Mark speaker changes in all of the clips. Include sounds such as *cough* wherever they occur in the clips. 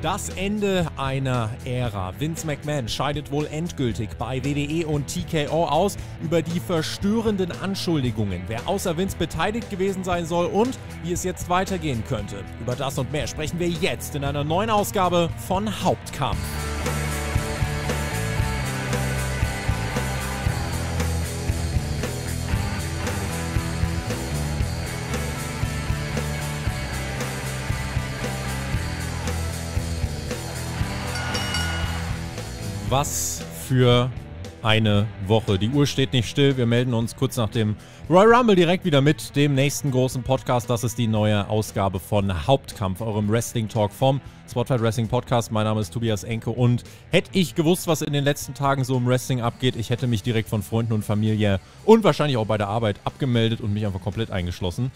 Speaker 1: Das Ende einer Ära. Vince McMahon scheidet wohl endgültig bei WWE und TKO aus über die verstörenden Anschuldigungen, wer außer Vince beteiligt gewesen sein soll und wie es jetzt weitergehen könnte. Über das und mehr sprechen wir jetzt in einer neuen Ausgabe von Hauptkampf. Was für eine Woche. Die Uhr steht nicht still. Wir melden uns kurz nach dem Royal Rumble direkt wieder mit dem nächsten großen Podcast. Das ist die neue Ausgabe von Hauptkampf, eurem Wrestling Talk vom Spotlight Wrestling Podcast. Mein Name ist Tobias Enke und hätte ich gewusst, was in den letzten Tagen so im Wrestling abgeht, ich hätte mich direkt von Freunden und Familie und wahrscheinlich auch bei der Arbeit abgemeldet und mich einfach komplett eingeschlossen.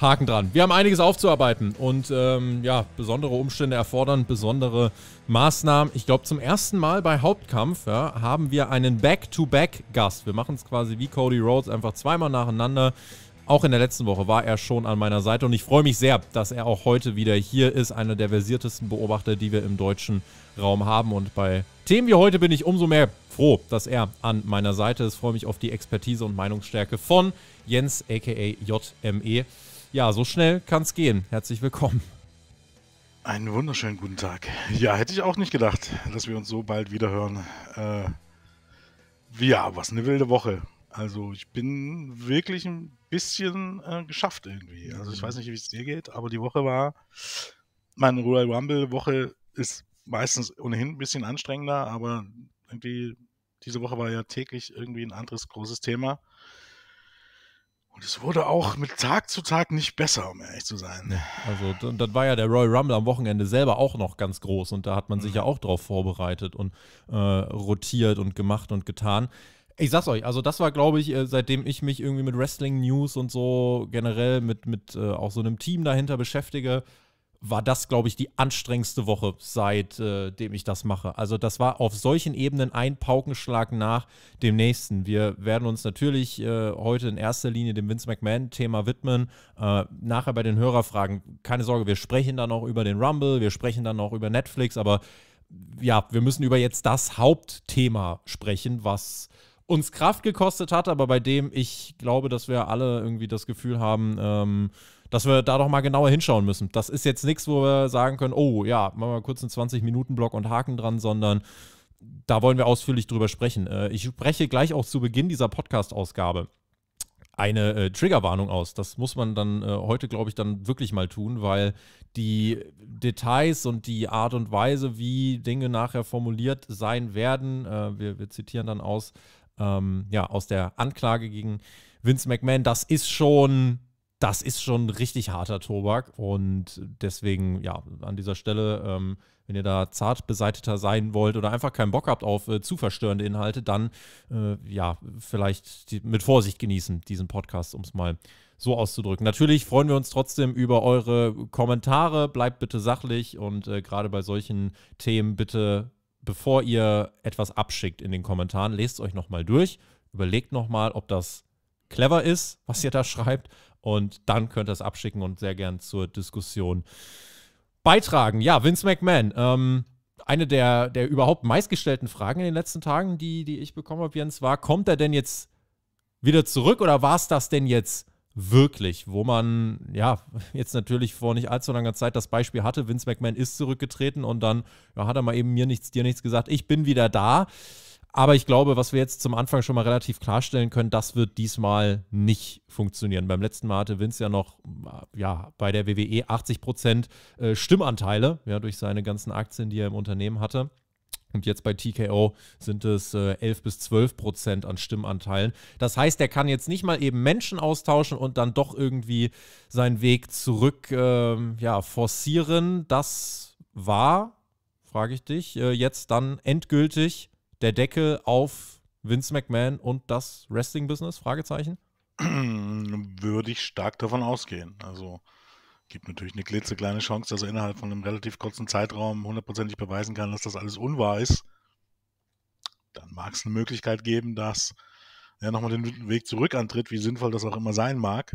Speaker 1: Haken dran. Wir haben einiges aufzuarbeiten und ähm, ja, besondere Umstände erfordern besondere Maßnahmen. Ich glaube, zum ersten Mal bei Hauptkampf ja, haben wir einen Back-to-Back-Gast. Wir machen es quasi wie Cody Rhodes einfach zweimal nacheinander. Auch in der letzten Woche war er schon an meiner Seite und ich freue mich sehr, dass er auch heute wieder hier ist. Einer der versiertesten Beobachter, die wir im deutschen Raum haben. Und bei Themen wie heute bin ich umso mehr froh, dass er an meiner Seite ist. Ich Freue mich auf die Expertise und Meinungsstärke von Jens, aka JME. Ja, so schnell kann es gehen. Herzlich willkommen.
Speaker 2: Einen wunderschönen guten Tag. Ja, hätte ich auch nicht gedacht, dass wir uns so bald wieder hören. Äh, ja, was eine wilde Woche. Also ich bin wirklich ein bisschen äh, geschafft irgendwie. Also ich weiß nicht, wie es dir geht, aber die Woche war, meine Royal Rumble-Woche ist meistens ohnehin ein bisschen anstrengender, aber irgendwie diese Woche war ja täglich irgendwie ein anderes großes Thema.
Speaker 1: Und es wurde auch mit Tag zu Tag nicht besser, um ehrlich zu sein. Also, und dann war ja der Royal Rumble am Wochenende selber auch noch ganz groß und da hat man mhm. sich ja auch drauf vorbereitet und äh, rotiert und gemacht und getan. Ich sag's euch, also das war, glaube ich, äh, seitdem ich mich irgendwie mit Wrestling-News und so generell mit, mit äh, auch so einem Team dahinter beschäftige, war das, glaube ich, die anstrengendste Woche, seitdem äh, ich das mache. Also das war auf solchen Ebenen ein Paukenschlag nach dem nächsten. Wir werden uns natürlich äh, heute in erster Linie dem Vince McMahon-Thema widmen. Äh, nachher bei den Hörerfragen, keine Sorge, wir sprechen dann auch über den Rumble, wir sprechen dann auch über Netflix, aber ja, wir müssen über jetzt das Hauptthema sprechen, was uns Kraft gekostet hat, aber bei dem ich glaube, dass wir alle irgendwie das Gefühl haben, ähm, dass wir da doch mal genauer hinschauen müssen. Das ist jetzt nichts, wo wir sagen können, oh ja, machen wir kurz einen 20-Minuten-Block und Haken dran, sondern da wollen wir ausführlich drüber sprechen. Äh, ich spreche gleich auch zu Beginn dieser Podcast-Ausgabe eine äh, Triggerwarnung aus. Das muss man dann äh, heute, glaube ich, dann wirklich mal tun, weil die Details und die Art und Weise, wie Dinge nachher formuliert sein werden, äh, wir, wir, zitieren dann aus, ähm, ja, aus der Anklage gegen Vince McMahon, das ist schon das ist schon richtig harter Tobak und deswegen, ja, an dieser Stelle, ähm, wenn ihr da zart beseiteter sein wollt oder einfach keinen Bock habt auf äh, zu verstörende Inhalte, dann, äh, ja, vielleicht die, mit Vorsicht genießen, diesen Podcast, um es mal so auszudrücken. Natürlich freuen wir uns trotzdem über eure Kommentare. Bleibt bitte sachlich und äh, gerade bei solchen Themen bitte, bevor ihr etwas abschickt in den Kommentaren, lest es euch nochmal durch, überlegt nochmal, ob das clever ist, was ihr da schreibt und dann könnt ihr es abschicken und sehr gern zur Diskussion beitragen. Ja, Vince McMahon. Ähm, eine der, der überhaupt meistgestellten Fragen in den letzten Tagen, die, die ich bekommen habe, Jens, war, kommt er denn jetzt wieder zurück oder war es das denn jetzt wirklich, wo man ja jetzt natürlich vor nicht allzu langer Zeit das Beispiel hatte, Vince McMahon ist zurückgetreten und dann ja, hat er mal eben mir nichts, dir nichts gesagt, ich bin wieder da. Aber ich glaube, was wir jetzt zum Anfang schon mal relativ klarstellen können, das wird diesmal nicht funktionieren. Beim letzten Mal hatte Vince ja noch äh, ja, bei der WWE 80 äh, Stimmanteile ja, durch seine ganzen Aktien, die er im Unternehmen hatte. Und jetzt bei TKO sind es äh, 11 bis 12 Prozent an Stimmanteilen. Das heißt, er kann jetzt nicht mal eben Menschen austauschen und dann doch irgendwie seinen Weg zurück ähm, ja, forcieren. Das war, frage ich dich, äh, jetzt dann endgültig der Deckel auf Vince McMahon und das Wrestling-Business? Fragezeichen? *clears throat*
Speaker 2: Würde
Speaker 1: ich stark davon
Speaker 2: ausgehen. Also gibt natürlich eine klitzekleine Chance, dass er innerhalb von einem relativ kurzen Zeitraum hundertprozentig beweisen kann, dass das alles unwahr ist. Dann mag es eine Möglichkeit geben, dass er nochmal den Weg zurück antritt, wie sinnvoll das auch immer sein mag.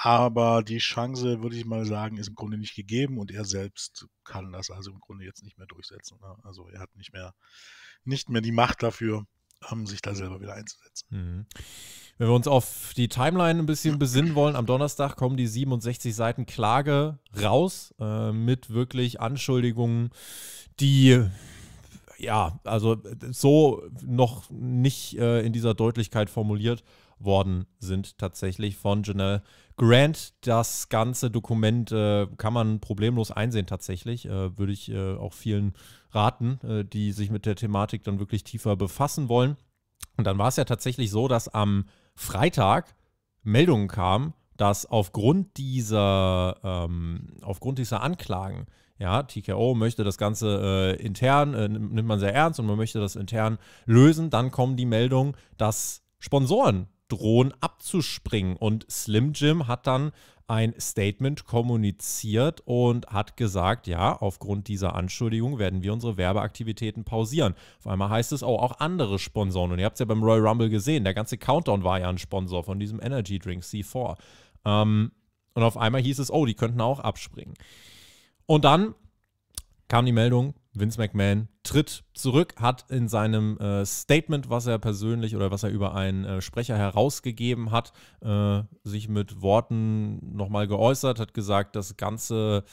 Speaker 2: Aber die Chance, würde ich mal sagen, ist im Grunde nicht gegeben und er selbst kann das also im Grunde jetzt nicht mehr durchsetzen. Ne? Also er hat nicht mehr,
Speaker 1: nicht mehr die Macht dafür, ähm, sich da
Speaker 2: selber wieder einzusetzen.
Speaker 1: Mhm. Wenn wir uns auf die Timeline ein bisschen besinnen wollen, am Donnerstag kommen die 67 Seiten Klage raus äh, mit wirklich Anschuldigungen, die ja, also äh, so noch nicht äh, in dieser Deutlichkeit formuliert worden sind, tatsächlich von Janelle Grant. Das ganze Dokument äh, kann man problemlos einsehen, tatsächlich. Äh, würde ich äh, auch vielen raten, äh, die sich mit der Thematik dann wirklich tiefer befassen wollen. Und dann war es ja tatsächlich so, dass am Freitag Meldungen kamen, dass aufgrund dieser, ähm, aufgrund dieser Anklagen, ja, TKO möchte das Ganze äh, intern, äh, nimmt man sehr ernst und man möchte das intern lösen, dann kommen die Meldungen, dass Sponsoren drohen abzuspringen. Und Slim Jim hat dann ein Statement kommuniziert und hat gesagt, ja, aufgrund dieser Anschuldigung werden wir unsere Werbeaktivitäten pausieren. Auf einmal heißt es, oh, auch andere Sponsoren. Und ihr habt es ja beim Royal Rumble gesehen, der ganze Countdown war ja ein Sponsor von diesem Energy Drink C4. Ähm, und auf einmal hieß es, oh, die könnten auch abspringen. Und dann kam die Meldung, Vince McMahon tritt zurück, hat in seinem äh, Statement, was er persönlich oder was er über einen äh, Sprecher herausgegeben hat, äh, sich mit Worten nochmal geäußert, hat gesagt, das ganze,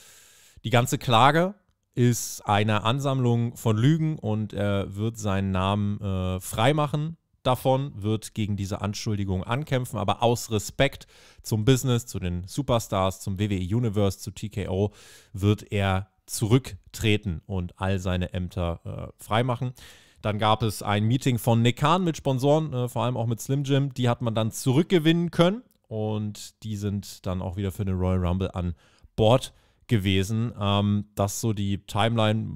Speaker 1: die ganze Klage ist eine Ansammlung von Lügen und er wird seinen Namen äh, freimachen davon, wird gegen diese Anschuldigung ankämpfen, aber aus Respekt zum Business, zu den Superstars, zum WWE Universe, zu TKO, wird er zurücktreten und all seine Ämter äh, freimachen. Dann gab es ein Meeting von Nekan mit Sponsoren, äh, vor allem auch mit Slim Jim. Die hat man dann zurückgewinnen können und die sind dann auch wieder für den Royal Rumble an Bord gewesen. Ähm, das so die Timeline.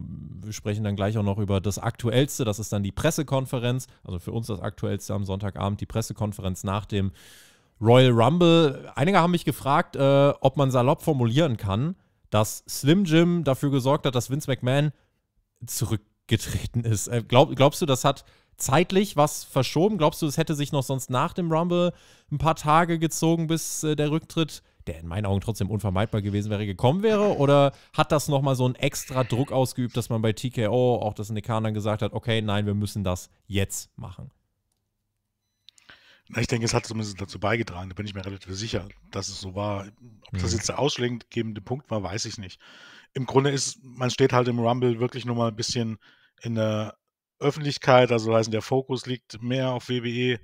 Speaker 1: Wir sprechen dann gleich auch noch über das Aktuellste. Das ist dann die Pressekonferenz. Also für uns das Aktuellste am Sonntagabend, die Pressekonferenz nach dem Royal Rumble. Einige haben mich gefragt, äh, ob man salopp formulieren kann dass Slim Jim dafür gesorgt hat, dass Vince McMahon zurückgetreten ist. Äh, glaub, glaubst du, das hat zeitlich was verschoben? Glaubst du, es hätte sich noch sonst nach dem Rumble ein paar Tage gezogen, bis äh, der Rücktritt, der in meinen Augen trotzdem unvermeidbar gewesen wäre, gekommen wäre? Oder hat das nochmal so einen extra Druck ausgeübt, dass man bei TKO auch das Nikan dann gesagt hat, okay, nein, wir müssen das jetzt machen? Na, ich denke, es hat zumindest dazu beigetragen, da bin ich mir relativ sicher, dass es so war.
Speaker 2: Ob das mhm. jetzt der ausschlaggebende Punkt war, weiß ich nicht. Im Grunde ist, man steht halt im Rumble wirklich nur mal ein bisschen in der Öffentlichkeit, also heißen der Fokus liegt mehr auf WWE.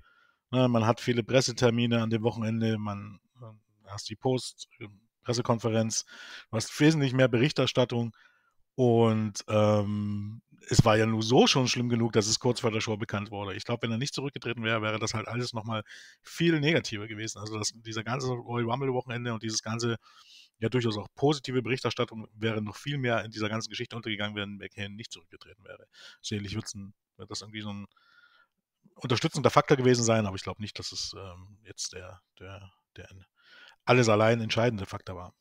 Speaker 2: Ne, man hat viele Pressetermine an dem Wochenende, man äh, hast die Post, äh, Pressekonferenz, du hast wesentlich mehr Berichterstattung. Und ähm, es war ja nur so schon schlimm genug, dass es kurz vor der Show bekannt wurde. Ich glaube, wenn er nicht zurückgetreten wäre, wäre das halt alles nochmal viel negativer gewesen. Also das, dieser ganze Royal Rumble-Wochenende und dieses ganze, ja durchaus auch positive Berichterstattung wäre noch viel mehr in dieser ganzen Geschichte untergegangen, wenn McCain nicht zurückgetreten wäre. Sicherlich wird das irgendwie so ein unterstützender Faktor gewesen sein, aber ich glaube nicht, dass es ähm, jetzt der, der, der alles allein entscheidende Faktor war.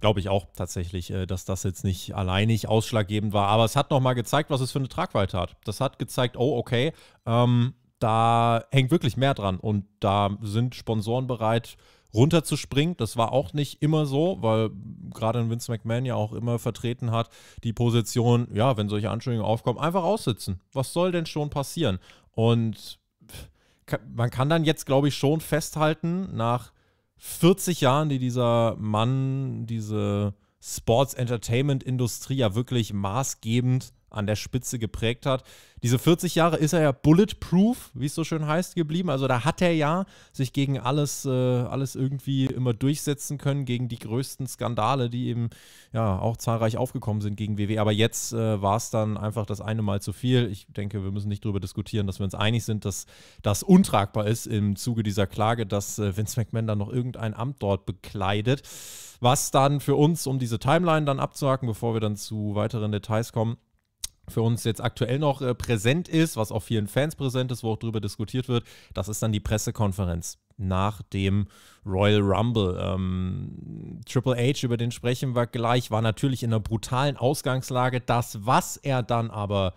Speaker 1: Glaube ich auch tatsächlich, äh, dass das jetzt nicht alleinig ausschlaggebend war. Aber es hat nochmal gezeigt, was es für eine Tragweite hat. Das hat gezeigt, oh, okay, ähm, da hängt wirklich mehr dran. Und da sind Sponsoren bereit, runterzuspringen. Das war auch nicht immer so, weil gerade Vince McMahon ja auch immer vertreten hat, die Position, ja, wenn solche Anschuldigungen aufkommen, einfach aussitzen. Was soll denn schon passieren? Und man kann dann jetzt, glaube ich, schon festhalten, nach 40 Jahren, die dieser Mann diese Sports Entertainment Industrie ja wirklich maßgebend an der Spitze geprägt hat. Diese 40 Jahre ist er ja bulletproof, wie es so schön heißt, geblieben. Also da hat er ja sich gegen alles, äh, alles irgendwie immer durchsetzen können, gegen die größten Skandale, die eben ja auch zahlreich aufgekommen sind gegen WW. E. Aber jetzt äh, war es dann einfach das eine Mal zu viel. Ich denke, wir müssen nicht darüber diskutieren, dass wir uns einig sind, dass das untragbar ist im Zuge dieser Klage, dass äh, Vince McMahon dann noch irgendein Amt dort bekleidet. Was dann für uns, um diese Timeline dann abzuhaken, bevor wir dann zu weiteren Details kommen, für uns jetzt aktuell noch äh, präsent ist, was auch vielen Fans präsent ist, wo auch darüber diskutiert wird, das ist dann die Pressekonferenz nach dem Royal Rumble. Ähm, Triple H, über den sprechen wir gleich, war natürlich in einer brutalen Ausgangslage. Das, was er dann aber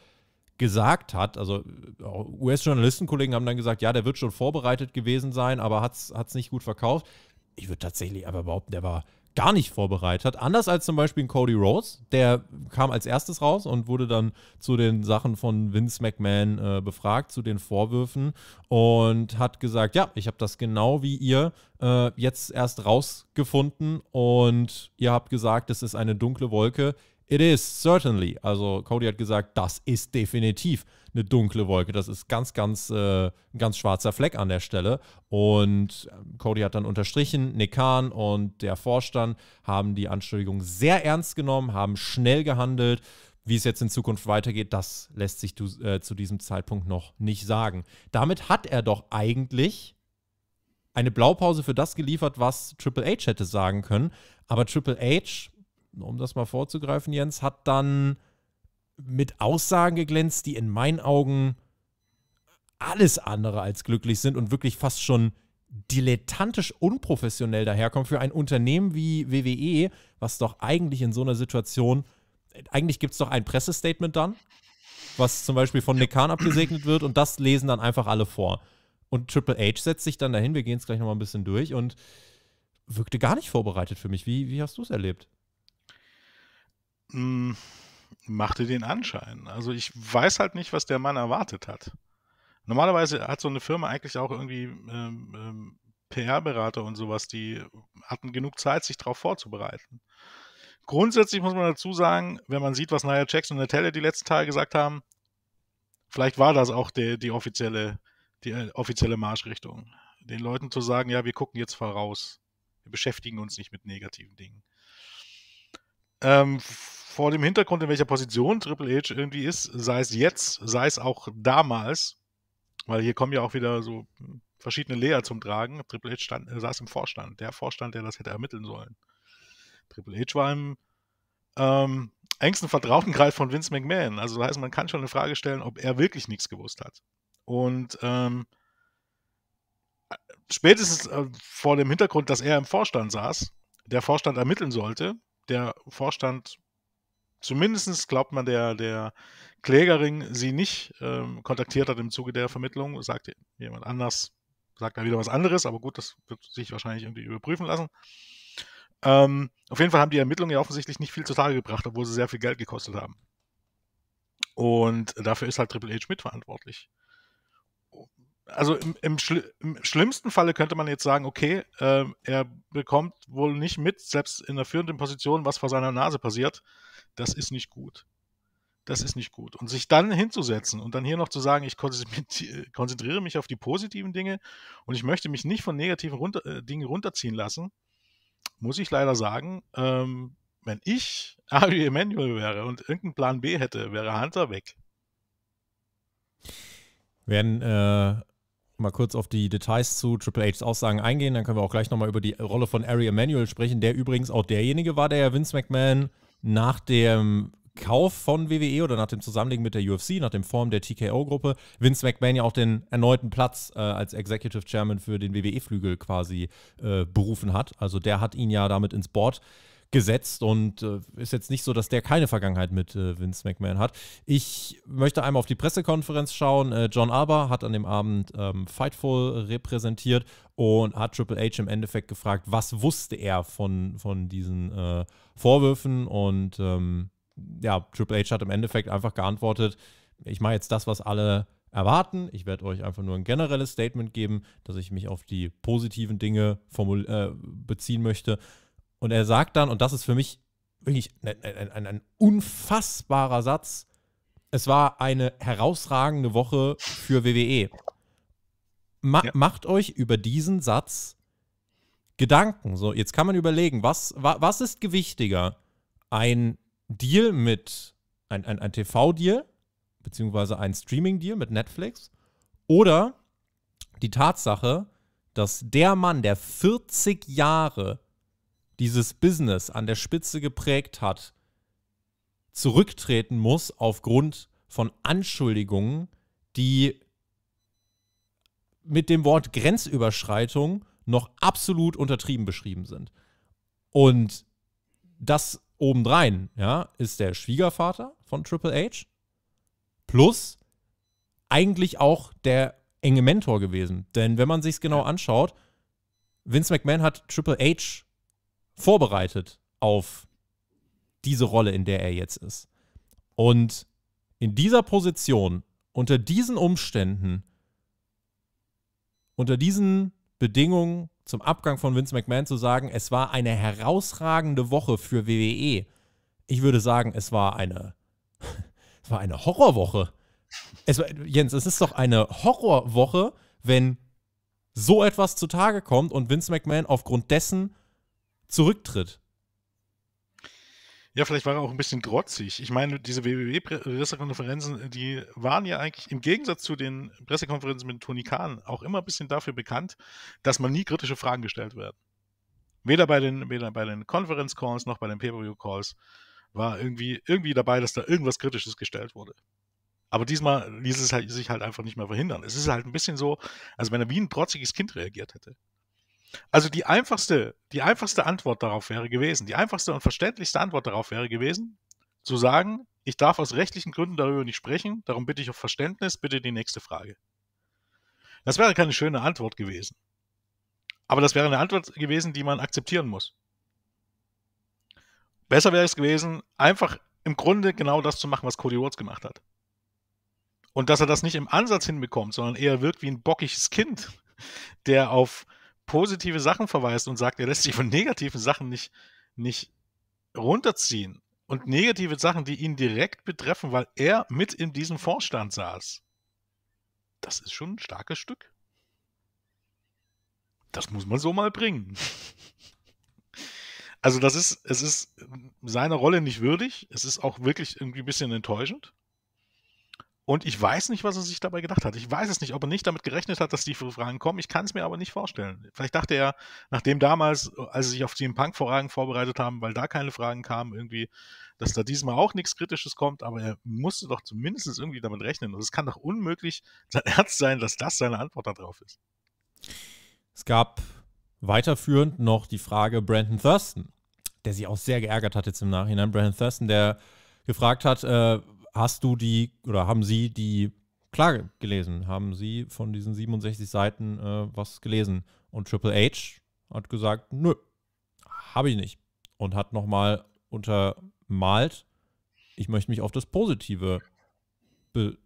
Speaker 1: gesagt hat, also äh, US-Journalistenkollegen haben dann gesagt, ja, der wird schon vorbereitet gewesen sein, aber hat es nicht gut verkauft. Ich würde tatsächlich aber behaupten, der war gar nicht vorbereitet hat. Anders als zum Beispiel Cody Rose, der kam als erstes raus und wurde dann zu den Sachen von Vince McMahon äh, befragt, zu den Vorwürfen und hat gesagt, ja, ich habe das genau wie ihr äh, jetzt erst rausgefunden und ihr habt gesagt, es ist eine dunkle Wolke. It is, certainly. Also Cody hat gesagt, das ist definitiv eine dunkle Wolke. Das ist ganz, ganz, äh, ein ganz schwarzer Fleck an der Stelle. Und ähm, Cody hat dann unterstrichen, Nekan und der Vorstand haben die Anschuldigung sehr ernst genommen, haben schnell gehandelt. Wie es jetzt in Zukunft weitergeht, das lässt sich du, äh, zu diesem Zeitpunkt noch nicht sagen. Damit hat er doch eigentlich eine Blaupause für das geliefert, was Triple H hätte sagen können. Aber Triple H um das mal vorzugreifen, Jens, hat dann mit Aussagen geglänzt, die in meinen Augen alles andere als glücklich sind und wirklich fast schon dilettantisch unprofessionell daherkommen für ein Unternehmen wie WWE, was doch eigentlich in so einer Situation, eigentlich gibt es doch ein Pressestatement dann, was zum Beispiel von Nekan abgesegnet wird und das lesen dann einfach alle vor. Und Triple H setzt sich dann dahin, wir gehen es gleich nochmal ein bisschen durch und wirkte gar nicht vorbereitet für mich. Wie, wie hast du es erlebt?
Speaker 2: mh, hm, machte den Anschein. Also ich weiß halt nicht, was der Mann erwartet hat. Normalerweise hat so eine Firma eigentlich auch irgendwie ähm, ähm, PR-Berater und sowas, die hatten genug Zeit, sich darauf vorzubereiten. Grundsätzlich muss man dazu sagen, wenn man sieht, was Nia Jackson und Natalia die letzten Tage gesagt haben, vielleicht war das auch die, die offizielle, die äh, offizielle Marschrichtung. Den Leuten zu sagen, ja, wir gucken jetzt voraus. Wir beschäftigen uns nicht mit negativen Dingen. Ähm, vor dem Hintergrund, in welcher Position Triple H irgendwie ist, sei es jetzt, sei es auch damals, weil hier kommen ja auch wieder so verschiedene Lehrer zum Tragen. Triple H stand, äh, saß im Vorstand, der Vorstand, der das hätte ermitteln sollen. Triple H war im ähm, engsten Vertrautenkreis von Vince McMahon. Also das heißt, man kann schon eine Frage stellen, ob er wirklich nichts gewusst hat. Und ähm, spätestens äh, vor dem Hintergrund, dass er im Vorstand saß, der Vorstand ermitteln sollte, der Vorstand zumindest glaubt man der, der Klägerin, sie nicht ähm, kontaktiert hat im Zuge der Vermittlung, sagt jemand anders, sagt da wieder was anderes, aber gut, das wird sich wahrscheinlich irgendwie überprüfen lassen. Ähm, auf jeden Fall haben die Ermittlungen ja offensichtlich nicht viel zutage gebracht, obwohl sie sehr viel Geld gekostet haben. Und dafür ist halt Triple H mitverantwortlich. Also im, im, Schli im schlimmsten Falle könnte man jetzt sagen, okay, äh, er bekommt wohl nicht mit, selbst in der führenden Position, was vor seiner Nase passiert das ist nicht gut. Das ist nicht gut. Und sich dann hinzusetzen und dann hier noch zu sagen, ich äh, konzentriere mich auf die positiven Dinge und ich möchte mich nicht von negativen runter, äh, Dingen runterziehen lassen, muss ich leider sagen, ähm, wenn ich *laughs* Ari Emanuel wäre und irgendeinen Plan B hätte, wäre Hunter weg.
Speaker 1: Werden äh, mal kurz auf die Details zu Triple H's Aussagen eingehen. Dann können wir auch gleich nochmal über die Rolle von Ari Emanuel sprechen, der übrigens auch derjenige war, der ja Vince McMahon nach dem Kauf von WWE oder nach dem Zusammenlegen mit der UFC, nach dem Form der TKO-Gruppe, Vince McMahon ja auch den erneuten Platz äh, als Executive Chairman für den WWE-Flügel quasi äh, berufen hat. Also der hat ihn ja damit ins Board äh, gesetzt und äh, ist jetzt nicht so, dass der keine Vergangenheit mit äh, Vince McMahon hat. Ich möchte einmal auf die Pressekonferenz schauen. Äh, John Arber hat an dem Abend ähm, Fightful repräsentiert und hat Triple H im Endeffekt gefragt, was wusste er von, von diesen äh, Vorwürfen und ähm, ja, Triple H hat im Endeffekt einfach geantwortet, ich mache jetzt das, was alle erwarten. Ich werde euch einfach nur ein generelles Statement geben, dass ich mich auf die positiven Dinge äh, beziehen möchte. Und er sagt dann, und das ist für mich wirklich ein, ne, ne, ein, ein, ein unfassbarer Satz, es war eine herausragende Woche für WWE. Ma ja. Macht euch über diesen Satz Gedanken. So, jetzt kann man überlegen, was, wa was ist gewichtiger? Ein Deal mit, ein, ein, ein TV-Deal, beziehungsweise ein Streaming-Deal mit Netflix, oder die Tatsache, dass der Mann, der 40 Jahre dieses Business an der Spitze geprägt hat, zurücktreten muss aufgrund von Anschuldigungen, die mit dem Wort Grenzüberschreitung noch absolut untertrieben beschrieben sind. Und das obendrein, ja, ist der Schwiegervater von Triple H plus eigentlich auch der enge Mentor gewesen. Denn wenn man sich es genau anschaut, Vince McMahon hat Triple H vorbereitet auf diese Rolle, in der er jetzt ist. Und in dieser Position, unter diesen Umständen, unter diesen Bedingungen zum Abgang von Vince McMahon zu sagen, es war eine herausragende Woche für WWE. Ich würde sagen, es war eine, *laughs* es war eine Horrorwoche. Es war, Jens, es ist doch eine Horrorwoche, wenn so etwas zutage kommt und Vince McMahon aufgrund dessen zurücktritt. Ja, vielleicht war er auch ein bisschen trotzig. Ich
Speaker 2: meine, diese WWE-Pressekonferenzen, die waren ja eigentlich im Gegensatz zu den Pressekonferenzen mit Tony Khan auch immer ein bisschen dafür bekannt, dass man nie kritische Fragen gestellt werden. Weder bei den, weder bei den Conference-Calls noch bei den Pay-Per-View-Calls war irgendwie, irgendwie dabei, dass da irgendwas Kritisches gestellt wurde. Aber diesmal ließ es halt, sich halt einfach nicht mehr verhindern. Es ist halt ein bisschen so, als wenn er wie ein trotziges Kind reagiert hätte. Also die einfachste, die einfachste Antwort darauf wäre gewesen, die einfachste und verständlichste Antwort darauf wäre gewesen, zu sagen, ich darf aus rechtlichen Gründen darüber nicht sprechen, darum bitte ich auf Verständnis, bitte die nächste Frage. Das wäre keine schöne Antwort gewesen. Aber das wäre eine Antwort gewesen, die man akzeptieren muss. Besser wäre es gewesen, einfach im Grunde genau das zu machen, was Cody Rhodes gemacht hat. Und dass er das nicht im Ansatz hinbekommt, sondern eher wirkt wie ein bockiges Kind, der auf positive Sachen verweist und sagt, er lässt sich von negativen Sachen nicht, nicht runterziehen. Und negative Sachen, die ihn direkt betreffen, weil er mit in diesem Vorstand saß. Das ist schon ein starkes Stück. Das muss man so mal bringen. *laughs* Also das ist, es ist seiner Rolle nicht würdig. Es ist auch wirklich irgendwie ein bisschen enttäuschend. Und ich weiß nicht, was er sich dabei gedacht hat. Ich weiß es nicht, ob er nicht damit gerechnet hat, dass die Fragen kommen. Ich kann es mir aber nicht vorstellen. Vielleicht dachte er, nachdem damals, als sie sich auf die Punk-Fragen vorbereitet haben, weil da keine Fragen kamen, irgendwie, dass da diesmal auch nichts Kritisches kommt. Aber er musste doch zumindest irgendwie damit rechnen. Und also es kann doch unmöglich sein *laughs* Ernst sein, dass das seine Antwort darauf ist.
Speaker 1: Es gab weiterführend noch die Frage Brandon Thurston, der sich auch sehr geärgert hat jetzt im Nachhinein. Brandon Thurston, der gefragt hat, äh, hast du die oder haben Sie die Klage gelesen? Haben Sie von diesen 67 Seiten äh, was gelesen? Und Triple H hat gesagt, nö, habe ich nicht. Und hat nochmal untermalt, ich möchte mich auf das Positive be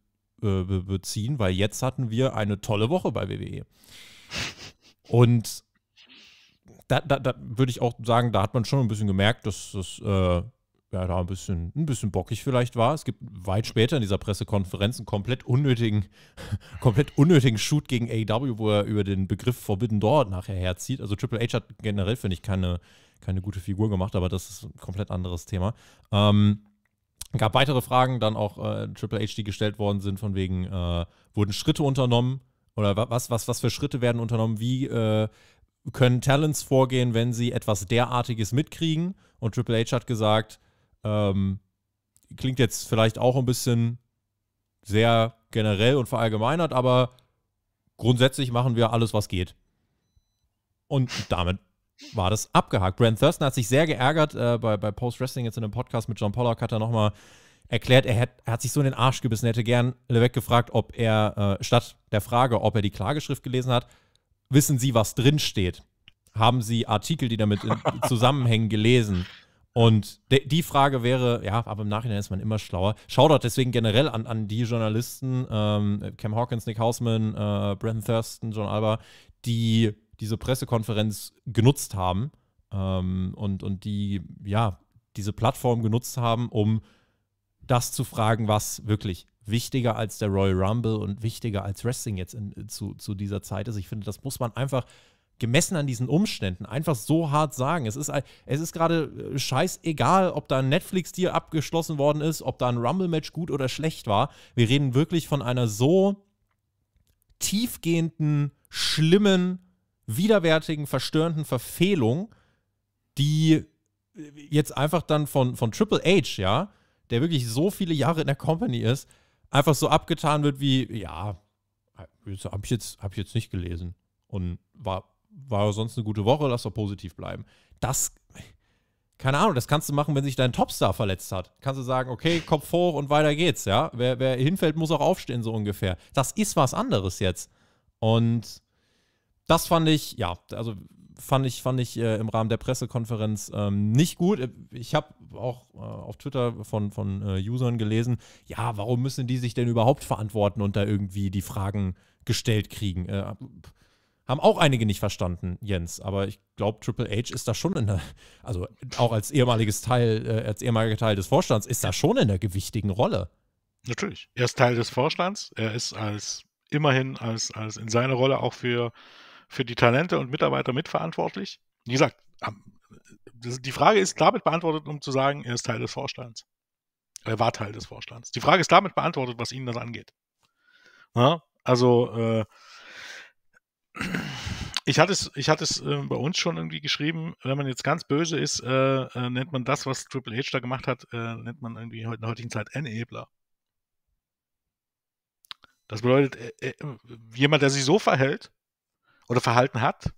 Speaker 1: äh, be beziehen, weil jetzt hatten wir eine tolle Woche bei WWE. Und da, da, da würde ich auch sagen, da hat man schon ein bisschen gemerkt, dass das äh, der da ein bisschen, ein bisschen bockig vielleicht war. Es gibt weit später in dieser Pressekonferenz einen komplett unnötigen, *laughs* komplett unnötigen Shoot gegen AEW, wo er über den Begriff Forbidden Door nachher herzieht. Also Triple H hat generell, finde ich, keine, keine gute Figur gemacht, aber das ist ein komplett anderes Thema. Ähm, gab weitere Fragen, dann auch äh, Triple H, die gestellt worden sind, von wegen, äh, wurden Schritte unternommen oder was, was, was für Schritte werden unternommen, wie äh, können Talents vorgehen, wenn sie etwas derartiges mitkriegen? Und Triple H hat gesagt, ähm, klingt jetzt vielleicht auch ein bisschen sehr generell und verallgemeinert, aber grundsätzlich machen wir alles, was geht. Und damit war das abgehakt. Brent Thurston hat sich sehr geärgert äh, bei, bei Post Wrestling jetzt in einem Podcast mit John Pollock, hat er nochmal erklärt, er hat, er hat, sich so in den Arsch gebissen, er hätte gern Levesque gefragt, ob er, äh, statt der Frage, ob er die Klageschrift gelesen hat, wissen Sie, was drinsteht? Haben Sie Artikel, die damit zusammenhängen, gelesen? Und die Frage wäre, ja, aber im Nachhinein ist man immer schlauer. Shoutout deswegen generell an, an die Journalisten, ähm, Cam Hawkins, Nick Hausman, äh, Brendan Thurston, John Alba, die diese Pressekonferenz genutzt haben ähm, und, und die, ja, diese Plattform genutzt haben, um das zu fragen, was wirklich wichtiger als der Royal Rumble und wichtiger als Wrestling jetzt in, zu, zu dieser Zeit ist. Ich finde, das muss man einfach gemessen an diesen Umständen einfach so hart sagen. Es ist, es ist gerade äh, scheißegal, ob da ein Netflix-Deal abgeschlossen worden ist, ob da ein Rumble-Match gut oder schlecht war. Wir reden wirklich von einer so tiefgehenden, schlimmen, widerwärtigen, verstörenden Verfehlung, die äh, jetzt einfach dann von, von Triple H, ja, der wirklich so viele Jahre in der Company ist, einfach so abgetan wird wie, ja, äh, habe ich, hab ich jetzt nicht gelesen. Und war war sonst eine gute Woche, lass doch positiv bleiben. Das, keine Ahnung, das kannst du machen, wenn sich dein Topstar verletzt hat. Kannst du sagen, okay, Kopf hoch und weiter geht's, ja. Wer, wer hinfällt, muss auch aufstehen, so ungefähr. Das ist was anderes jetzt. Und das fand ich, ja, also fand ich, fand ich äh, im Rahmen der Pressekonferenz ähm, nicht gut. Ich habe auch äh, auf Twitter von, von äh, Usern gelesen, ja, warum müssen die sich denn überhaupt verantworten und da irgendwie die Fragen gestellt kriegen? Äh, haben auch einige nicht verstanden, Jens. Aber ich glaube, Triple H ist da schon in der, also auch als ehemaliges Teil, äh, als ehemaliger Teil des Vorstands, ist da schon in der gewichtigen Rolle.
Speaker 2: Natürlich. Er ist Teil des Vorstands. Er ist als immerhin als, als in seiner Rolle auch für, für die Talente und Mitarbeiter mitverantwortlich. Wie gesagt, die Frage ist damit beantwortet, um zu sagen, er ist Teil des Vorstands. Er war Teil des Vorstands. Die Frage ist damit beantwortet, was Ihnen das angeht. Ja, also äh, ich hatte es, ich hatte es äh, bei uns schon irgendwie geschrieben, wenn man jetzt ganz böse ist, äh, äh, nennt man das, was Triple H da gemacht hat, äh, nennt man irgendwie in der heutigen Zeit Enabler. Das bedeutet, äh, äh, jemand, der sich so verhält oder verhalten hat,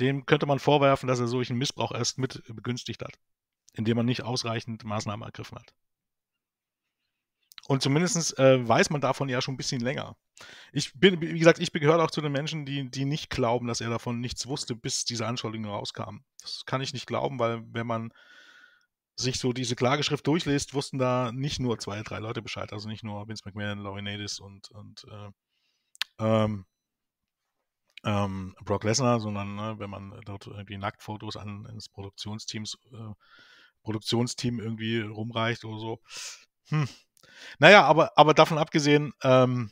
Speaker 2: dem könnte man vorwerfen, dass er solchen Missbrauch erst mit begünstigt hat, indem man nicht ausreichend Maßnahmen ergriffen hat. Und zumindest äh, weiß man davon ja schon ein bisschen länger. Ich bin, wie gesagt, ich gehöre auch zu den Menschen, die, die nicht glauben, dass er davon nichts wusste, bis diese Anschuldigungen rauskamen. Das kann ich nicht glauben, weil wenn man sich so diese Klageschrift durchliest, wussten da nicht nur zwei, drei Leute Bescheid, also nicht nur Vince McMahon, Laurinaitis und, und äh, ähm, ähm, Brock Lesnar, sondern ne, wenn man dort irgendwie Nacktfotos an ins Produktionsteams, äh, Produktionsteam irgendwie rumreicht oder so, hm, naja, aber, aber davon abgesehen, ähm,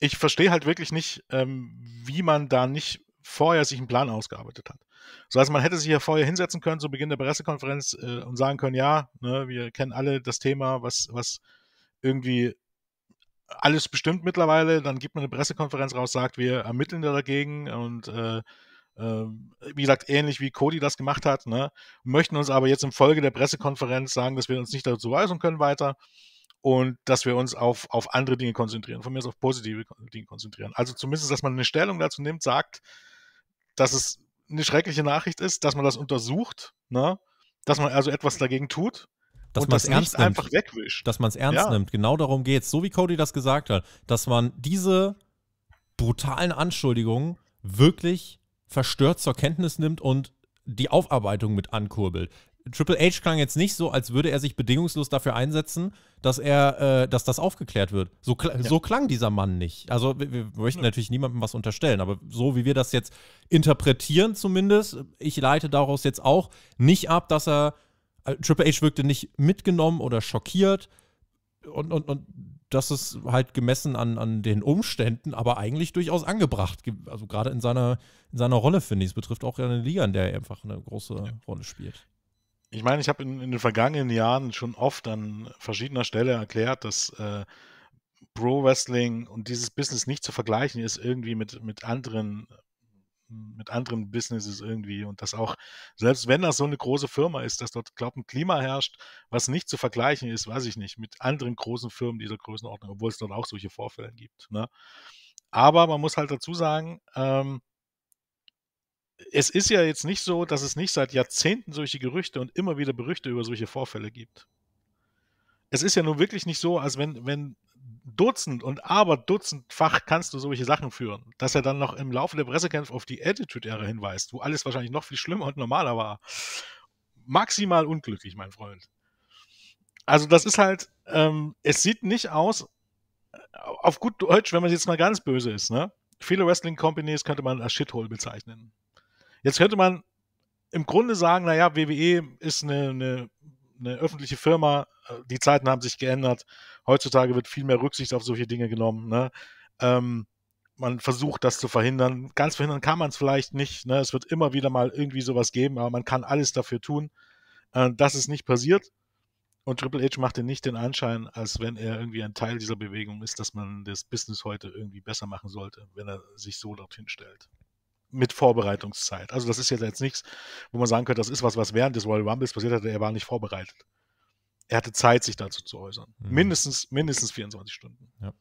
Speaker 2: ich verstehe halt wirklich nicht, ähm, wie man da nicht vorher sich einen Plan ausgearbeitet hat. So also man hätte sich ja vorher hinsetzen können zu Beginn der Pressekonferenz äh, und sagen können, ja, ne, wir kennen alle das Thema, was, was irgendwie alles bestimmt mittlerweile, dann gibt man eine Pressekonferenz raus, sagt, wir ermitteln da dagegen und äh, äh, wie gesagt, ähnlich wie Cody das gemacht hat, ne, möchten uns aber jetzt in Folge der Pressekonferenz sagen, dass wir uns nicht dazu weisen können weiter und dass wir uns auf, auf andere Dinge konzentrieren, von mir aus auf positive Dinge konzentrieren. Also zumindest, dass man eine Stellung dazu nimmt, sagt, dass es eine schreckliche Nachricht ist, dass man das untersucht, ne? dass man also etwas dagegen tut. Dass man es ernst nimmt. einfach wegwischt. Dass man es ernst ja. nimmt.
Speaker 1: Genau darum geht es. So wie Cody das gesagt hat, dass man diese brutalen Anschuldigungen wirklich verstört zur Kenntnis nimmt und die Aufarbeitung mit ankurbelt. Triple H klang jetzt nicht so, als würde er sich bedingungslos dafür einsetzen, dass er, äh, dass das aufgeklärt wird. So, kl ja. so klang dieser Mann nicht. Also wir, wir möchten ja. natürlich niemandem was unterstellen, aber so wie wir das jetzt interpretieren zumindest, ich leite daraus jetzt auch nicht ab, dass er äh, Triple H wirkte nicht mitgenommen oder schockiert und, und, und das ist halt gemessen an, an den Umständen, aber eigentlich durchaus angebracht. Also gerade in seiner, in seiner Rolle, finde ich. Es betrifft auch eine Liga, in der er einfach eine große Rolle spielt.
Speaker 2: Ich meine, ich habe in, in, den vergangenen Jahren schon oft an verschiedener Stelle erklärt, dass äh, Pro Wrestling und dieses Business nicht zu vergleichen ist irgendwie mit, mit anderen mit anderen Businesses irgendwie und dass auch, selbst wenn das so eine große Firma ist, dass dort, glaube ich, ein Klima herrscht, was nicht zu vergleichen ist, weiß ich nicht, mit anderen großen Firmen dieser Größenordnung, obwohl es dort auch solche Vorfälle gibt. Ne? Aber man muss halt dazu sagen, ähm, es ist ja jetzt nicht so, dass es nicht seit Jahrzehnten solche Gerüchte und immer wieder Berüchte über solche Vorfälle gibt. Es ist ja nun wirklich nicht so, als wenn, wenn Dutzend und aber Dutzendfach kannst du solche Sachen führen, dass er dann noch im Laufe der Pressekämpfe auf die Attitude-Ära hinweist, wo alles wahrscheinlich noch viel schlimmer und normaler war. Maximal unglücklich, mein Freund. Also das ist halt, ähm, es sieht nicht aus, äh, auf gut Deutsch, wenn man jetzt mal ganz böse ist, ne? Viele Wrestling-Companies könnte man als Shithole bezeichnen. Jetzt könnte man im Grunde sagen, naja, WWE ist eine, eine, eine öffentliche Firma, äh, die Zeiten haben sich geändert, heutzutage wird viel mehr Rücksicht auf solche Dinge genommen. Ne? Ähm, man versucht das zu verhindern. Ganz verhindern kann man es vielleicht nicht. Ne? Es wird immer wieder mal irgendwie sowas geben, aber man kann alles dafür tun, äh, dass es nicht passiert. Und Triple H machte nicht den Anschein, als wenn er irgendwie ein Teil dieser Bewegung ist, dass man das Business heute irgendwie besser machen sollte, wenn er sich so dorthin stellt mit Vorbereitungszeit. Also das ist jetzt, jetzt nichts, wo man sagen könnte, das ist was, was während des Royal Rumbles passiert hat, er war nicht vorbereitet. Er hatte Zeit, sich dazu zu äußern. Mhm. Mindestens, mindestens 24 Stunden.
Speaker 1: Ja.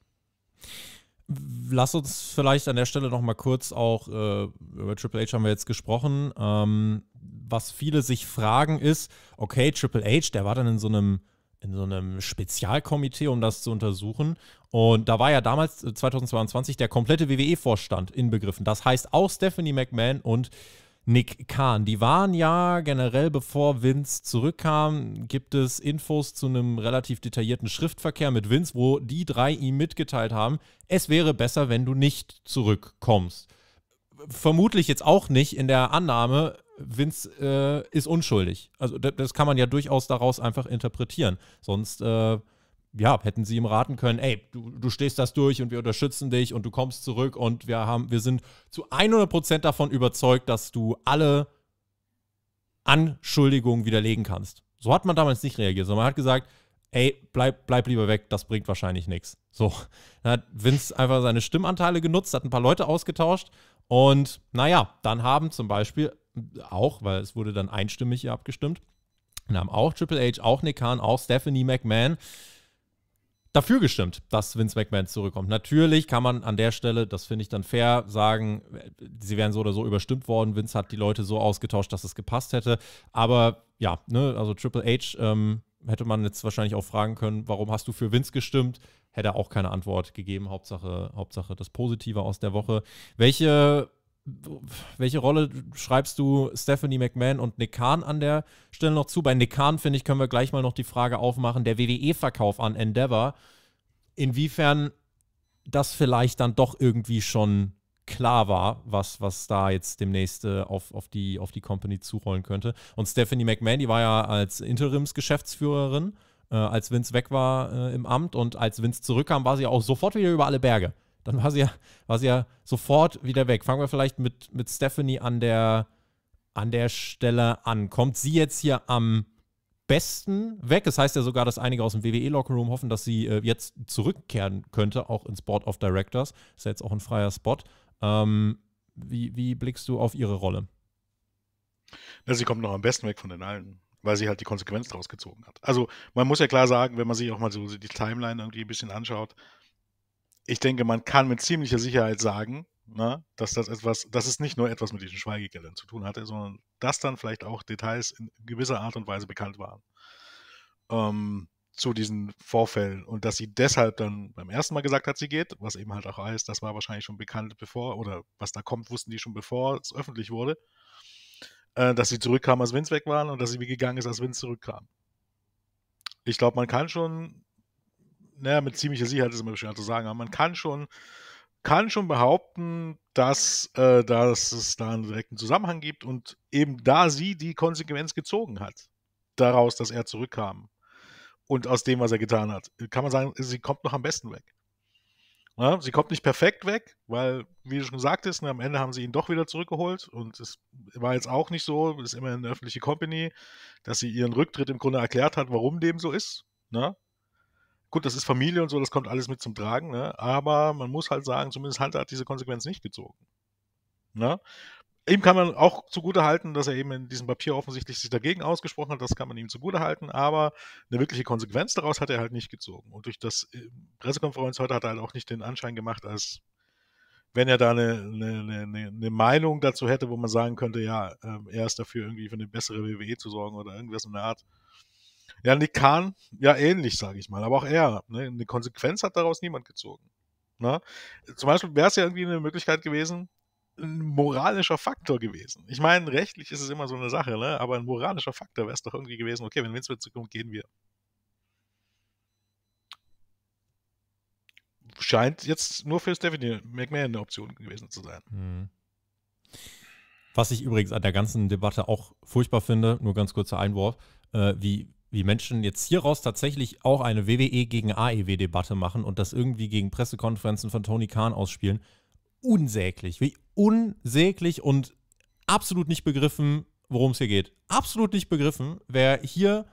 Speaker 1: Lass uns vielleicht an der Stelle noch mal kurz auch, äh, über Triple H haben wir jetzt gesprochen, ähm, was viele sich fragen ist, okay, Triple H, der war dann in so einem in so einem Spezialkomitee, um das zu untersuchen. Und da war ja damals, 2022, äh, der komplette WWE-Vorstand inbegriffen. Das heißt auch Stephanie McMahon und Nick Kahn. Die waren ja generell, bevor Vince zurückkam, gibt es Infos zu einem relativ detaillierten Schriftverkehr mit Vince, wo die drei ihm mitgeteilt haben, es wäre besser, wenn du nicht zurückkommst. Vermutlich jetzt auch nicht in der Annahme, Vince äh, ist unschuldig. Also das kann man ja durchaus daraus einfach interpretieren. Sonst äh, ja, hätten sie ihm raten können, ey, du, du stehst das durch und wir unterstützen dich und du kommst zurück und wir haben, wir sind zu 100% davon überzeugt, dass du alle Anschuldigungen widerlegen kannst. So hat man damals nicht reagiert, sondern man hat gesagt, ey, bleib, bleib lieber weg, das bringt wahrscheinlich nichts. So, dann hat Vince einfach seine Stimmanteile genutzt, hat ein paar Leute ausgetauscht und naja, dann haben zum Beispiel auch, weil es wurde dann einstimmig hier abgestimmt. Und haben auch Triple H, auch Nick Khan, auch Stephanie McMahon dafür gestimmt, dass Vince McMahon zurückkommt. Natürlich kann man an der Stelle, das finde ich dann fair, sagen, sie wären so oder so überstimmt worden. Vince hat die Leute so ausgetauscht, dass es gepasst hätte. Aber ja, ne, also Triple H ähm, hätte man jetzt wahrscheinlich auch fragen können, warum hast du für Vince gestimmt? Hätte er auch keine Antwort gegeben. Hauptsache, Hauptsache das Positive aus der Woche. Welche welche Rolle schreibst du Stephanie McMahon und Nick Khan an der Stelle noch zu? Bei Nick Khan, finde ich, können wir gleich mal noch die Frage aufmachen, der WWE-Verkauf an Endeavor, inwiefern das vielleicht dann doch irgendwie schon klar war, was, was da jetzt demnächst äh, auf, auf, die, auf die Company zurollen könnte. Und Stephanie McMahon, die war ja als Interimsgeschäftsführerin, äh, als Vince weg war äh, im Amt und als Vince zurückkam, war sie auch sofort wieder über alle Berge dann war sie ja, war sie ja sofort wieder weg. Fangen wir vielleicht mit, mit Stephanie an der, an der Stelle an. Kommt sie jetzt hier am besten weg? Es das heißt ja sogar, dass einige aus dem WWE-Lockerroom hoffen, dass sie äh, jetzt zurückkehren könnte, auch ins Board of Directors. Ist ja jetzt auch ein freier Spot. Ähm, wie, wie blickst du auf ihre Rolle? Na, sie kommt noch
Speaker 2: am besten weg von den Alten, weil sie halt die Konsequenz daraus gezogen hat. Also man muss ja klar sagen, wenn man sich auch mal so die Timeline irgendwie ein bisschen anschaut, ich denke, man kann mit ziemlicher Sicherheit sagen, na, ne, dass das etwas, dass es nicht nur etwas mit diesen Schweigegeldern zu tun hatte, sondern dass dann vielleicht auch Details in gewisser Art und Weise bekannt waren ähm, zu diesen Vorfällen und dass sie deshalb dann beim ersten Mal gesagt hat, sie geht, was eben halt auch heißt, das war wahrscheinlich schon bekannt bevor oder was da kommt, wussten die schon bevor es öffentlich wurde, äh, dass sie zurückkam, als Vince weg waren und dass sie wie gegangen ist, als Vince zurückkam. Ich glaube, man kann schon naja, mit ziemlicher Sicherheit ist immer schwer zu sagen, aber man kann schon, kann schon behaupten, dass, äh, dass es da einen direkten Zusammenhang gibt und eben da sie die Konsequenz gezogen hat, daraus, dass er zurückkam und aus dem, was er getan hat, kann man sagen, sie kommt noch am besten weg. Ja, sie kommt nicht perfekt weg, weil, wie du schon sagtest, ne, am Ende haben sie ihn doch wieder zurückgeholt und es war jetzt auch nicht so, es ist immerhin eine öffentliche Company, dass sie ihren Rücktritt im Grunde erklärt hat, warum dem so ist. Ne? Gut, das ist Familie und so, das kommt alles mit zum Tragen, ne? aber man muss halt sagen, zumindest Hunter hat diese Konsequenz nicht gezogen. Ne? Ihm kann man auch zugute halten, dass er eben in diesem Papier offensichtlich sich dagegen ausgesprochen hat, das kann man ihm zugute halten, aber eine wirkliche Konsequenz daraus hat er halt nicht gezogen. Und durch das äh, Pressekonferenz heute hat er halt auch nicht den Anschein gemacht, als wenn er da eine, eine, eine, eine, Meinung dazu hätte, wo man sagen könnte, ja, ähm, er ist dafür irgendwie für eine bessere WWE zu sorgen oder irgendwas in der Art. Ja, Nick Kahn, ja ähnlich, sage ich mal. Aber auch er, ne? eine Konsequenz hat daraus niemand gezogen. Ne? Zum Beispiel wäre es ja irgendwie eine Möglichkeit gewesen, ein moralischer Faktor gewesen. Ich meine, rechtlich ist es immer so eine Sache, ne? aber ein moralischer Faktor wäre es doch irgendwie gewesen, okay, wenn Vince zurückkommt, gehen wir. Scheint jetzt nur für Stephanie McMahon eine Option gewesen
Speaker 1: zu sein. Mhm. Was ich übrigens an der ganzen Debatte auch furchtbar finde, nur ganz kurzer Einwurf, äh, wie wie Menschen jetzt hieraus tatsächlich auch eine WWE gegen AEW-Debatte machen und das irgendwie gegen Pressekonferenzen von Tony Khan ausspielen. Unsäglich. Wie unsäglich und absolut nicht begriffen, worum es hier geht. Absolut nicht begriffen, wer hier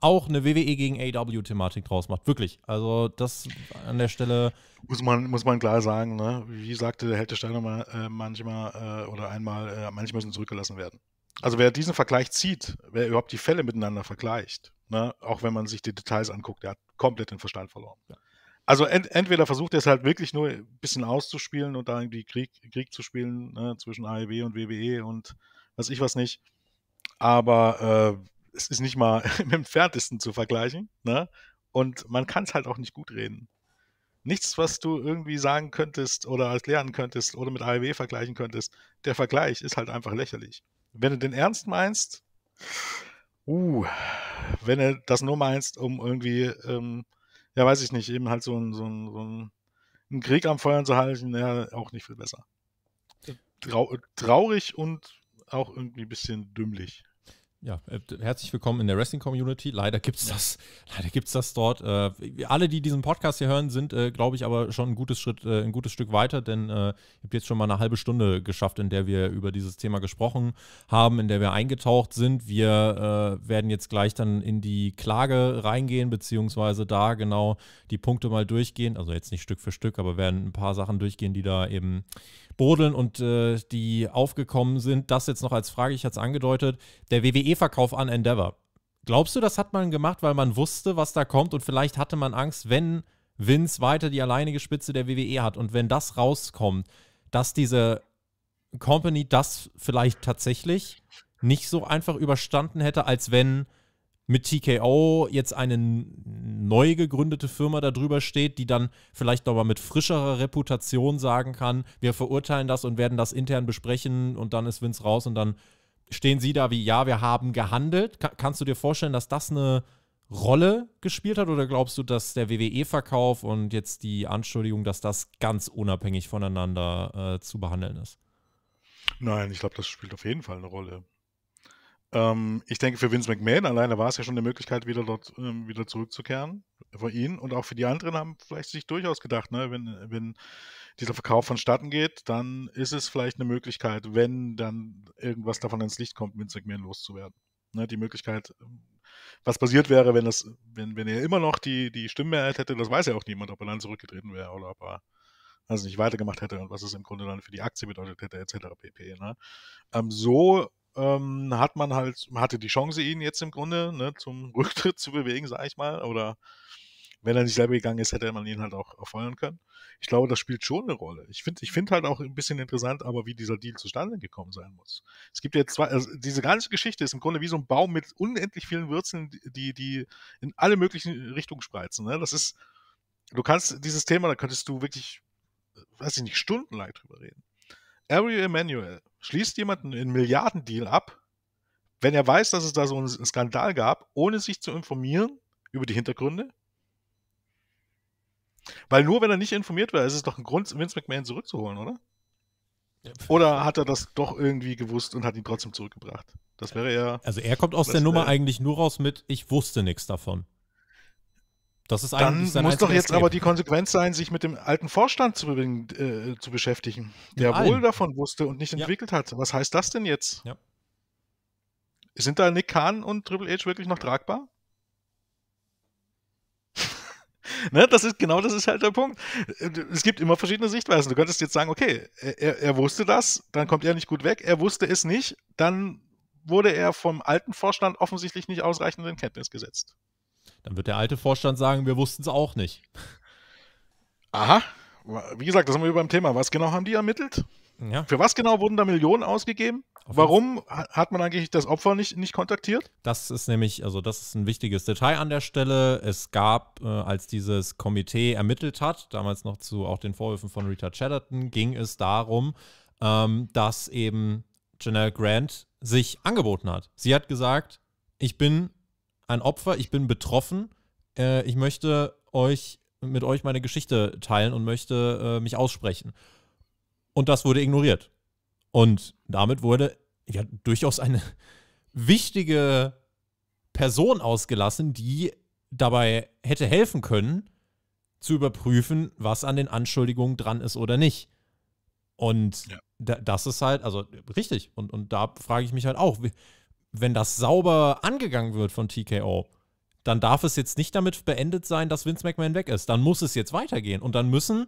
Speaker 1: auch eine WWE gegen aew thematik draus macht. Wirklich. Also das an der Stelle. Muss man, muss man klar sagen, ne? wie sagte der Held der Steiner
Speaker 2: mal, äh, manchmal äh, oder einmal, äh, manche müssen zurückgelassen werden. Also wer diesen Vergleich zieht, wer überhaupt die Fälle miteinander vergleicht, Ne? Auch wenn man sich die Details anguckt, er hat komplett den Verstand verloren. Ja. Also ent entweder versucht er es halt wirklich nur ein bisschen auszuspielen und da irgendwie Krieg, Krieg zu spielen ne? zwischen AEW und WWE und weiß ich was nicht. Aber äh, es ist nicht mal *laughs* mit dem Ferntesten zu vergleichen. Ne? Und man kann es halt auch nicht gut reden. Nichts, was du irgendwie sagen könntest oder erklären könntest oder mit AEW vergleichen könntest. Der Vergleich ist halt einfach lächerlich. Wenn du den ernst meinst, Uh, wenn du das nur meinst, um irgendwie, ähm, ja, weiß ich nicht, eben halt so, ein, so, ein, so ein, Krieg am Feuern zu halten, ja, auch nicht viel besser. Trau traurig und auch irgendwie ein bisschen dümmlich.
Speaker 1: Ja, äh, herzlich willkommen in der Wrestling-Community. Leider gibt's das, leider gibt's das dort. Äh, alle, die diesen Podcast hier hören, sind, äh, glaube ich, aber schon ein gutes Schritt, äh, ein gutes Stück weiter, denn äh, ihr habt jetzt schon mal eine halbe Stunde geschafft, in der wir über dieses Thema gesprochen haben, in der wir eingetaucht sind. Wir äh, werden jetzt gleich dann in die Klage reingehen, beziehungsweise da genau die Punkte mal durchgehen. Also jetzt nicht Stück für Stück, aber werden ein paar Sachen durchgehen, die da eben bodeln und äh, die aufgekommen sind. Das jetzt noch als Frage, ich hatte es angedeutet. Der WWE Verkauf an Endeavor. Glaubst du, das hat man gemacht, weil man wusste, was da kommt und vielleicht hatte man Angst, wenn Vince weiter die alleinige Spitze der WWE hat und wenn das rauskommt, dass diese Company das vielleicht tatsächlich nicht so einfach überstanden hätte, als wenn mit TKO jetzt eine neu gegründete Firma darüber steht, die dann vielleicht nochmal mit frischerer Reputation sagen kann, wir verurteilen das und werden das intern besprechen und dann ist Vince raus und dann stehen sie da wie, ja, wir haben gehandelt. Ka kannst du dir vorstellen, dass das eine Rolle gespielt hat oder glaubst du, dass der WWE-Verkauf und jetzt die Anschuldigung, dass das ganz unabhängig voneinander äh, zu behandeln ist?
Speaker 2: Nein, ich glaube, das spielt auf jeden Fall eine Rolle. Ähm, ich denke, für Vince McMahon alleine war es ja schon eine Möglichkeit, wieder dort ähm, wieder zurückzukehren. Für ihn und auch für die anderen haben vielleicht sich durchaus gedacht, ne, wenn, wenn dieser Verkauf vonstatten geht, dann ist es vielleicht eine Möglichkeit, wenn dann irgendwas davon ins Licht kommt, Vince McMahon loszuwerden. Ne, die Möglichkeit, ähm, was passiert wäre, wenn, das, wenn, wenn er immer noch die, die Stimmmehrheit hätte, das weiß ja auch niemand, ob er dann zurückgetreten wäre oder ob er also nicht weitergemacht hätte und was es im Grunde dann für die Aktie bedeutet hätte, etc. pp. Ne? Ähm, so ähm, hat man halt, hatte die Chance, ihn jetzt im Grunde ne, zum Rücktritt zu bewegen, sag ich mal, oder wenn er nicht selber gegangen ist, hätte man ihn halt auch erfeuern können. Ich glaube, das spielt schon eine Rolle. Ich finde ich find halt auch ein bisschen interessant, aber wie dieser Deal zustande gekommen sein muss. Es gibt jetzt zwei, also diese ganze Geschichte ist im Grunde wie so ein Baum mit unendlich vielen Würzeln, die, die in alle möglichen Richtungen spreizen. Ne? Das ist, du kannst dieses Thema, da könntest du wirklich, weiß ich nicht, stundenlang drüber reden. Ariel Emanuel schließt jemanden in Milliardendeal ab, wenn er weiß, dass es da so einen Skandal gab, ohne sich zu informieren über die Hintergründe, weil nur wenn er nicht informiert wäre, ist es doch ein Grund, Vince McMahon zurückzuholen, oder? Oder hat er das doch irgendwie gewusst und hat ihn trotzdem zurückgebracht? Das wäre ja. Also er kommt aus der Nummer
Speaker 1: eigentlich nur raus mit, ich wusste nichts davon. Das ist eigentlich Dann muss doch jetzt Escape. aber die
Speaker 2: Konsequenz sein, sich mit dem alten Vorstand zu, äh, zu beschäftigen, der ja, wohl davon wusste und nicht entwickelt ja. hat. Was heißt das denn jetzt? Ja. Sind da Nick Kahn und Triple H wirklich noch tragbar? Ne, das ist genau das ist halt der Punkt. Es gibt immer verschiedene Sichtweisen. Du könntest jetzt sagen, okay, er, er wusste das, dann kommt er nicht gut weg, er wusste es nicht, dann wurde er vom alten Vorstand offensichtlich nicht ausreichend in Kenntnis gesetzt.
Speaker 1: Dann wird der alte Vorstand sagen, wir wussten es auch nicht. Aha.
Speaker 2: Wie gesagt, das haben wir beim Thema. Was genau haben die ermittelt? Ja. Für was genau wurden da Millionen ausgegeben? Auf Warum hat man eigentlich das Opfer nicht, nicht
Speaker 1: kontaktiert? Das ist nämlich, also das ist ein wichtiges Detail an der Stelle. Es gab, äh, als dieses Komitee ermittelt hat, damals noch zu auch den Vorwürfen von Rita Chatterton, ging es darum, ähm, dass eben Janelle Grant sich angeboten hat. Sie hat gesagt, ich bin ein Opfer, ich bin betroffen, äh, ich möchte euch mit euch meine Geschichte teilen und möchte äh, mich aussprechen. Und das wurde ignoriert. Und damit wurde ja durchaus eine wichtige Person ausgelassen, die dabei hätte helfen können, zu überprüfen, was an den Anschuldigungen dran ist oder nicht. Und ja. das ist halt, also richtig. Und, und da frage ich mich halt auch, wenn das sauber angegangen wird von TKO, dann darf es jetzt nicht damit beendet sein, dass Vince McMahon weg ist. Dann muss es jetzt weitergehen. Und dann müssen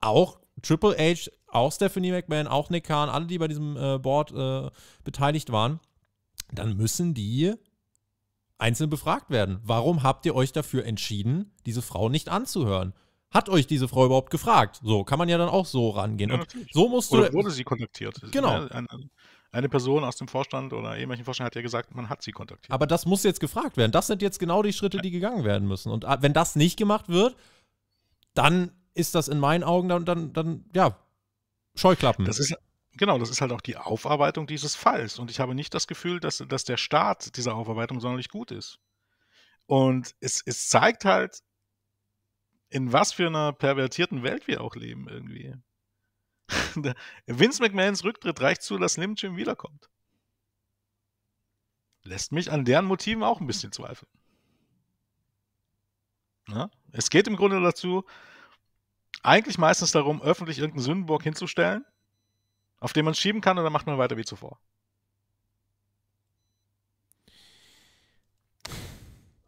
Speaker 1: auch Triple H, auch Stephanie McMahon, auch Nick Kahn, alle, die bei diesem äh, Board äh, beteiligt waren, dann müssen die einzeln befragt werden. Warum habt ihr euch dafür entschieden, diese Frau nicht anzuhören? Hat euch diese Frau überhaupt gefragt? So kann man ja dann auch so rangehen. Ja, so musst
Speaker 2: oder du. Oder wurde sie kontaktiert? Genau. Eine, eine Person aus dem Vorstand oder ehemaligen Vorstand hat ja gesagt, man hat
Speaker 1: sie kontaktiert. Aber das muss jetzt gefragt werden. Das sind jetzt genau die Schritte, die gegangen werden müssen. Und ah, wenn das nicht gemacht wird, dann ist das in meinen Augen dann, dann, dann ja, Scheuklappen.
Speaker 2: Das ist, genau, das ist halt auch die Aufarbeitung dieses Falls. Und ich habe nicht das Gefühl, dass, dass der Start dieser Aufarbeitung sonderlich gut ist. Und es, es zeigt halt, in was für einer pervertierten Welt wir auch leben irgendwie. *laughs* Vince McMahons Rücktritt reicht zu, dass Slim Jim wiederkommt. Lässt mich an deren Motiven auch ein bisschen zweifeln. Ja? Es geht im Grunde dazu, eigentlich meistens darum, öffentlich irgendeinen Sündenbock hinzustellen, auf den man schieben kann und dann macht man weiter wie zuvor.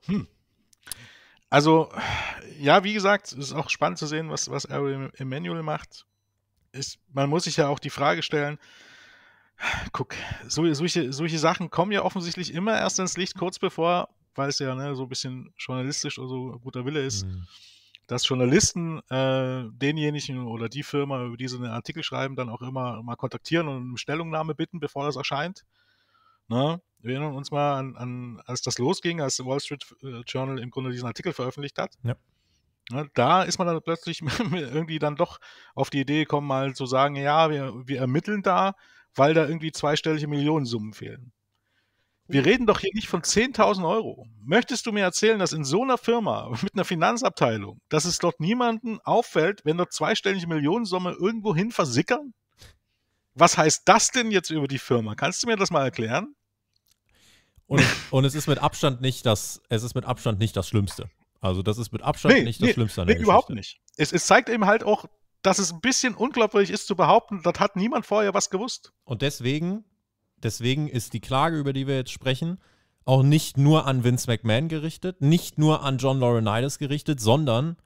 Speaker 2: Hm. Also, ja, wie gesagt, es ist auch spannend zu sehen, was, was Ariel Emanuel macht. Ist, man muss sich ja auch die Frage stellen, guck, so, solche, solche Sachen kommen ja offensichtlich immer erst ins Licht, kurz bevor, weil es ja ne, so ein bisschen journalistisch oder so guter Wille ist, mhm dass Journalisten äh, denjenigen oder die Firma, über die sie einen Artikel schreiben, dann auch immer mal kontaktieren und eine Stellungnahme bitten, bevor das erscheint. Ne? Wir erinnern uns mal an, an, als das losging, als der Wall Street äh, Journal im Grunde diesen Artikel veröffentlicht hat. Ja. Ne? Da ist man dann plötzlich *laughs* irgendwie dann doch auf die Idee gekommen, mal zu sagen, ja, wir, wir ermitteln da, weil da irgendwie zweistellige Millionensummen fehlen. Wir reden doch hier nicht von 10.000 Euro. Möchtest du mir erzählen, dass in so einer Firma *laughs* mit einer Finanzabteilung, dass es dort niemanden auffällt, wenn dort zweistellige Millionensumme irgendwo hin versickern? Was heißt das denn jetzt über die Firma? Kannst du mir das mal erklären?
Speaker 1: Und, und es ist mit Abstand nicht das, es ist mit Abstand nicht das Schlimmste. Also das ist mit Abstand nee, nicht das nee, Schlimmste an der nee, überhaupt nicht.
Speaker 2: Es, es zeigt eben halt auch, dass es ein bisschen unglaubwürdig ist zu behaupten, das
Speaker 1: hat niemand vorher was gewusst. Und deswegen deswegen ist die Klage, über die wir jetzt sprechen, auch nicht nur an Vince McMahon gerichtet, nicht nur an John Laurinaitis gerichtet, sondern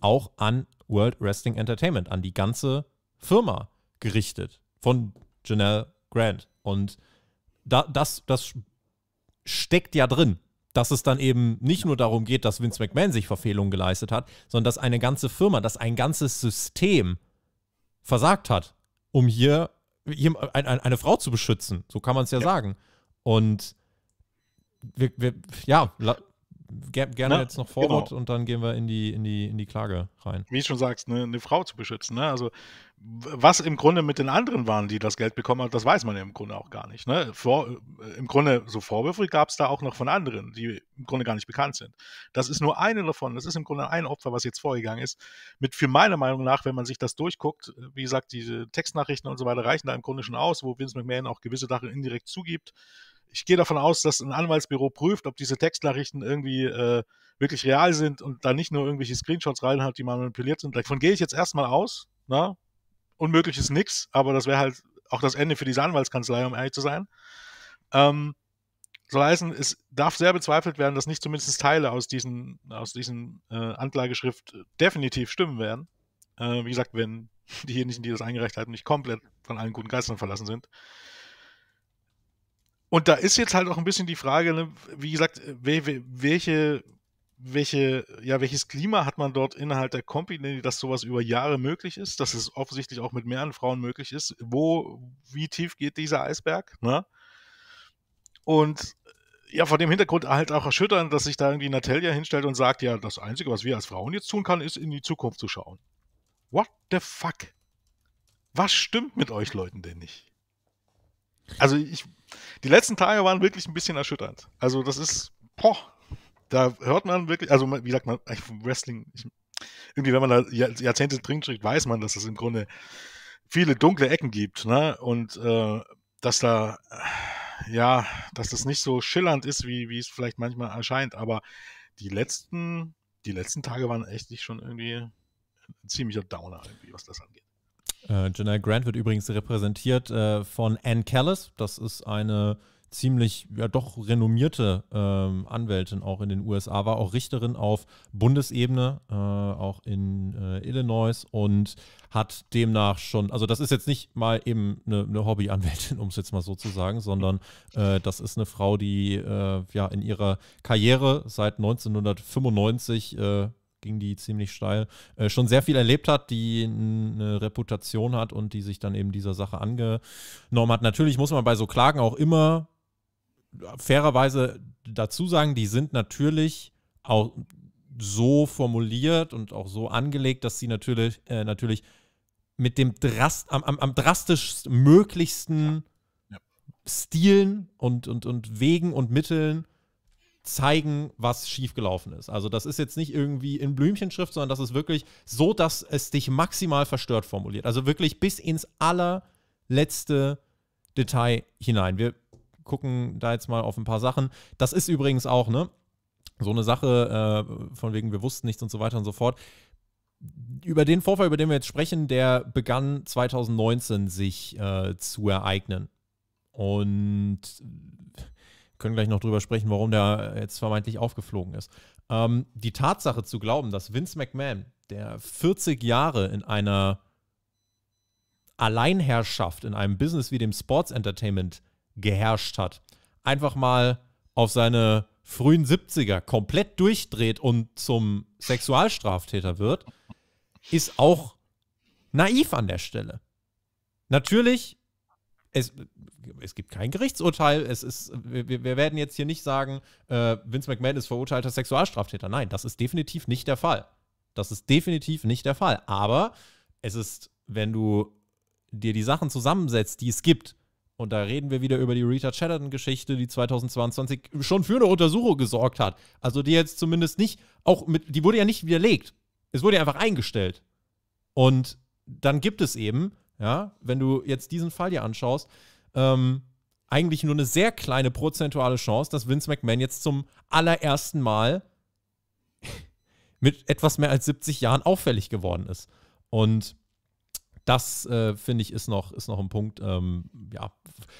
Speaker 1: auch an World Wrestling Entertainment, an die ganze Firma gerichtet von Janelle Grant. Und da, das, das steckt ja drin, dass es dann eben nicht nur darum geht, dass Vince McMahon sich Verfehlungen geleistet hat, sondern dass eine ganze Firma, dass ein ganzes System versagt hat, um hier eine Frau zu beschützen. So kann man es ja, ja, sagen. Und wir, wir, ja, gerne Na, jetzt noch Vorwort genau. und dann gehen wir in die, in, die, in die Klage rein.
Speaker 2: Wie du schon sagst, ne, eine Frau zu beschützen. Ne? Also was im Grunde mit den anderen waren, die das Geld bekommen haben, das weiß man ja im Grunde auch gar nicht. Ne? Vor, äh, Im Grunde so Vorwürfe gab es da auch noch von anderen, die im Grunde gar nicht bekannt sind. Das ist nur eine davon. Das ist im Grunde ein Opfer, was jetzt vorgegangen ist. Mit für meiner Meinung nach, wenn man sich das durchguckt, wie gesagt, diese Textnachrichten und so weiter reichen da im Grunde schon aus, wo Vince McMahon auch gewisse Sachen indirekt zugibt ich gehe davon aus, dass ein Anwaltsbüro prüft, ob diese Textnachrichten irgendwie äh, wirklich real sind und da nicht nur irgendwelche Screenshots reinhat, die mal manipuliert sind. Davon gehe ich jetzt erstmal aus. Na? Ne? Unmöglich ist nichts, aber das wäre halt auch das Ende für diese Anwaltskanzlei, um ehrlich zu sein. Ähm, soll heißen, es darf sehr bezweifelt werden, dass nicht zumindest Teile aus diesen, aus diesen äh, Anklageschrift äh, definitiv stimmen werden. Äh, wie gesagt, wenn *laughs* diejenigen, die das eingereicht haben, nicht komplett von allen guten Geistern verlassen sind. Und da ist jetzt halt auch ein bisschen die Frage, ne, wie gesagt, welche, welche, ja, welches Klima hat man dort innerhalb der Company, ne, dass sowas über Jahre möglich ist, dass es offensichtlich auch mit mehreren Frauen möglich ist. Wo, wie tief geht dieser Eisberg? Ne? Und ja, vor dem Hintergrund halt auch erschütternd, dass sich da irgendwie Natalia hinstellt und sagt, ja, das Einzige, was wir als Frauen jetzt tun können, ist in die Zukunft zu schauen. What the fuck? Was stimmt mit euch Leuten denn nicht? Also ich die letzten Tage waren wirklich ein bisschen erschütternd. Also das ist, boah, da hört man wirklich, also wie sagt man, Wrestling, ich, irgendwie, wenn man da Jahrzehnte drin schickt, weiß man, dass es im Grunde viele dunkle Ecken gibt, ne? Und äh, dass da, ja, dass das nicht so schillernd ist, wie, wie es vielleicht manchmal erscheint, aber die letzten, die letzten Tage waren echt nicht schon irgendwie ein ziemlicher Downer, irgendwie, was das angeht.
Speaker 1: Äh, Janelle Grant wird übrigens repräsentiert äh, von Anne Callis. Das ist eine ziemlich, ja doch renommierte ähm, Anwältin auch in den USA, war auch Richterin auf Bundesebene, äh, auch in äh, Illinois und hat demnach schon, also das ist jetzt nicht mal eben eine, eine Hobbyanwältin, *laughs* um es jetzt mal so zu sagen, sondern äh, das ist eine Frau, die äh, ja in ihrer Karriere seit 1995 ging die ziemlich steil, äh, schon sehr viel erlebt hat, die eine Reputation hat und die sich dann eben dieser Sache angenommen hat. Natürlich muss man bei so Klagen auch immer fairerweise dazu sagen, die sind natürlich auch so formuliert und auch so angelegt, dass sie natürlich, äh, natürlich mit dem Drast am, am, am drastischst ja. Ja. Stilen und, und, und Wegen und Mitteln zeigen, was schiefgelaufen ist. Also das ist jetzt nicht irgendwie in Blümchenschrift, sondern das ist wirklich so, dass es dich maximal verstört formuliert. Also wirklich bis ins allerletzte Detail hinein. Wir gucken da jetzt mal auf ein paar Sachen. Das ist übrigens auch, ne? So eine Sache, äh, von wegen wir wussten nichts und so weiter und so fort. Über den Vorfall, über den wir jetzt sprechen, der begann 2019 sich äh, zu ereignen. Und können gleich noch drüber sprechen, warum der äh, jetzt vermeintlich aufgeflogen ist. Ähm, die Tatsache zu glauben, dass Vince McMahon, der 40 Jahre in einer Alleinherrschaft, in einem Business wie dem Sports Entertainment geherrscht hat, einfach mal auf seine frühen 70er komplett durchdreht und zum Sexualstraftäter wird, ist auch naiv an der Stelle. Natürlich es, es gibt kein Gerichtsurteil. Es ist, wir, wir werden jetzt hier nicht sagen, äh, Vince McMahon ist verurteilter Sexualstraftäter. Nein, das ist definitiv nicht der Fall. Das ist definitiv nicht der Fall. Aber es ist, wenn du dir die Sachen zusammensetzt, die es gibt, und da reden wir wieder über die Rita Chatterton-Geschichte, die 2022 schon für eine Untersuchung gesorgt hat. Also die jetzt zumindest nicht, auch mit, die wurde ja nicht widerlegt. Es wurde ja einfach eingestellt. Und dann gibt es eben ja, wenn du jetzt diesen Fall dir anschaust, ähm, eigentlich nur eine sehr kleine prozentuale Chance, dass Vince McMahon jetzt zum allerersten Mal *laughs* mit etwas mehr als 70 Jahren auffällig geworden ist. Und das, äh, finde ich, ist noch, ist noch ein Punkt, ähm, ja,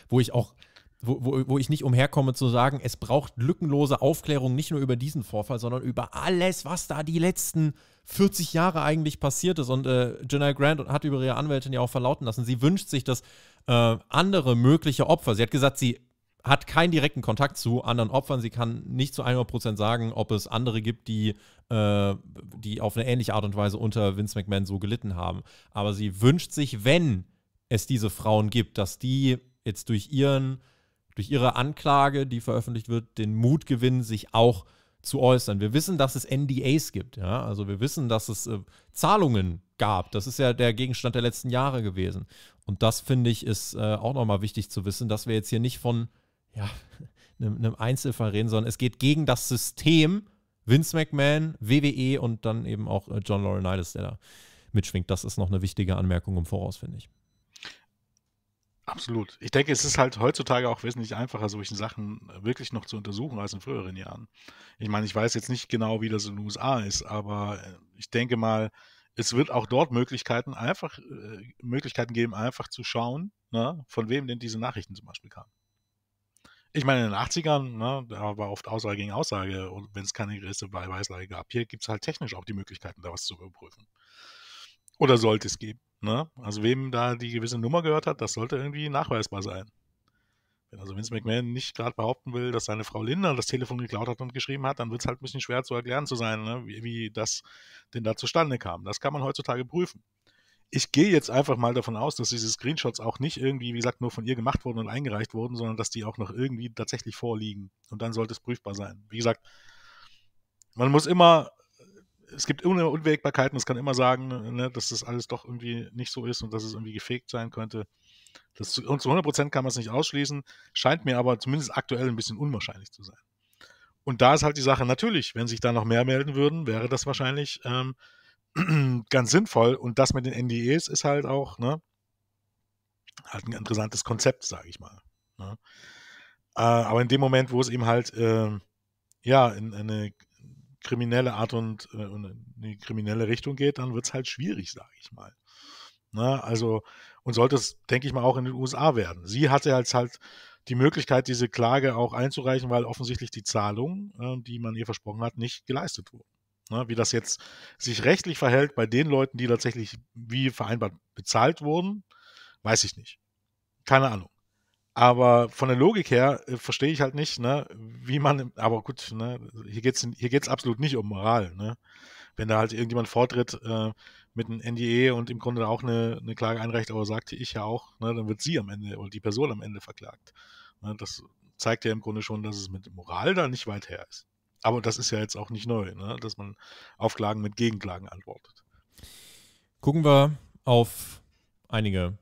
Speaker 1: wo ich auch wo, wo, wo ich nicht umherkomme zu sagen, es braucht lückenlose Aufklärung nicht nur über diesen Vorfall, sondern über alles, was da die letzten 40 Jahre eigentlich passiert ist. Und äh, Janelle Grant hat über ihre Anwältin ja auch verlauten lassen, sie wünscht sich, dass äh, andere mögliche Opfer, sie hat gesagt, sie hat keinen direkten Kontakt zu anderen Opfern. Sie kann nicht zu 100% sagen, ob es andere gibt, die, äh, die auf eine ähnliche Art und Weise unter Vince McMahon so gelitten haben. Aber sie wünscht sich, wenn es diese Frauen gibt, dass die jetzt durch ihren durch ihre Anklage, die veröffentlicht wird, den Mut gewinnen, sich auch zu äußern. Wir wissen, dass es NDAs gibt. Ja? Also wir wissen, dass es äh, Zahlungen gab. Das ist ja der Gegenstand der letzten Jahre gewesen. Und das finde ich ist äh, auch nochmal wichtig zu wissen, dass wir jetzt hier nicht von ja, *laughs* einem, einem Einzelfall reden, sondern es geht gegen das System Vince McMahon, WWE und dann eben auch äh, John Laurinaitis, der da mitschwingt. Das ist noch eine wichtige Anmerkung im Voraus, finde ich.
Speaker 2: Absolut. Ich denke, es ist halt heutzutage auch wesentlich einfacher, solche Sachen äh, wirklich noch zu untersuchen als in früheren Jahren. Ich meine, ich weiß jetzt nicht genau, wie das in den USA ist, aber äh, ich denke mal, es wird auch dort Möglichkeiten einfach äh, Möglichkeiten geben, einfach zu schauen, ne, von wem denn diese Nachrichten zum Beispiel kamen. Ich meine, in den 80ern, ne, da war oft Aussage gegen Aussage und wenn es keine gewisse Beweislage gab, hier gibt es halt technisch auch die Möglichkeiten, da was zu überprüfen. Oder sollte es geben. Ne? Also wem da die gewisse Nummer gehört hat, das sollte irgendwie nachweisbar sein. Wenn also Vince McMahon nicht gerade behaupten will, dass seine Frau Linda das Telefon geklaut hat und geschrieben hat, dann wird es halt ein bisschen schwer zu erklären zu sein, ne? wie, wie das denn da zustande kam. Das kann man heutzutage prüfen. Ich gehe jetzt einfach mal davon aus, dass diese Screenshots auch nicht irgendwie, wie gesagt, nur von ihr gemacht wurden und eingereicht wurden, sondern dass die auch noch irgendwie tatsächlich vorliegen. Und dann sollte es prüfbar sein. Wie gesagt, man muss immer es gibt immer Unwägbarkeiten, es kann immer sagen, ne, dass das alles doch irgendwie nicht so ist und dass es irgendwie gefegt sein könnte. Das zu, und zu 100% kann man es nicht ausschließen, scheint mir aber zumindest aktuell ein bisschen unwahrscheinlich zu sein. Und da ist halt die Sache, natürlich, wenn sich da noch mehr melden würden, wäre das wahrscheinlich ähm, *clears throat* ganz sinnvoll. Und das mit den NDEs ist halt auch ne, halt ein interessantes Konzept, sage ich mal. Ne? Äh, aber in dem Moment, wo es eben halt äh, ja in eine kriminelle Art äh, und in die kriminelle Richtung geht, dann wird es halt schwierig, sage ich mal. Na, ne, also, und sollte es, denke ich mal, auch in den USA werden. Sie hatte als halt die Möglichkeit, diese Klage auch einzureichen, weil offensichtlich die Zahlungen, äh, die man ihr versprochen hat, nicht geleistet wurden. Na, ne, wie das jetzt sich rechtlich verhält bei den Leuten, die tatsächlich wie vereinbart bezahlt wurden, weiß ich nicht. Keine Ahnung. Aber von der Logik her äh, verstehe ich halt nicht, ne, wie man, aber gut, ne, hier geht es hier geht's absolut nicht um Moral. Ne? Wenn da halt irgendjemand vortritt äh, mit einem NDE und im Grunde auch eine, eine Klage einreicht, aber sagte ich ja auch, ne, dann wird sie am Ende oder die Person am Ende verklagt. Ne? Das zeigt ja im Grunde schon, dass es mit Moral da nicht weit her ist. Aber das ist ja jetzt auch nicht neu, ne? dass man auf Klagen mit Gegenklagen
Speaker 1: antwortet. Gucken wir auf einige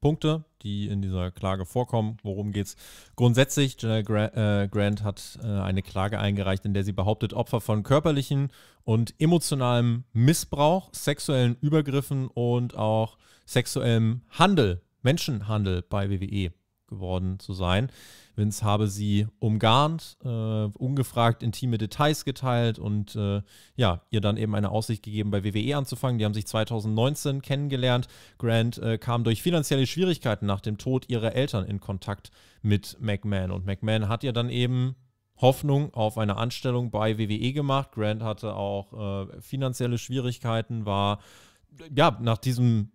Speaker 1: Punkte die in dieser Klage vorkommen. Worum geht es Grundsätzlich, Jenna äh, Grant hat äh, eine Klage eingereicht, in der sie behauptet, Opfer von körperlichen und emotionalem Missbrauch, sexuellen Übergriffen und auch sexuellem Handel, Menschenhandel bei WWE geworden zu sein. Vince habe sie umgarnt, äh, ungefragt intime Details geteilt und äh, ja, ihr dann eben eine Aussicht gegeben, bei WWE anzufangen. Die haben sich 2019 kennengelernt. Grant äh, kam durch finanzielle Schwierigkeiten nach dem Tod ihrer Eltern in Kontakt mit McMahon und McMahon hat ihr dann eben Hoffnung auf eine Anstellung bei WWE gemacht. Grant hatte auch äh, finanzielle Schwierigkeiten, war ja nach diesem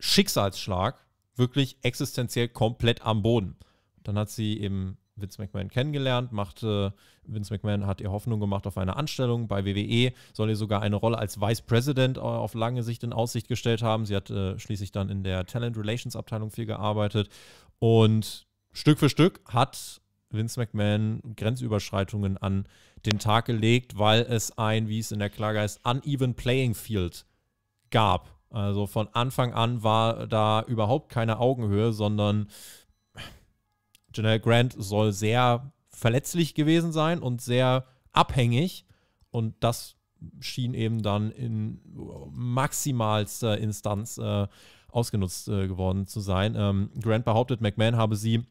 Speaker 1: Schicksalsschlag wirklich existenziell komplett am Boden. Dann hat sie eben Vince McMahon kennengelernt, machte, Vince McMahon hat ihr Hoffnung gemacht auf eine Anstellung bei WWE, soll ihr sogar eine Rolle als Vice President äh, auf lange Sicht in Aussicht gestellt haben. Sie hat äh, schließlich dann in der Talent Relations Abteilung viel gearbeitet und Stück für Stück hat Vince McMahon Grenzüberschreitungen an den Tag gelegt, weil es ein, wie es in der Klage heißt, uneven playing field gab also von Anfang an war da überhaupt keine Augenhöhe, sondern Janelle Grant soll sehr verletzlich gewesen sein und sehr abhängig. Und das schien eben dann in maximalster Instanz äh, ausgenutzt äh, geworden zu sein. Ähm, Grant behauptet, McMahon habe sie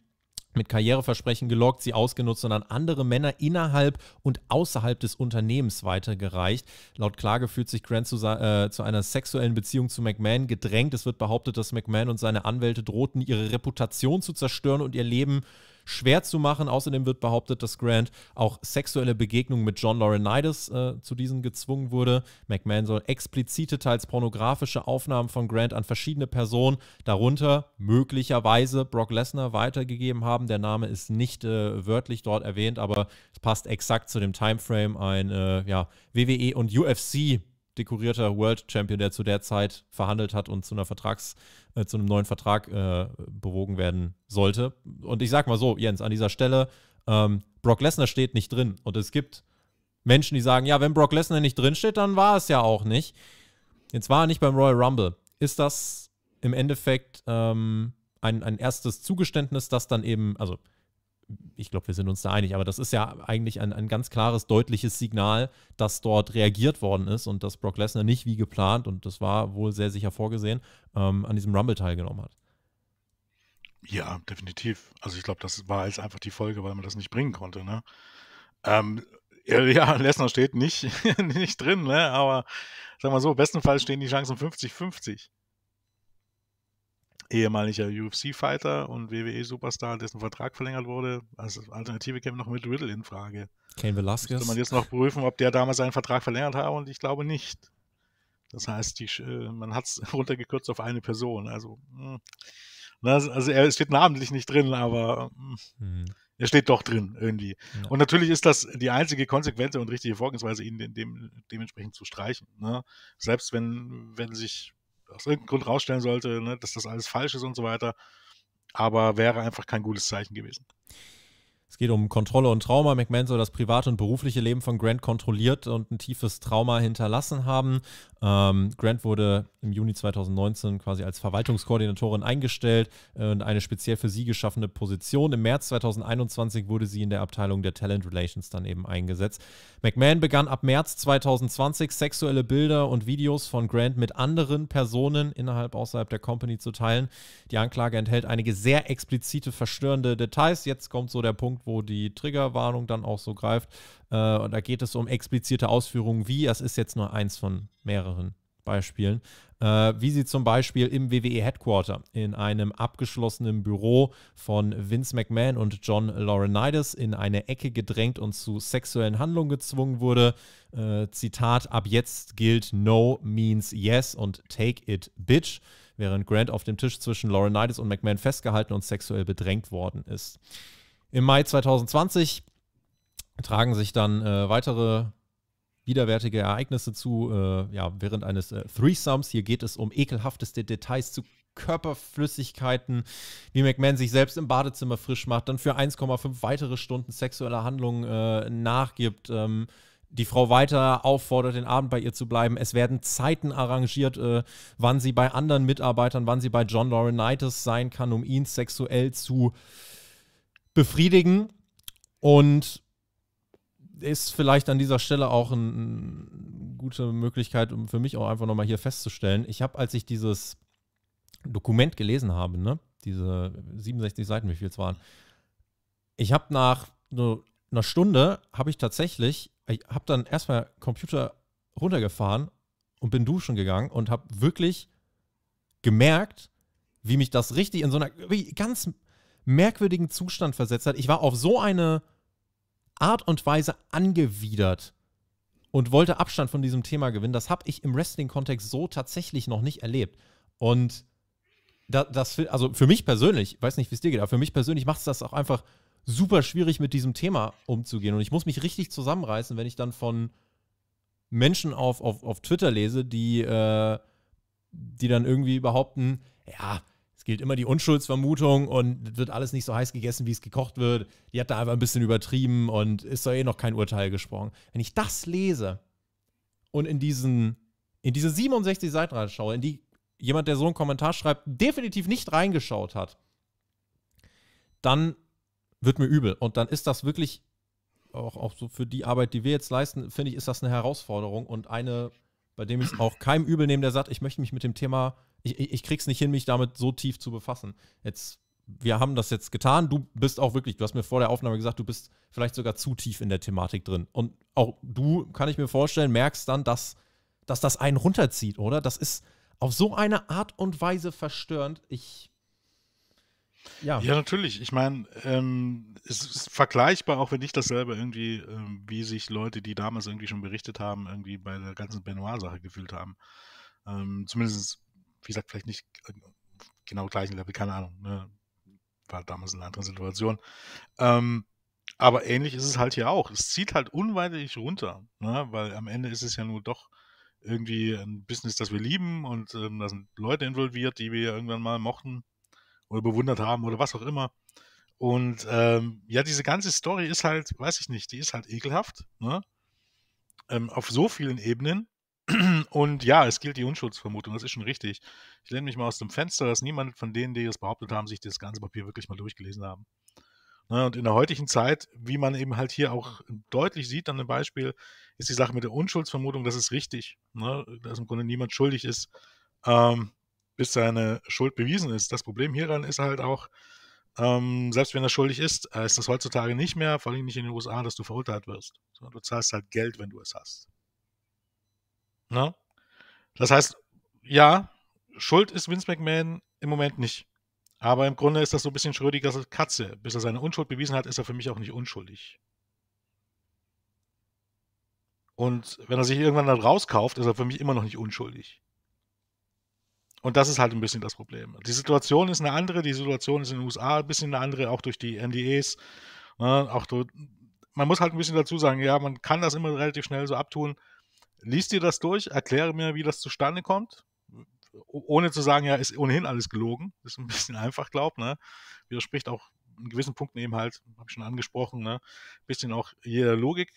Speaker 1: mit Karriereversprechen gelockt, sie ausgenutzt, sondern andere Männer innerhalb und außerhalb des Unternehmens weitergereicht. Laut Klage fühlt sich Grant zu, äh, zu, einer sexuellen Beziehung zu McMahon gedrängt. Es wird behauptet, dass McMahon und seine Anwälte drohten, ihre Reputation zu zerstören und ihr Leben äh, schwer zu machen. Außerdem wird behauptet, dass Grant auch sexuelle Begegnungen mit John Laurinaitis äh, zu diesen gezwungen wurde. McMahon soll explizite, teils pornografische Aufnahmen von Grant an verschiedene Personen, darunter möglicherweise Brock Lesnar, weitergegeben haben. Der Name ist nicht äh, wörtlich dort erwähnt, aber es passt exakt zu dem Timeframe, ein äh, ja, WWE und UFC dekorierter World Champion, der zu der Zeit verhandelt hat und zu einer Vertrags, äh, zu einem neuen Vertrag äh, bewogen werden sollte. Und ich sag mal so, Jens, an dieser Stelle, ähm, Brock Lesnar steht nicht drin. Und es gibt Menschen, die sagen, ja, wenn Brock Lesnar nicht drin steht, dann war es ja auch nicht. Jetzt war er nicht beim Royal Rumble. Ist das im Endeffekt ähm, ein, ein erstes Zugeständnis, das dann eben, also ich glaube, wir sind uns da einig, aber das ist ja eigentlich ein, ein ganz klares, deutliches Signal, dass dort reagiert worden ist und dass Brock Lesnar nicht wie geplant, und das war wohl sehr sicher vorgesehen, ähm, an diesem Rumble teilgenommen hat.
Speaker 2: Ja, definitiv. Also ich glaube, das war jetzt einfach die Folge, weil man das nicht bringen konnte. Ne? Ähm, ja, Lesnar steht nicht, *laughs* nicht drin, ne? aber sagen wir so, bestenfalls stehen die Chancen 50-50 ehemaliger UFC-Fighter und WWE-Superstar, dessen Vertrag verlängert wurde. Als Alternative käme noch mit Riddle in Frage.
Speaker 1: Kane Velasquez. Kann man jetzt
Speaker 2: noch prüfen, ob der damals seinen Vertrag verlängert hat und ich glaube nicht. Das heißt, die, äh, man hat es *laughs* runtergekürzt auf eine Person. Also, hm. also, also er steht namentlich nicht drin, aber hm. mhm. er steht doch drin irgendwie. Ja. Und natürlich ist das die einzige konsequente und richtige Vorgehensweise, ihn de dementsprechend zu streichen. Ne? Selbst wenn, wenn sich aus irgendeinem Grund rausstellen sollte, ne, dass das alles falsch ist und so weiter. Aber wäre einfach kein gutes Zeichen
Speaker 1: gewesen. Es geht um Kontrolle und Trauma. McMahon soll das private und berufliche Leben von Grant kontrolliert und ein tiefes Trauma hinterlassen haben. Ähm, Grant wurde im Juni 2019 quasi als Verwaltungskoordinatorin eingestellt und eine speziell für sie geschaffene Position. Im März 2021 wurde sie in der Abteilung der Talent Relations dann eben eingesetzt. McMahon begann ab März 2020 sexuelle Bilder und Videos von Grant mit anderen Personen innerhalb, außerhalb der Company zu teilen. Die Anklage enthält einige sehr explizite, verstörende Details. Jetzt kommt so der Punkt, anfängt, wo die Triggerwarnung dann auch so greift. Äh, und da geht es um explizite Ausführungen wie, das ist jetzt nur eins von mehreren Beispielen, äh, wie sie zum Beispiel im WWE Headquarter in einem abgeschlossenen Büro von Vince McMahon und John Laurinaitis in eine Ecke gedrängt und zu sexuellen Handlungen gezwungen wurde. Äh, Zitat: Ab jetzt gilt No means Yes und Take it, Bitch. Während Grant auf dem Tisch zwischen Laurinaitis und McMahon festgehalten und sexuell bedrängt worden ist. Im Mai 2020 tragen sich dann äh, weitere widerwärtige Ereignisse zu, äh, ja, während eines äh, Threesums. Hier geht es um ekelhafteste Details zu Körperflüssigkeiten, wie McMahon sich selbst im Badezimmer frisch macht, dann für 1,5 weitere Stunden sexueller Handlungen äh, nachgibt. Ähm, die Frau weiter auffordert, den Abend bei ihr zu bleiben. Es werden Zeiten arrangiert, äh, wann sie bei anderen Mitarbeitern, wann sie bei John Laurinaitis sein kann, um ihn sexuell zu äh, befriedigen und ist vielleicht an dieser Stelle auch eine gute Möglichkeit, um für mich auch einfach nochmal hier festzustellen. Ich habe, als ich dieses Dokument gelesen habe, ne, diese 67 Seiten, wie viel es waren, ich habe nach nur einer Stunde, habe ich tatsächlich, ich habe dann erstmal Computer runtergefahren und bin duschen gegangen und habe wirklich gemerkt, wie mich das richtig in so einer ganz merkwürdigen Zustand versetzt hat. Ich war auf so eine Art und Weise angewidert und wollte Abstand von diesem Thema gewinnen. Das habe ich im Wrestling-Kontext so tatsächlich noch nicht erlebt. Und das, das, also für mich persönlich, ich weiß nicht, wie es dir geht, aber für mich persönlich macht es das auch einfach super schwierig, mit diesem Thema umzugehen. Und ich muss mich richtig zusammenreißen, wenn ich dann von Menschen auf, auf, auf Twitter lese, die, äh, die dann irgendwie behaupten, ja, gilt immer die Unschuldsvermutung und wird alles nicht so heiß gegessen, wie es gekocht wird. Die hat da einfach ein bisschen übertrieben und ist da eh noch kein Urteil gesprochen. Wenn ich das lese und in diesen in diese 67 Seiten reinschaue, in die jemand, der so einen Kommentar schreibt, definitiv nicht reingeschaut hat, dann wird mir übel. Und dann ist das wirklich, auch, auch so für die Arbeit, die wir jetzt leisten, finde ich, ist das eine Herausforderung und eine, bei dem ich es auch keinem übel nehme, der sagt, ich möchte mich mit dem Thema ich, ich krieg's nicht hin, mich damit so tief zu befassen. Jetzt, wir haben das jetzt getan. Du bist auch wirklich, du hast mir vor der Aufnahme gesagt, du bist vielleicht sogar zu tief in der Thematik drin. Und auch du, kann ich mir vorstellen, merkst dann, dass, dass das einen runterzieht, oder? Das ist auf so eine Art und Weise verstörend. Ich.
Speaker 2: Ja. ja, natürlich. Ich meine, ähm, es ist vergleichbar, auch wenn ich dasselbe irgendwie, ähm, wie sich Leute, die damals irgendwie schon berichtet haben, irgendwie bei der ganzen Benoit-Sache gefühlt haben. Ähm, zumindest wie gesagt, vielleicht nicht äh, genau gleichen Level, keine Ahnung. Ne? War damals in einer anderen Situation. Ähm, aber ähnlich ist es halt hier auch. Es zieht halt unweigerlich runter, ne? weil am Ende ist es ja nur doch irgendwie ein Business, das wir lieben und ähm, da sind Leute involviert, die wir irgendwann mal mochten oder bewundert haben oder was auch immer. Und ähm, ja, diese ganze Story ist halt, weiß ich nicht, die ist halt ekelhaft, ne? Ähm, auf so vielen Ebenen. *clears throat* Und ja, es gilt die Unschuldsvermutung, das ist schon richtig. Ich lehne mich mal aus dem Fenster, dass niemand von denen, die das behauptet haben, sich das ganze Papier wirklich mal durchgelesen haben. Ne, und in der heutigen Zeit, wie man eben halt hier auch deutlich sieht an dem Beispiel, ist die Sache mit der Unschuldsvermutung, das ist richtig, ne? dass im Grunde niemand schuldig ist, ähm, bis seine Schuld bewiesen ist. Das Problem hieran ist halt auch, ähm, selbst wenn er schuldig ist, ist das heutzutage nicht mehr, vor allem nicht in den USA, dass du verurteilt wirst. Sondern du zahlst halt Geld, wenn du es hast. Ne? Das heißt, ja, schuld ist Vince McMahon im Moment nicht. Aber im Grunde ist das so ein bisschen Schrödingers Katze. Bis er seine Unschuld bewiesen hat, ist er für mich auch nicht unschuldig. Und wenn er sich irgendwann dann rauskauft, ist er für mich immer noch nicht unschuldig. Und das ist halt ein bisschen das Problem. Die Situation ist eine andere, die Situation ist in den USA ein bisschen eine andere, auch durch die NDAs. Ne? Auch durch, man muss halt ein bisschen dazu sagen, ja, man kann das immer relativ schnell so abtun lies dir das durch, erkläre mir, wie das zustande kommt, ohne zu sagen, ja, ist ohnehin alles gelogen. Ist ein *laughs* bisschen einfach, glaub, ne? Widerspricht auch in gewissen Punkten eben halt, habe ich schon angesprochen, ne? Bisschen auch jeder Logik.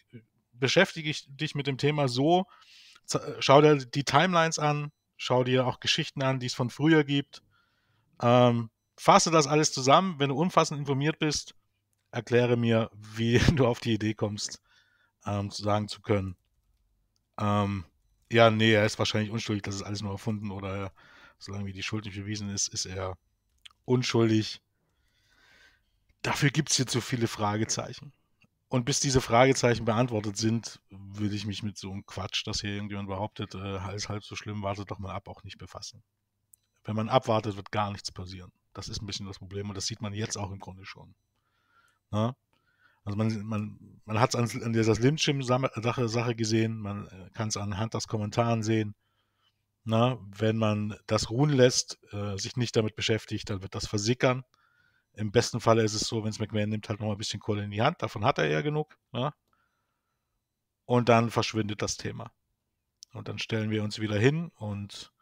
Speaker 2: Beschäftige dich mit dem Thema so, schau dir die Timelines an, schau dir auch Geschichten an, die es von früher gibt. Ähm, fasse das alles zusammen, wenn du umfassend informiert bist, erkläre mir, wie *laughs* du auf die Idee kommst, ähm, zu sagen zu können, ähm, ja, nee, er ist wahrscheinlich unschuldig, das ist alles nur erfunden oder solange wie die Schuld nicht bewiesen ist, ist er unschuldig. Dafür gibt es hier zu viele Fragezeichen. Und bis diese Fragezeichen beantwortet sind, würde ich mich mit so einem Quatsch, dass hier irgendjemand behauptet, äh, alles halb so schlimm, wartet doch mal ab, auch nicht befassen. Wenn man abwartet, wird gar nichts passieren. Das ist ein bisschen das Problem und das sieht man jetzt auch im Grunde schon. Na? Ne? Also man, man, man hat es an, an dieser Slim-Sache Sache gesehen, man äh, kann es anhand des Kommentaren sehen. Na, wenn man das ruhen lässt, äh, sich nicht damit beschäftigt, dann wird das versickern. Im besten Falle ist es so, wenn es McMahon nimmt, halt nochmal ein bisschen Kohle in die Hand, davon hat er ja genug. Na? Und dann verschwindet das Thema. Und dann stellen wir uns wieder hin und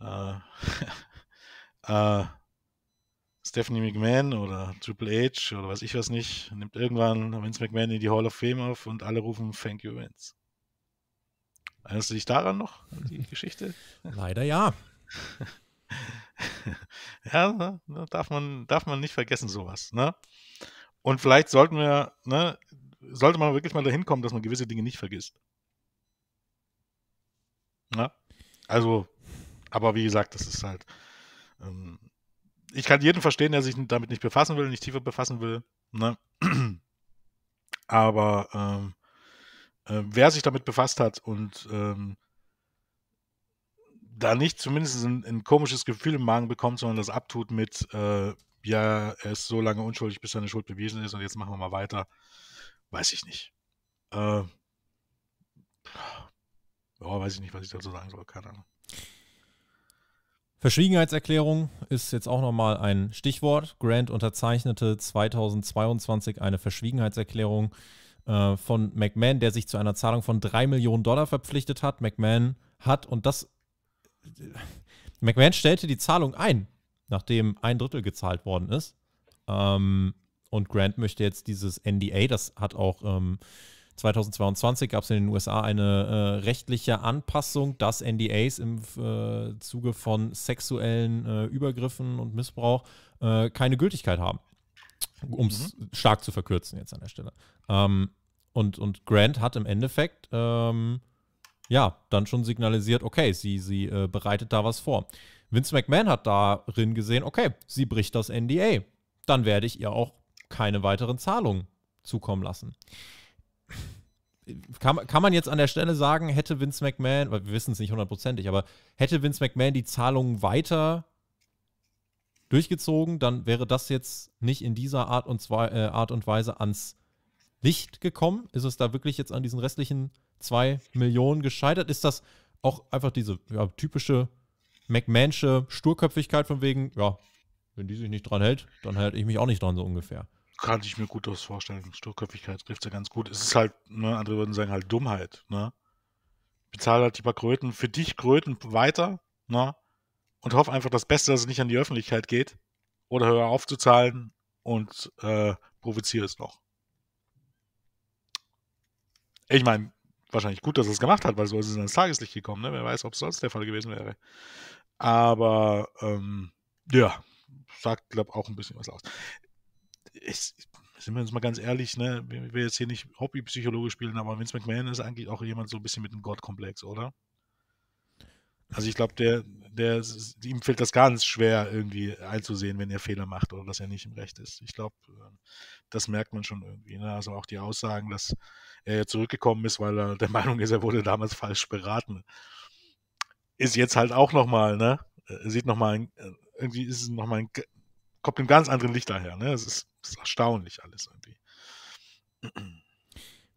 Speaker 2: äh, *laughs* äh, Stephanie McMahon oder Triple H oder weiß ich was nicht, nimmt irgendwann Vince McMahon in die Hall of Fame auf und alle rufen Thank you, Vince. Erinnerst du dich daran noch, an die Geschichte? Leider ja. *laughs* ja, ne, ne, darf, man, darf man nicht vergessen, sowas. Ne? Und vielleicht sollten wir, ne, sollte man wirklich mal dahin kommen, dass man gewisse Dinge nicht vergisst. Ne? Also, aber wie gesagt, das ist halt. Ähm, ich kann jeden verstehen, der sich damit nicht befassen will, nicht tiefer befassen will. Ne? *clears throat* Aber ähm, äh, wer sich damit befasst hat und ähm, da nicht zumindest ein, ein, komisches Gefühl im Magen bekommt, sondern das abtut mit, äh, ja, er ist so lange unschuldig, bis seine Schuld bewiesen ist und jetzt machen wir mal weiter, weiß ich nicht. Äh, ja, weiß ich nicht, was ich dazu sagen soll, keine Ahnung.
Speaker 1: Verschwiegenheitserklärung ist jetzt auch nochmal ein Stichwort. Grant unterzeichnete 2022 eine Verschwiegenheitserklärung äh, von McMahon, der sich zu einer Zahlung von 3 Millionen Dollar verpflichtet hat. McMahon hat, und das. McMahon stellte die Zahlung ein, nachdem ein Drittel gezahlt worden ist. Ähm, und Grant möchte jetzt dieses NDA, das hat auch ähm, 2022 gab es in den USA eine äh, rechtliche Anpassung, dass NDAs im äh, Zuge von sexuellen äh, Übergriffen und Missbrauch äh, keine Gültigkeit haben. Um es mhm. stark zu verkürzen jetzt an der Stelle. Ähm, und, und Grant hat im Endeffekt ähm, ja dann schon signalisiert, okay, sie, sie äh, bereitet da was vor. Vince McMahon hat darin gesehen, okay, sie bricht das NDA. Dann werde ich ihr auch keine weiteren Zahlungen zukommen lassen kann, kann man jetzt an der Stelle sagen, hätte Vince McMahon, weil wir wissen es nicht hundertprozentig, aber hätte Vince McMahon die Zahlungen weiter durchgezogen, dann wäre das jetzt nicht in dieser Art und, zwei, äh, Art und Weise ans Licht gekommen. Ist es da wirklich jetzt an diesen restlichen zwei Millionen gescheitert? Ist das auch einfach diese ja, typische McMahonsche Sturköpfigkeit von wegen, ja, wenn die sich nicht dran hält, dann halte ich mich auch nicht dran, so ungefähr?
Speaker 2: kann ich mir gut das vorstellen. Sturköpfigkeit trifft ja ganz gut. Es ist halt, ne, andere würden sagen, halt Dummheit, ne? Bezahl halt die paar Kröten für dich Kröten weiter, ne? Und hoff einfach das Beste, dass es nicht an die Öffentlichkeit geht. Oder hör auf zu zahlen und äh, provoziere es noch. Ich meine, wahrscheinlich gut, dass er es gemacht hat, weil so ist es ans Tageslicht gekommen, ne? Wer weiß, ob es sonst der Fall gewesen wäre. Aber ähm, ja, sagt, glaube auch ein bisschen was aus ich, sind wir uns mal ganz ehrlich, ne, ich will jetzt hier nicht Hobbypsychologe spielen, aber Vince McMahon ist eigentlich auch jemand so ein bisschen mit einem Gottkomplex, oder? Also ich glaube, der, der, ihm fällt das ganz schwer irgendwie einzusehen, wenn er Fehler macht oder dass er nicht im Recht ist. Ich glaube, ähm, das merkt man schon irgendwie. Ne? Also auch die Aussagen, dass er zurückgekommen ist, weil er der *laughs* Meinung ist, er wurde damals falsch beraten, ist jetzt halt auch nochmal, ne? Äh, sieht nochmal, äh, irgendwie ist es nochmal, kommt einem ganz anderen Licht daher. Ne? Es ist ist erstaunlich alles irgendwie.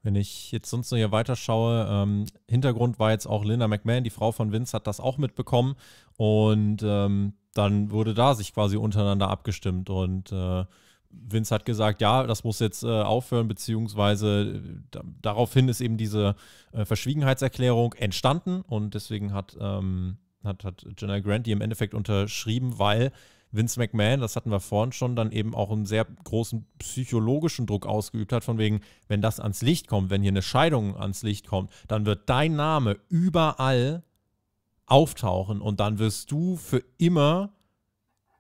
Speaker 1: Wenn ich jetzt sonst noch hier weiterschaue, ähm, Hintergrund war jetzt auch Linda McMahon, die Frau von Vince, hat das auch mitbekommen und ähm, dann wurde da sich quasi untereinander abgestimmt und äh, Vince hat gesagt, ja, das muss jetzt äh, aufhören, beziehungsweise äh, da, daraufhin ist eben diese äh, Verschwiegenheitserklärung entstanden und deswegen hat, ähm, hat, hat General Grant die im Endeffekt unterschrieben, weil Vince McMahon, das hatten wir vorhin schon, dann eben auch einen sehr großen psychologischen Druck ausgeübt hat, von wegen, wenn das ans Licht kommt, wenn hier eine Scheidung ans Licht kommt, dann wird dein Name überall auftauchen und dann wirst du für immer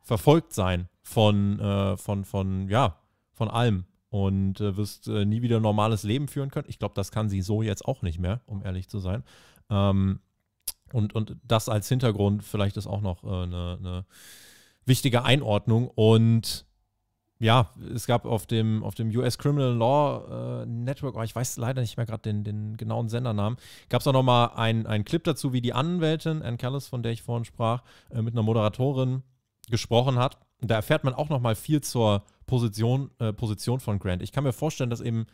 Speaker 1: verfolgt sein von, äh, von, von, ja, von allem und äh, wirst äh, nie wieder ein normales Leben führen können. Ich glaube, das kann sie so jetzt auch nicht mehr, um ehrlich zu sein. Ähm, und, und das als Hintergrund vielleicht ist auch noch eine, äh, eine wichtige Einordnung. Und ja, es gab auf dem, auf dem US Criminal Law äh, Network, oh, ich weiß leider nicht mehr gerade den, den genauen Sendernamen, gab es auch nochmal einen Clip dazu, wie die Anwältin Ann Callis, von der ich vorhin sprach, äh, mit einer Moderatorin gesprochen hat. Und da erfährt man auch nochmal viel zur Position, äh, Position von Grant. Ich kann mir vorstellen, dass eben,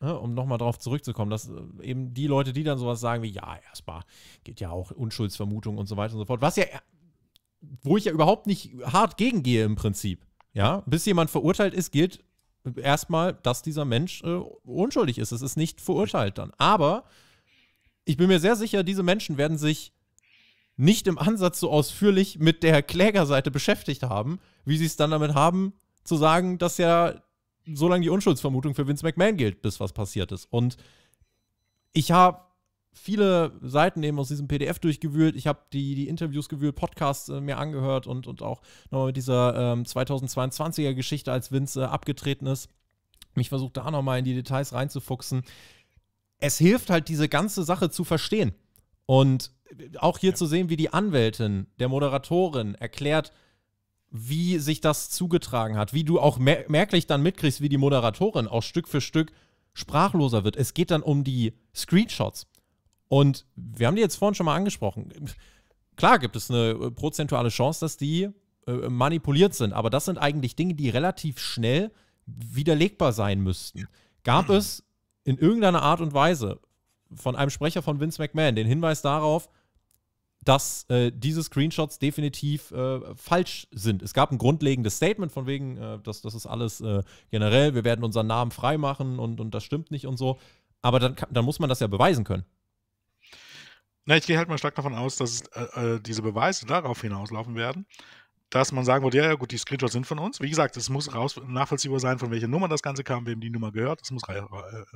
Speaker 1: äh, um nochmal darauf zurückzukommen, dass äh, eben die Leute, die dann sowas sagen wie, ja, erstmal geht ja auch Unschuldsvermutung und so weiter und so fort, was ja wo ich ja überhaupt nicht hart gegengehe im Prinzip. Ja, bis jemand verurteilt ist, gilt erstmal, dass dieser Mensch äh, unschuldig ist. Es ist nicht verurteilt dann. Aber ich bin mir sehr sicher, diese Menschen werden sich nicht im Ansatz so ausführlich mit der Klägerseite beschäftigt haben, wie sie es dann damit haben, zu sagen, dass ja so lange die Unschuldsvermutung für Vince McMahon gilt, bis was passiert ist. Und ich habe viele Seiten eben aus diesem PDF durchgewühlt. Ich habe die, die Interviews gewühlt, Podcasts äh, mir angehört und, und auch nochmal mit dieser ähm, 2022er Geschichte, als Vince äh, abgetreten ist, mich versucht da nochmal in die Details reinzufuchsen. Es hilft halt, diese ganze Sache zu verstehen. Und auch hier ja. zu sehen, wie die Anwältin der Moderatorin erklärt, wie sich das zugetragen hat, wie du auch mer merklich dann mitkriegst, wie die Moderatorin auch Stück für Stück sprachloser wird. Es geht dann um die Screenshots und wir haben die jetzt vorhin schon mal angesprochen. Klar gibt es eine äh, prozentuale Chance, dass die äh, manipuliert sind, aber das sind eigentlich Dinge, die relativ schnell widerlegbar sein müssten. Gab es in irgendeiner Art und Weise von einem Sprecher von Vince McMahon den Hinweis darauf, dass äh, diese Screenshots definitiv äh, falsch sind. Es gab ein grundlegendes Statement von wegen, äh, das, das ist alles äh, generell, wir werden unseren Namen freimachen und, und das stimmt nicht und so. Aber dann, dann muss man das ja beweisen können. Na, ich gehe halt mal stark
Speaker 2: davon aus, dass äh, äh, diese Beweise darauf hinauslaufen werden, dass man sagen würde, ja, ja gut, die Screenshots sind von uns. Wie gesagt, es muss raus, nachvollziehbar sein, von welcher Nummer das Ganze kam, wem die Nummer gehört. Das muss äh,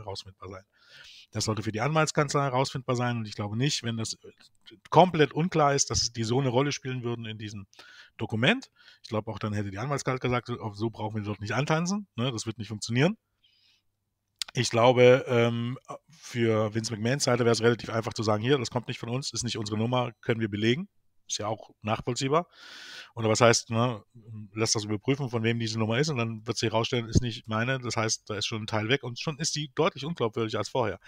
Speaker 2: rausfindbar sein. Das sollte für die Anwaltskanzlei herausfindbar sein. Und ich glaube nicht, wenn das äh, komplett unklar ist, dass die so eine Rolle spielen würden in diesem Dokument. Ich glaube auch, dann hätte die Anwaltskanzlei gesagt, so brauchen wir dort nicht antanzen. Ne, das wird nicht funktionieren ich glaube, ähm, für Vince McMahons Seite wäre es relativ einfach zu sagen, hier, das kommt nicht von uns, ist nicht unsere Nummer, können wir belegen. Ist ja auch nachvollziehbar. Und was heißt, ne, lass das überprüfen, von wem diese Nummer ist, und dann wird sich herausstellen, ist nicht meine. Das heißt, da ist schon ein Teil weg und schon ist die deutlich unglaubwürdiger als vorher.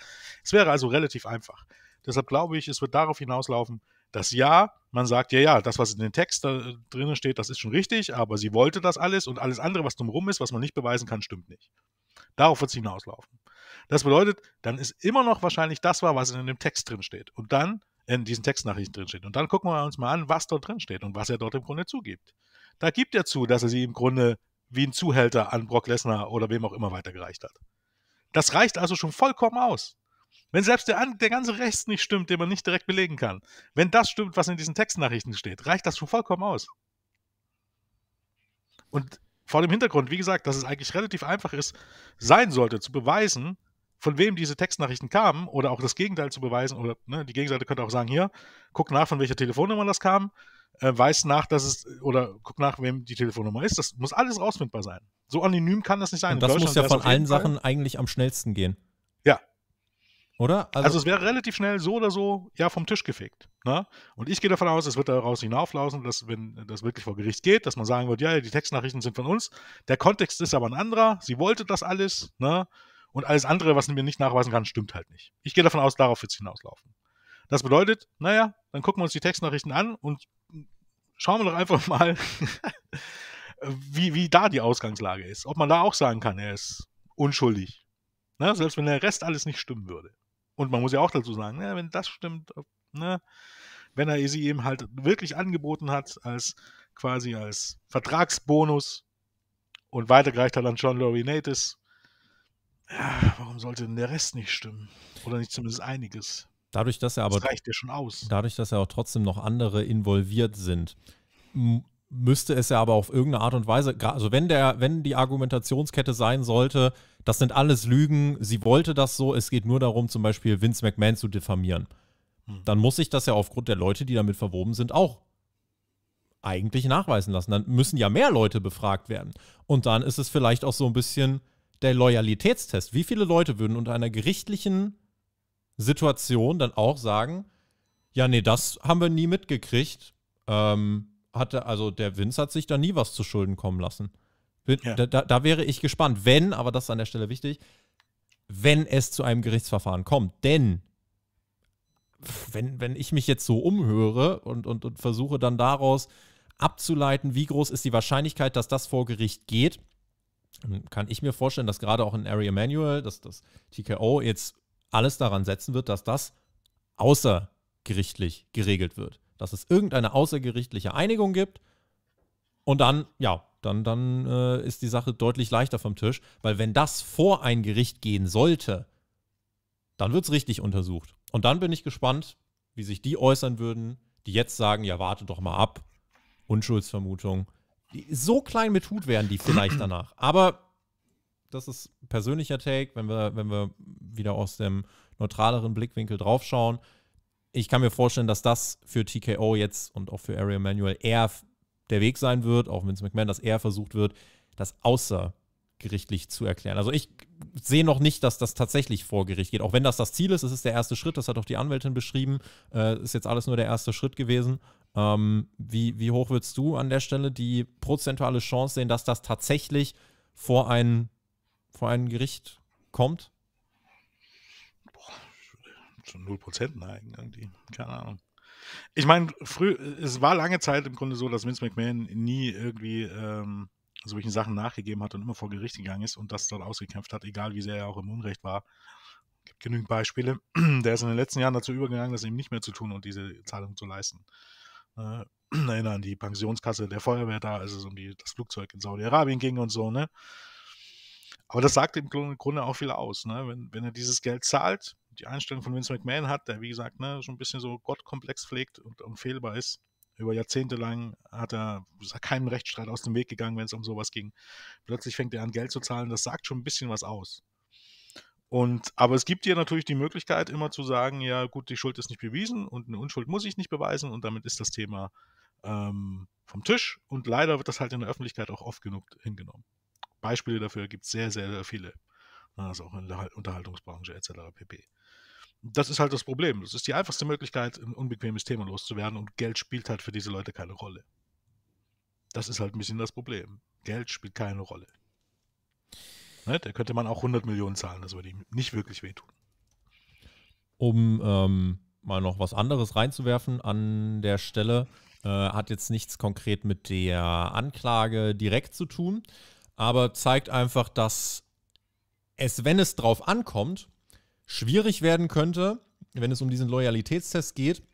Speaker 2: Es wäre also relativ einfach. Deshalb glaube ich, es wird darauf hinauslaufen, dass ja, man sagt, ja, ja, das, was in den Text da äh, drinnen steht, das ist schon richtig, aber sie wollte das alles und alles andere, was drumherum ist, was man nicht beweisen kann, stimmt nicht. Darauf wird es hinauslaufen. Das bedeutet, dann ist immer noch wahrscheinlich das wahr, was in dem Text drin steht. Und dann, in diesen Textnachrichten drin steht. Und dann gucken wir uns mal an, was dort drin steht und was er dort im Grunde zugibt. Da gibt er zu, dass er sie im Grunde wie ein Zuhälter an Brock Lesnar oder wem auch immer weitergereicht hat. Das reicht also schon vollkommen aus. Wenn selbst der, der ganze Rest nicht stimmt, den man nicht direkt belegen kann, wenn das stimmt, was in diesen Textnachrichten steht, reicht das schon vollkommen aus. Und vor dem Hintergrund, wie gesagt, dass es eigentlich relativ einfach ist, sein sollte, zu beweisen, von wem diese Textnachrichten kamen oder auch das Gegenteil zu beweisen oder ne, die Gegenseite könnte auch sagen, hier, guck nach, von welcher Telefonnummer das kam, äh, weiß nach, dass es oder guck nach, wem die Telefonnummer ist.
Speaker 1: Das muss alles rausfindbar sein. So anonym
Speaker 2: kann das nicht sein. Und das muss ja von allen Fall. Sachen
Speaker 1: eigentlich am schnellsten gehen.
Speaker 2: Oder? Also, also, es wäre relativ schnell so oder so ja vom Tisch gefegt. Ne? Und ich gehe davon aus, es wird daraus hinauslaufen, dass wenn das wirklich vor Gericht geht, dass man sagen wird, ja, die Textnachrichten sind von uns, der Kontext ist aber ein anderer, sie wollte das alles, ne? Und alles andere, was mir nicht nachweisen kann, stimmt halt nicht. Ich gehe davon aus, darauf wird es hinauslaufen. Das bedeutet, naja, dann gucken wir uns die Textnachrichten an und schauen wir doch einfach *laughs* mal, wie, wie da die Ausgangslage ist. Ob man da auch sagen kann, er ist unschuldig. Ne? Selbst wenn der Rest alles nicht stimmen würde. Und man muss ja auch dazu sagen, ne, wenn das stimmt, ne, wenn er sie eben halt wirklich angeboten hat, als quasi als Vertragsbonus und weitergereicht hat an John Laurinaitis, ja, warum sollte denn der Rest nicht stimmen? Oder nicht zumindest einiges.
Speaker 1: Dadurch, dass er aber. Das reicht ja schon aus. Dadurch, dass er auch trotzdem noch andere involviert sind, müsste es ja aber auf irgendeine Art und Weise, also wenn der, wenn die Argumentationskette sein sollte, das sind alles Lügen, sie wollte das so, es geht nur darum, zum Beispiel Vince McMahon zu diffamieren, hm. dann muss ich das ja aufgrund der Leute, die damit verwoben sind, auch eigentlich nachweisen lassen. Dann müssen ja mehr Leute befragt werden. Und dann ist es vielleicht auch so ein bisschen der Loyalitätstest. Wie viele Leute würden unter einer gerichtlichen Situation dann auch sagen, ja, nee, das haben wir nie mitgekriegt. Ähm, hatte, also der Vince hat sich da nie was zu Schulden kommen lassen. Da, da, da wäre ich gespannt, wenn, aber das ist an der Stelle wichtig, wenn es zu einem Gerichtsverfahren kommt. Denn wenn, wenn ich mich jetzt so umhöre und, und, und versuche dann daraus abzuleiten, wie groß ist die Wahrscheinlichkeit, dass das vor Gericht geht, kann ich mir vorstellen, dass gerade auch in Ari Emanuel, dass das TKO jetzt alles daran setzen wird, dass das außergerichtlich geregelt wird dass es irgendeine außergerichtliche Einigung gibt. Und dann, ja, dann, dann äh, ist die Sache deutlich leichter vom Tisch, weil wenn das vor ein Gericht gehen sollte, dann wird es richtig untersucht. Und dann bin ich gespannt, wie sich die äußern würden, die jetzt sagen, ja, warte doch mal ab, Unschuldsvermutung. Die, so klein mit Hut wären die vielleicht *clears throat* danach. Aber das ist persönlicher Take, wenn wir, wenn wir wieder aus dem neutraleren Blickwinkel draufschauen. schauen ich kann mir vorstellen, dass das für TKO jetzt und auch für Ariel Manuel eher der Weg sein wird, auch wenn es McMahon, dass er versucht wird, das außergerichtlich zu erklären. Also ich sehe noch nicht, dass das tatsächlich vor Gericht geht, auch wenn das das Ziel ist. Es ist der erste Schritt, das hat auch die Anwältin beschrieben. Äh, ist jetzt alles nur der erste Schritt gewesen. Ähm, wie, wie hoch würdest du an der Stelle die prozentuale Chance sehen, dass das tatsächlich vor ein, vor ein Gericht kommt?
Speaker 2: schon 0% neigen, irgendwie. Keine Ahnung. Ich meine, früh, es war lange Zeit im Grunde so, dass Vince McMahon nie irgendwie ähm, solchen Sachen nachgegeben hat und immer vor Gericht gegangen ist und das dort ausgekämpft hat, egal wie sehr er auch im Unrecht war. Es gibt genügend Beispiele. *clears throat* Der ist in den letzten Jahren dazu übergegangen, das eben nicht mehr zu tun und diese Zahlung zu leisten. Äh, *clears throat* erinnern an die Pensionskasse der Feuerwehr da, als es um die, das Flugzeug in Saudi-Arabien ging und so, ne? Aber das sagt im Grunde auch viel aus, ne? Wenn, wenn er dieses Geld zahlt, die Einstellung von Vince McMahon hat, der wie gesagt ne, schon ein bisschen so Gottkomplex pflegt und unfehlbar ist. Über Jahrzehnte lang hat er keinem Rechtsstreit aus dem Weg gegangen, wenn es um sowas ging. Plötzlich fängt er an, Geld zu zahlen. Das sagt schon ein bisschen was aus. Und, aber es gibt dir natürlich die Möglichkeit, immer zu sagen, ja gut, die Schuld ist nicht bewiesen und eine Unschuld muss ich nicht beweisen und damit ist das Thema ähm, vom Tisch. Und leider wird das halt in der Öffentlichkeit auch oft genug hingenommen. Beispiele dafür gibt es sehr, sehr, sehr viele. Also auch in der Unterhaltungsbranche etc. pp das ist halt das Problem. Das ist die einfachste Möglichkeit, ein unbequemes Thema loszuwerden und Geld spielt halt für diese Leute keine Rolle. Das ist halt ein bisschen das Problem. Geld spielt keine Rolle. Ne? Da könnte man auch 100 Millionen zahlen, das würde ihm nicht
Speaker 1: wirklich wehtun. Um ähm, mal noch was anderes reinzuwerfen an der Stelle, äh, hat jetzt nichts konkret mit der Anklage direkt zu tun, aber zeigt einfach, dass es, wenn es drauf ankommt, schwierig werden könnte, wenn es um diesen Loyalitätstest geht,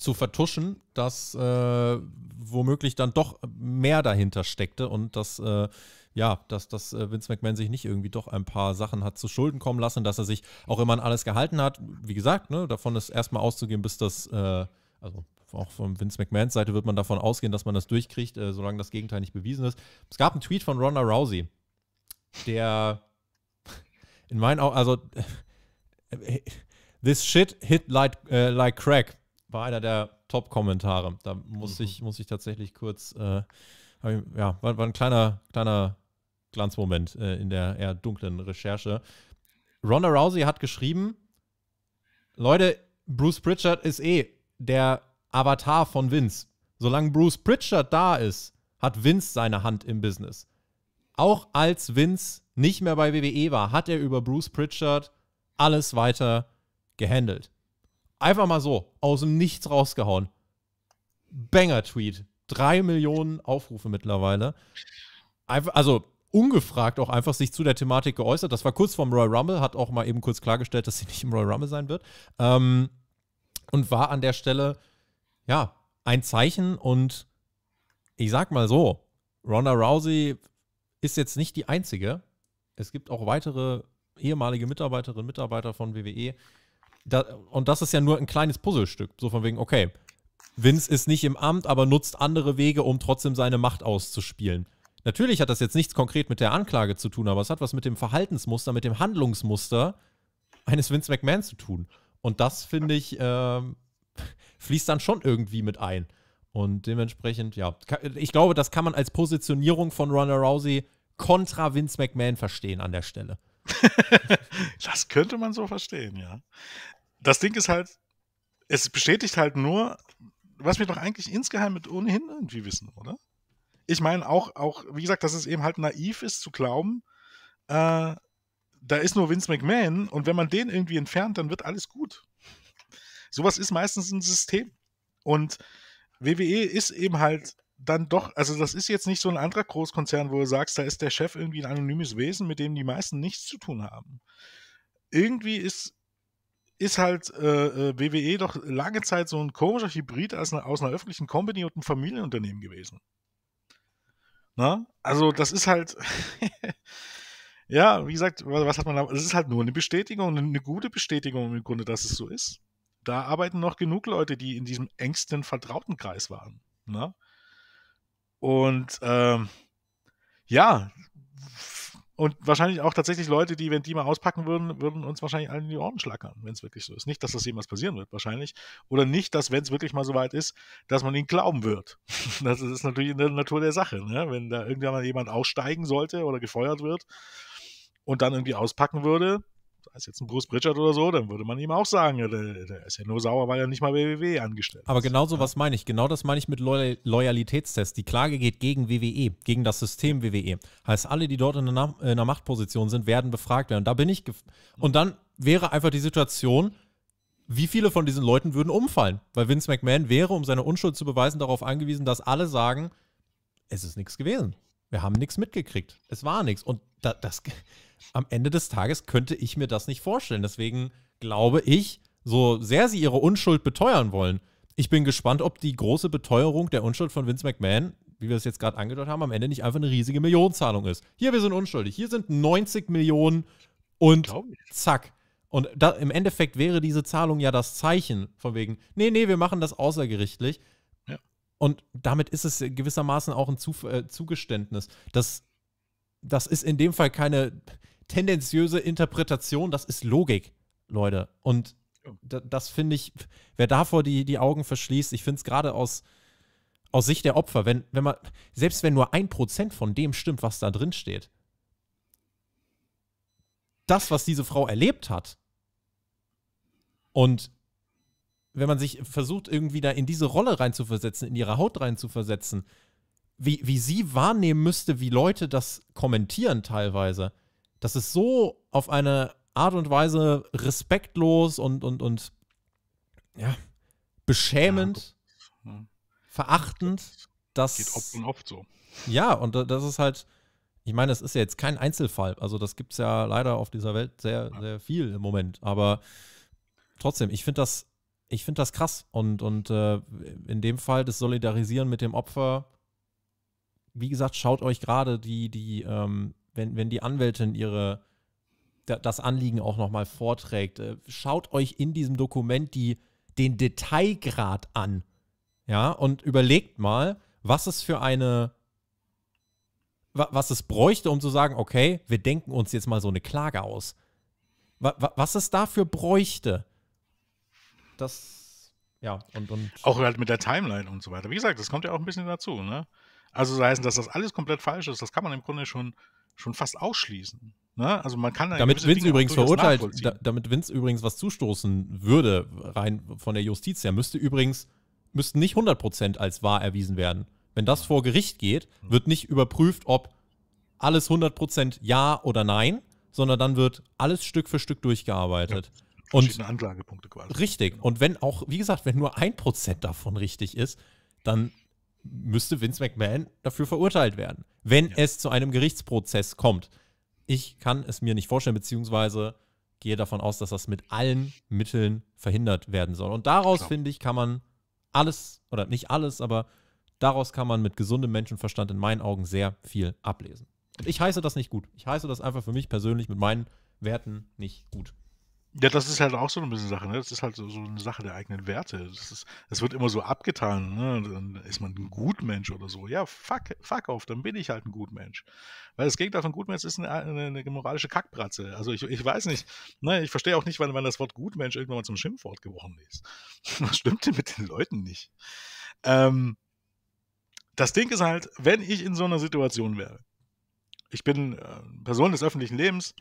Speaker 1: zu vertuschen, dass äh, womöglich dann doch mehr dahinter steckte und dass, äh, ja, dass, dass äh, Vince McMahon sich nicht irgendwie doch ein paar Sachen hat zu Schulden kommen lassen, dass er sich auch immer an alles gehalten hat. Wie gesagt, ne, davon ist erstmal auszugehen, bis das, äh, also auch von Vince McMahons Seite wird man davon ausgehen, dass man das durchkriegt, äh, solange das Gegenteil nicht bewiesen ist. Es gab einen Tweet von Ronda Rousey, der in meinen Augen, also This shit hit like, äh, like crack war einer der Top-Kommentare. Da muss, mhm. ich, muss ich tatsächlich kurz, äh, ja, war, war, ein kleiner, kleiner Glanzmoment äh, in der eher dunklen Recherche. Ronda Rousey hat geschrieben, Leute, Bruce Pritchard ist eh der Avatar von Vince. Solange Bruce Pritchard da ist, hat Vince seine Hand im Business. Auch als Vince nicht mehr bei WWE war, hat er über Bruce Pritchard alles weiter gehandelt. Einfach mal so, aus dem Nichts rausgehauen. Banger-Tweet. Drei Millionen Aufrufe mittlerweile. Einfach, also ungefragt auch einfach sich zu der Thematik geäußert. Das war kurz vorm Royal Rumble, hat auch mal eben kurz klargestellt, dass sie nicht im Royal Rumble sein wird. Ähm, und war an der Stelle, ja, ein Zeichen und ich sag mal so, Ronda Rousey ist jetzt nicht die einzige. Es gibt auch weitere ehemalige Mitarbeiterinnen, Mitarbeiter von WWE. Da, und das ist ja nur ein kleines Puzzlestück. So von wegen, okay, Vince ist nicht im Amt, aber nutzt andere Wege, um trotzdem seine Macht auszuspielen. Natürlich hat das jetzt nichts konkret mit der Anklage zu tun, aber es hat was mit dem Verhaltensmuster, mit dem Handlungsmuster eines Vince McMahon zu tun. Und das, finde ich, äh, *laughs* fließt dann schon irgendwie mit ein. Und dementsprechend, ja, ich glaube, das kann man als Positionierung von Ronald Rousey kontra Vince McMahon verstehen an der Stelle. *laughs* das könnte man so verstehen, ja. Das Ding ist halt, es bestätigt halt nur,
Speaker 2: was wir doch eigentlich insgeheim mit ohnehin irgendwie wissen, oder? Ich meine, auch, auch, wie gesagt, dass es eben halt naiv ist zu glauben, äh, da ist nur Vince McMahon und wenn man den irgendwie entfernt, dann wird alles gut. Sowas ist meistens ein System. Und WWE ist eben halt dann doch, also das ist jetzt nicht so ein anderer Großkonzern, wo du sagst, da ist der Chef irgendwie ein anonymes Wesen, mit dem die meisten nichts zu tun haben. Irgendwie ist, ist halt äh, äh WWE doch lange Zeit so ein komischer Hybrid aus einer, aus einer öffentlichen Company und einem Familienunternehmen gewesen. Na? Also das ist halt, *laughs* ja, wie gesagt, was hat man da, es ist halt nur eine Bestätigung, eine gute Bestätigung im Grunde, dass es so ist. Da arbeiten noch genug Leute, die in diesem engsten Vertrautenkreis waren. Na? Und ähm, ja, und wahrscheinlich auch tatsächlich Leute, die, wenn die mal auspacken würden, würden uns wahrscheinlich allen in die Ohren schlackern, wenn es wirklich so ist. Nicht, dass das jemals passieren wird, wahrscheinlich. Oder nicht, dass, wenn es wirklich mal so weit ist, dass man ihnen glauben wird. *laughs* Das ist natürlich in der Natur der Sache. Ne? Wenn da irgendwann mal jemand aussteigen sollte oder gefeuert wird und dann irgendwie auspacken würde, als jetzt ein Bruce Pritchard oder so, dann würde man ihm auch sagen, der, der ist ja nur sauer, weil er nicht mal WWE angestellt
Speaker 1: ist. Aber genau so ja. was meine ich. Genau das meine ich mit Loyal Loyalitätstest. Die Klage geht gegen WWE, gegen das System WWE. Heißt, alle, die dort in einer, in einer Machtposition sind, werden befragt werden. Da bin ich. Und dann wäre einfach die Situation, wie viele von diesen Leuten würden umfallen? Weil Vince McMahon wäre, um seine Unschuld zu beweisen, darauf angewiesen, dass alle sagen, es ist nichts gewesen. Wir haben nichts mitgekriegt. Es war nichts. Und da, das am Ende des Tages könnte ich mir das nicht vorstellen. Deswegen glaube ich, so sehr sie ihre Unschuld beteuern wollen, ich bin gespannt, ob die große Beteuerung der Unschuld von Vince McMahon, wie wir es jetzt gerade angedeutet haben, am Ende nicht einfach eine riesige Millionenzahlung ist. Hier, wir sind unschuldig. Hier sind 90 Millionen und zack. Und da, im Endeffekt wäre diese Zahlung ja das Zeichen von wegen, nee, nee, wir machen das außergerichtlich. Ja. Und damit ist es gewissermaßen auch ein Zuf äh, Zugeständnis. Das, das ist in dem Fall keine, tendenziöse Interpretation, das ist Logik, Leute. Und das finde ich, wer davor die, die Augen verschließt, ich finde es gerade aus, aus Sicht der Opfer, wenn, wenn man, selbst wenn nur ein Prozent von dem stimmt, was da drin steht, das, was diese Frau erlebt hat, und wenn man sich versucht, irgendwie da in diese Rolle reinzuversetzen, in ihre Haut reinzuversetzen, wie, wie sie wahrnehmen müsste, wie Leute das kommentieren teilweise, das ist so auf eine Art und Weise respektlos und, und, und ja, beschämend, ja, verachtend, dass. Geht oft und oft so. Ja, und das ist halt, ich meine, das ist ja jetzt kein Einzelfall. Also, das gibt es ja leider auf dieser Welt sehr, sehr viel im Moment. Aber trotzdem, ich finde das, ich finde das krass. Und, und äh, in dem Fall das Solidarisieren mit dem Opfer, wie gesagt, schaut euch gerade die, die ähm, wenn, wenn die Anwältin ihre das Anliegen auch nochmal vorträgt. Äh, schaut euch in diesem Dokument die, den Detailgrad an. Ja, und überlegt mal, was es für eine, was es bräuchte, um zu sagen, okay, wir denken uns jetzt mal so eine Klage aus. Was es dafür bräuchte. Das, ja, und, und.
Speaker 2: Auch halt mit der Timeline und so weiter. Wie gesagt, das kommt ja auch ein bisschen dazu, ne? Also, das heißt, dass das alles komplett falsch ist, das kann man im Grunde schon schon fast ausschließen. Ne? Also man kann damit Vince übrigens verurteilt,
Speaker 1: da, damit Vince übrigens was zustoßen würde rein von der Justiz her, müsste übrigens müssten nicht 100% als wahr erwiesen werden. Wenn das vor Gericht geht, hm. wird nicht überprüft, ob alles 100% ja oder nein, sondern dann wird alles Stück für Stück durchgearbeitet. Ja. Und Anklagepunkte quasi. Richtig. Genau. Und wenn auch, wie gesagt, wenn nur ein Prozent davon richtig ist, dann müsste Vince McMahon dafür verurteilt werden, wenn ja. es zu einem Gerichtsprozess kommt. Ich kann es mir nicht vorstellen, beziehungsweise gehe davon aus, dass das mit allen Mitteln verhindert werden soll. Und daraus, finde ich, kann man alles, oder nicht alles, aber daraus kann man mit gesundem Menschenverstand in meinen Augen sehr viel ablesen. Und ich heiße das nicht gut. Ich heiße das einfach für mich persönlich mit meinen Werten nicht gut. Ja, das ist halt auch so eine bisschen Sache, ne? Das ist halt so, so eine Sache der eigenen Werte. Das, ist, das wird immer
Speaker 2: so abgetan, ne? Dann ist man ein Gutmensch oder so. Ja, fuck, fuck auf, dann bin ich halt ein Gutmensch. Weil das Gegenteil von Gutmensch ist eine, eine, eine moralische Kackbratze. Also ich, ich weiß nicht, ne? ich verstehe auch nicht, wann, wann das Wort Gutmensch irgendwann mal zum Schimpfwort geworden ist. *laughs* Was stimmt denn mit den Leuten nicht? Ähm, das Ding ist halt, wenn ich in so einer Situation wäre, ich bin äh, Person des öffentlichen Lebens,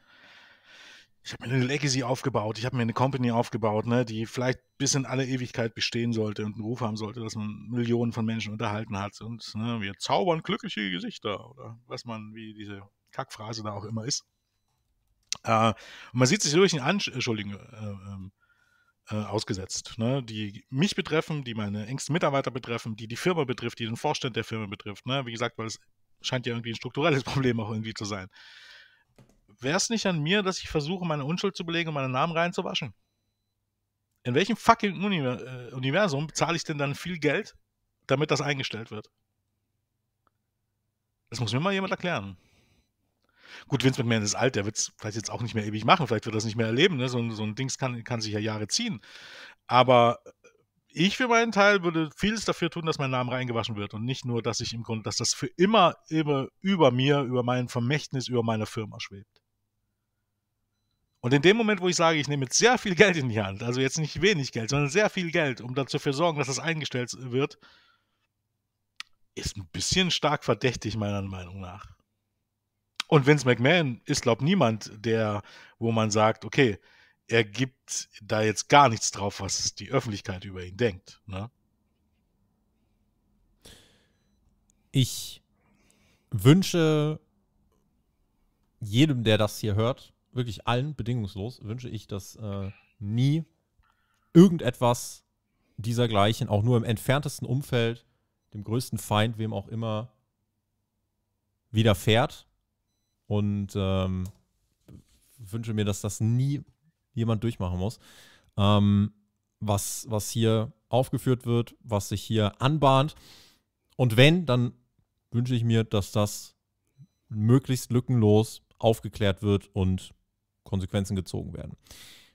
Speaker 2: ich habe mir eine Legacy aufgebaut, ich habe mir eine Company aufgebaut, ne, die vielleicht bis in alle Ewigkeit bestehen sollte und einen Ruf haben sollte, dass man Millionen von Menschen unterhalten hat und ne, wir zaubern glückliche Gesichter oder was man, wie diese Kackphrase da auch immer ist. Äh, und man sieht sich durch einen Anschuldigen äh, ähm, äh, ausgesetzt, ne, die mich betreffen, die meine engsten Mitarbeiter betreffen, die die Firma betrifft, die den Vorstand der Firma betrifft. Ne, wie gesagt, weil es scheint ja irgendwie ein strukturelles *laughs* Problem auch irgendwie zu sein wäre es nicht an mir, dass ich versuche, meine Unschuld zu belegen und meinen Namen reinzuwaschen? In welchem fucking äh, Universum zahle ich denn dann viel Geld, damit das eingestellt wird? Das muss mir mal jemand erklären. Gut, Vince McMahon ist alt, der wird es vielleicht jetzt auch nicht mehr ewig machen, vielleicht wird er das nicht mehr erleben. Ne? So, so, ein Dings kann, kann sich ja Jahre ziehen. Aber ich für meinen Teil würde vieles dafür tun, dass mein Name reingewaschen wird und nicht nur, dass ich im Grunde, dass das für immer, immer über mir, über mein Vermächtnis, über meine Firma schwebt. Und in dem Moment, wo ich sage, ich nehme jetzt sehr viel Geld in die Hand, also jetzt nicht wenig Geld, sondern sehr viel Geld, um dafür sorgen, dass das eingestellt wird, ist ein bisschen stark verdächtig, meiner Meinung nach. Und Vince McMahon ist, glaube niemand, der, wo man sagt, okay, er gibt da jetzt gar nichts drauf, was die Öffentlichkeit über ihn denkt.
Speaker 1: Ne? Ich wünsche jedem, der das hier hört, wirklich allen bedingungslos wünsche ich, dass äh, nie irgendetwas dieser auch nur im entferntesten Umfeld, dem größten Feind, wem auch immer, widerfährt. Und ähm, wünsche mir, dass das nie jemand durchmachen muss. Ähm, was, was hier aufgeführt wird, was sich hier anbahnt. Und wenn, dann wünsche ich mir, dass das möglichst lückenlos aufgeklärt wird und Konsequenzen gezogen werden.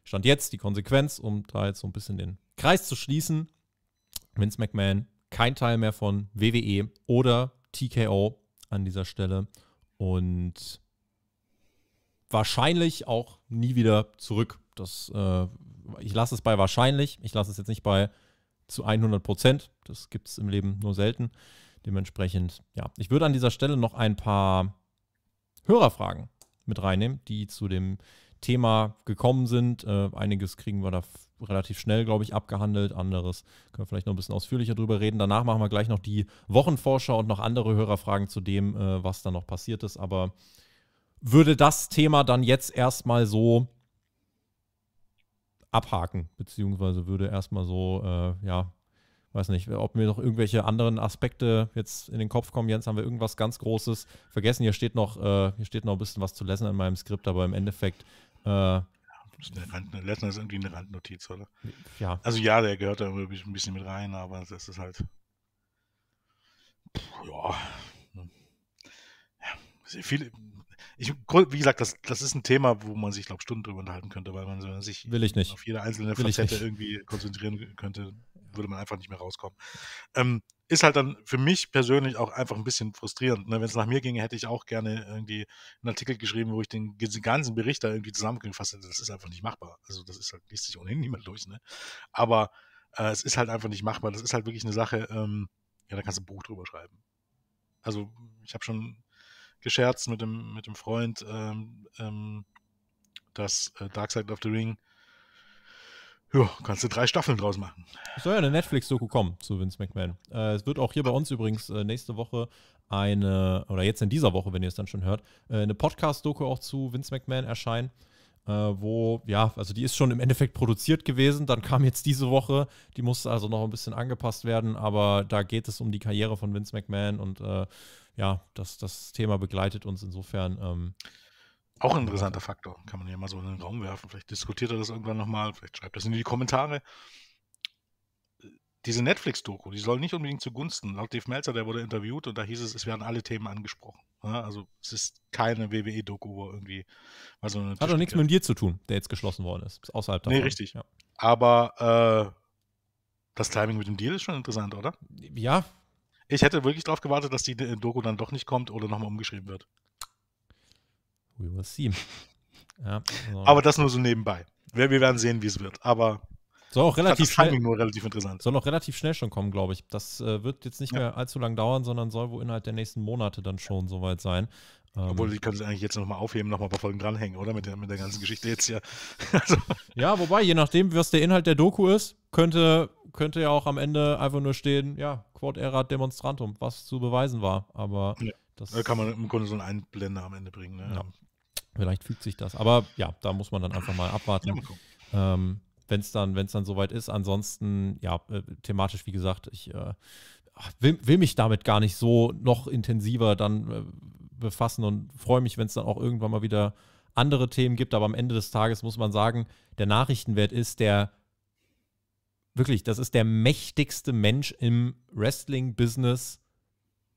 Speaker 1: Stand jetzt die Konsequenz, um da jetzt so ein bisschen den Kreis zu schließen. Vince McMahon, kein Teil mehr von WWE oder TKO an dieser Stelle und wahrscheinlich auch nie wieder zurück. Das, äh, ich lasse es bei wahrscheinlich, ich lasse es jetzt nicht bei zu 100 Prozent. Das gibt es im Leben nur selten. Dementsprechend, ja, ich würde an dieser Stelle noch ein paar Hörerfragen mit reinnehmen, die zu dem Thema gekommen sind. Äh, einiges kriegen wir da relativ schnell, glaube ich, abgehandelt. Anderes können wir vielleicht noch ein bisschen ausführlicher drüber reden. Danach machen wir gleich noch die Wochenvorschau und noch andere Hörerfragen zu dem, äh, was da noch passiert ist. Aber würde das Thema dann jetzt erstmal so abhaken, beziehungsweise würde erstmal so, äh, ja, weiß nicht, ob mir noch irgendwelche anderen Aspekte jetzt in den Kopf kommen. Jens, haben wir irgendwas ganz Großes vergessen? Hier steht noch, äh, hier steht noch ein bisschen was zu Lesnar in meinem Skript, aber im Endeffekt. Äh, ja,
Speaker 2: ne, ist irgendwie eine Randnotiz, oder? Ja. Also ja, der gehört da ein bisschen mit rein, aber das ist halt. Pff, ja. ja viele, ich, wie gesagt, das, das ist ein Thema, wo man sich, glaube ich, Stunden drüber unterhalten könnte, weil man sich auf jede einzelne Will Facette irgendwie konzentrieren könnte würde man einfach nicht mehr rauskommen. Ähm, ist halt dann für mich persönlich auch einfach ein bisschen frustrierend. Ne? Wenn es nach mir ginge, hätte ich auch gerne irgendwie einen Artikel geschrieben, wo ich den, ganzen Bericht da irgendwie zusammengefasst hätte. Das ist einfach nicht machbar. Also das ist halt, liest sich ohnehin niemand durch. Ne? Aber äh, es ist halt einfach nicht machbar. Das ist halt wirklich eine Sache, ähm, ja, da kannst du ein Buch drüber schreiben. Also ich habe schon gescherzt mit dem, mit dem Freund, ähm, ähm, dass äh, Dark Side of the
Speaker 1: Ring ja, kannst du drei Staffeln draus machen. Es soll ja eine Netflix-Doku kommen zu Vince McMahon. Äh, es wird auch hier bei uns übrigens äh, nächste Woche eine, oder jetzt in dieser Woche, wenn ihr es dann schon hört, äh, eine Podcast-Doku auch zu Vince McMahon erscheinen. Äh, wo, ja, also die ist schon im Endeffekt produziert gewesen. Dann kam jetzt diese Woche, die musste also noch ein bisschen angepasst werden, aber da geht es um die Karriere von Vince McMahon und äh, ja, das, das Thema begleitet uns insofern. Ähm, auch ein interessanter Faktor. Kann man ja mal so in den Raum werfen. Vielleicht diskutiert
Speaker 2: er das irgendwann nochmal. Vielleicht schreibt das in die Kommentare. Diese Netflix-Doku, die soll nicht unbedingt zugunsten. Laut Dave Meltzer, der wurde interviewt und da hieß es, es werden alle Themen angesprochen. also es ist keine WWE-Doku, wo irgendwie. Also Hat doch nichts mit
Speaker 1: dir zu tun, der jetzt geschlossen
Speaker 2: worden ist. ist außerhalb davon. Nee, richtig. Ja. Aber äh, das Timing mit dem Deal ist schon interessant, oder? Ja. Ich hätte wirklich darauf gewartet, dass die Doku dann doch nicht kommt oder nochmal umgeschrieben wird.
Speaker 1: We will see. Ja, so. Also Aber das nur so
Speaker 2: nebenbei. Wir, wir werden sehen, wie es wird. Aber soll auch relativ schnell, nur relativ interessant. Soll auch relativ schnell schon kommen,
Speaker 1: glaube ich. Das äh, wird jetzt nicht ja. mehr allzu lang dauern, sondern soll wohl innerhalb der nächsten Monate dann schon soweit sein. Ähm, Obwohl, die können sie eigentlich jetzt nochmal aufheben, nochmal ein paar Folgen dranhängen, oder? Mit der, mit der ganzen Geschichte jetzt hier. *laughs* also. Ja, wobei, je nachdem, was der Inhalt der Doku ist, könnte, könnte ja auch am Ende einfach nur stehen, ja, Quod erat demonstrantum, was zu beweisen war. Aber ja. Das da kann man im Grunde so
Speaker 2: einen Einblender am Ende bringen. Ne? Ja.
Speaker 1: Vielleicht fügt sich das. Aber ja, da muss man dann einfach mal abwarten. Ja, ähm, wenn es dann, wenn's dann soweit ist. Ansonsten, ja, äh, thematisch, wie gesagt, ich äh, will, will, mich damit gar nicht so noch intensiver dann äh, befassen und freue mich, wenn es dann auch irgendwann mal wieder andere Themen gibt. Aber am Ende des Tages muss man sagen, der Nachrichtenwert ist der wirklich, das ist der mächtigste Mensch im Wrestling-Business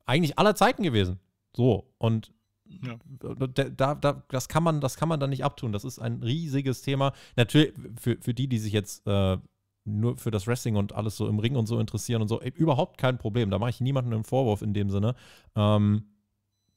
Speaker 1: eigentlich aller Zeiten gewesen. So, und ja. Äh, da, da, das, kann man, das kann man dann nicht abtun. Das ist ein riesiges Thema. Natürlich, für, für die, die sich jetzt äh, nur für das Wrestling und alles so im Ring und so interessieren und so, ey, überhaupt kein Problem. Da mache ich niemandem einen Vorwurf in dem Sinne. Ähm,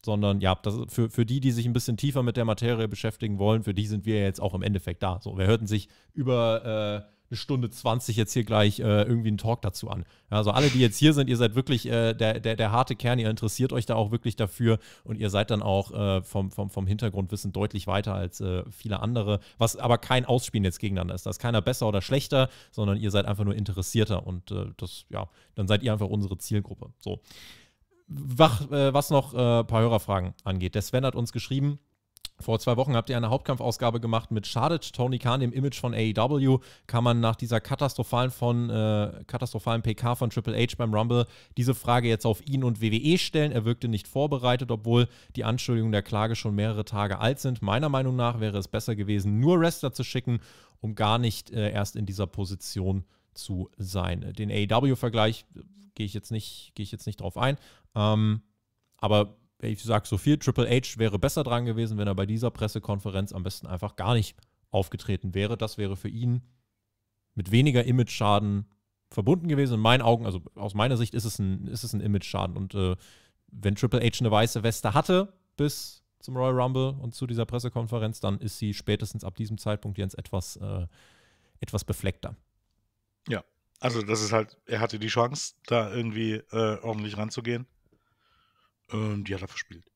Speaker 1: sondern ja, das für, für die, die sich ein bisschen tiefer mit der Materie beschäftigen wollen, für die sind wir jetzt auch im Endeffekt da. So, wir hörten sich über. Äh, eine Stunde 20 jetzt hier gleich äh, irgendwie einen Talk dazu an. Also alle, die jetzt hier sind, ihr seid wirklich äh, der, der, der harte Kern, ihr interessiert euch da auch wirklich dafür und ihr seid dann auch äh, vom, vom, vom Hintergrundwissen deutlich weiter als äh, viele andere, was aber kein Ausspielen jetzt gegeneinander ist. Da ist keiner besser oder schlechter, sondern ihr seid einfach nur interessierter und äh, das, ja, dann seid ihr einfach unsere Zielgruppe. So. Äh, was noch ein paar Hörerfragen angeht. Der Sven hat uns geschrieben, vor zwei Wochen habt ihr eine Hauptkampfausgabe gemacht mit Schadet Tony Khan, im Image von AEW. Kann man nach dieser katastrophalen, von, äh, katastrophalen PK von Triple H beim Rumble diese Frage jetzt auf ihn und WWE stellen? Er wirkte nicht vorbereitet, obwohl die Anschuldigungen der Klage schon mehrere Tage alt sind. Meiner Meinung nach wäre es besser gewesen, nur Wrestler zu schicken, um gar nicht äh, erst in dieser Position zu sein. Den AEW-Vergleich äh, gehe ich jetzt nicht, ich jetzt nicht drauf ein. Ähm, aber ich sage so viel, Triple H wäre besser dran gewesen, wenn er bei dieser Pressekonferenz am besten einfach gar nicht aufgetreten wäre. Das wäre für ihn mit weniger Image-Schaden verbunden gewesen. In meinen Augen, also aus meiner Sicht, ist es ein, ist es ein Image-Schaden. Und äh, wenn Triple H eine weiße Weste hatte bis zum Royal Rumble und zu dieser Pressekonferenz, dann ist sie spätestens ab diesem Zeitpunkt Jens etwas, äh, etwas befleckter.
Speaker 2: Ja, also das ist halt, er hatte die Chance, da irgendwie äh, ordentlich ranzugehen. Und die hat er verspielt.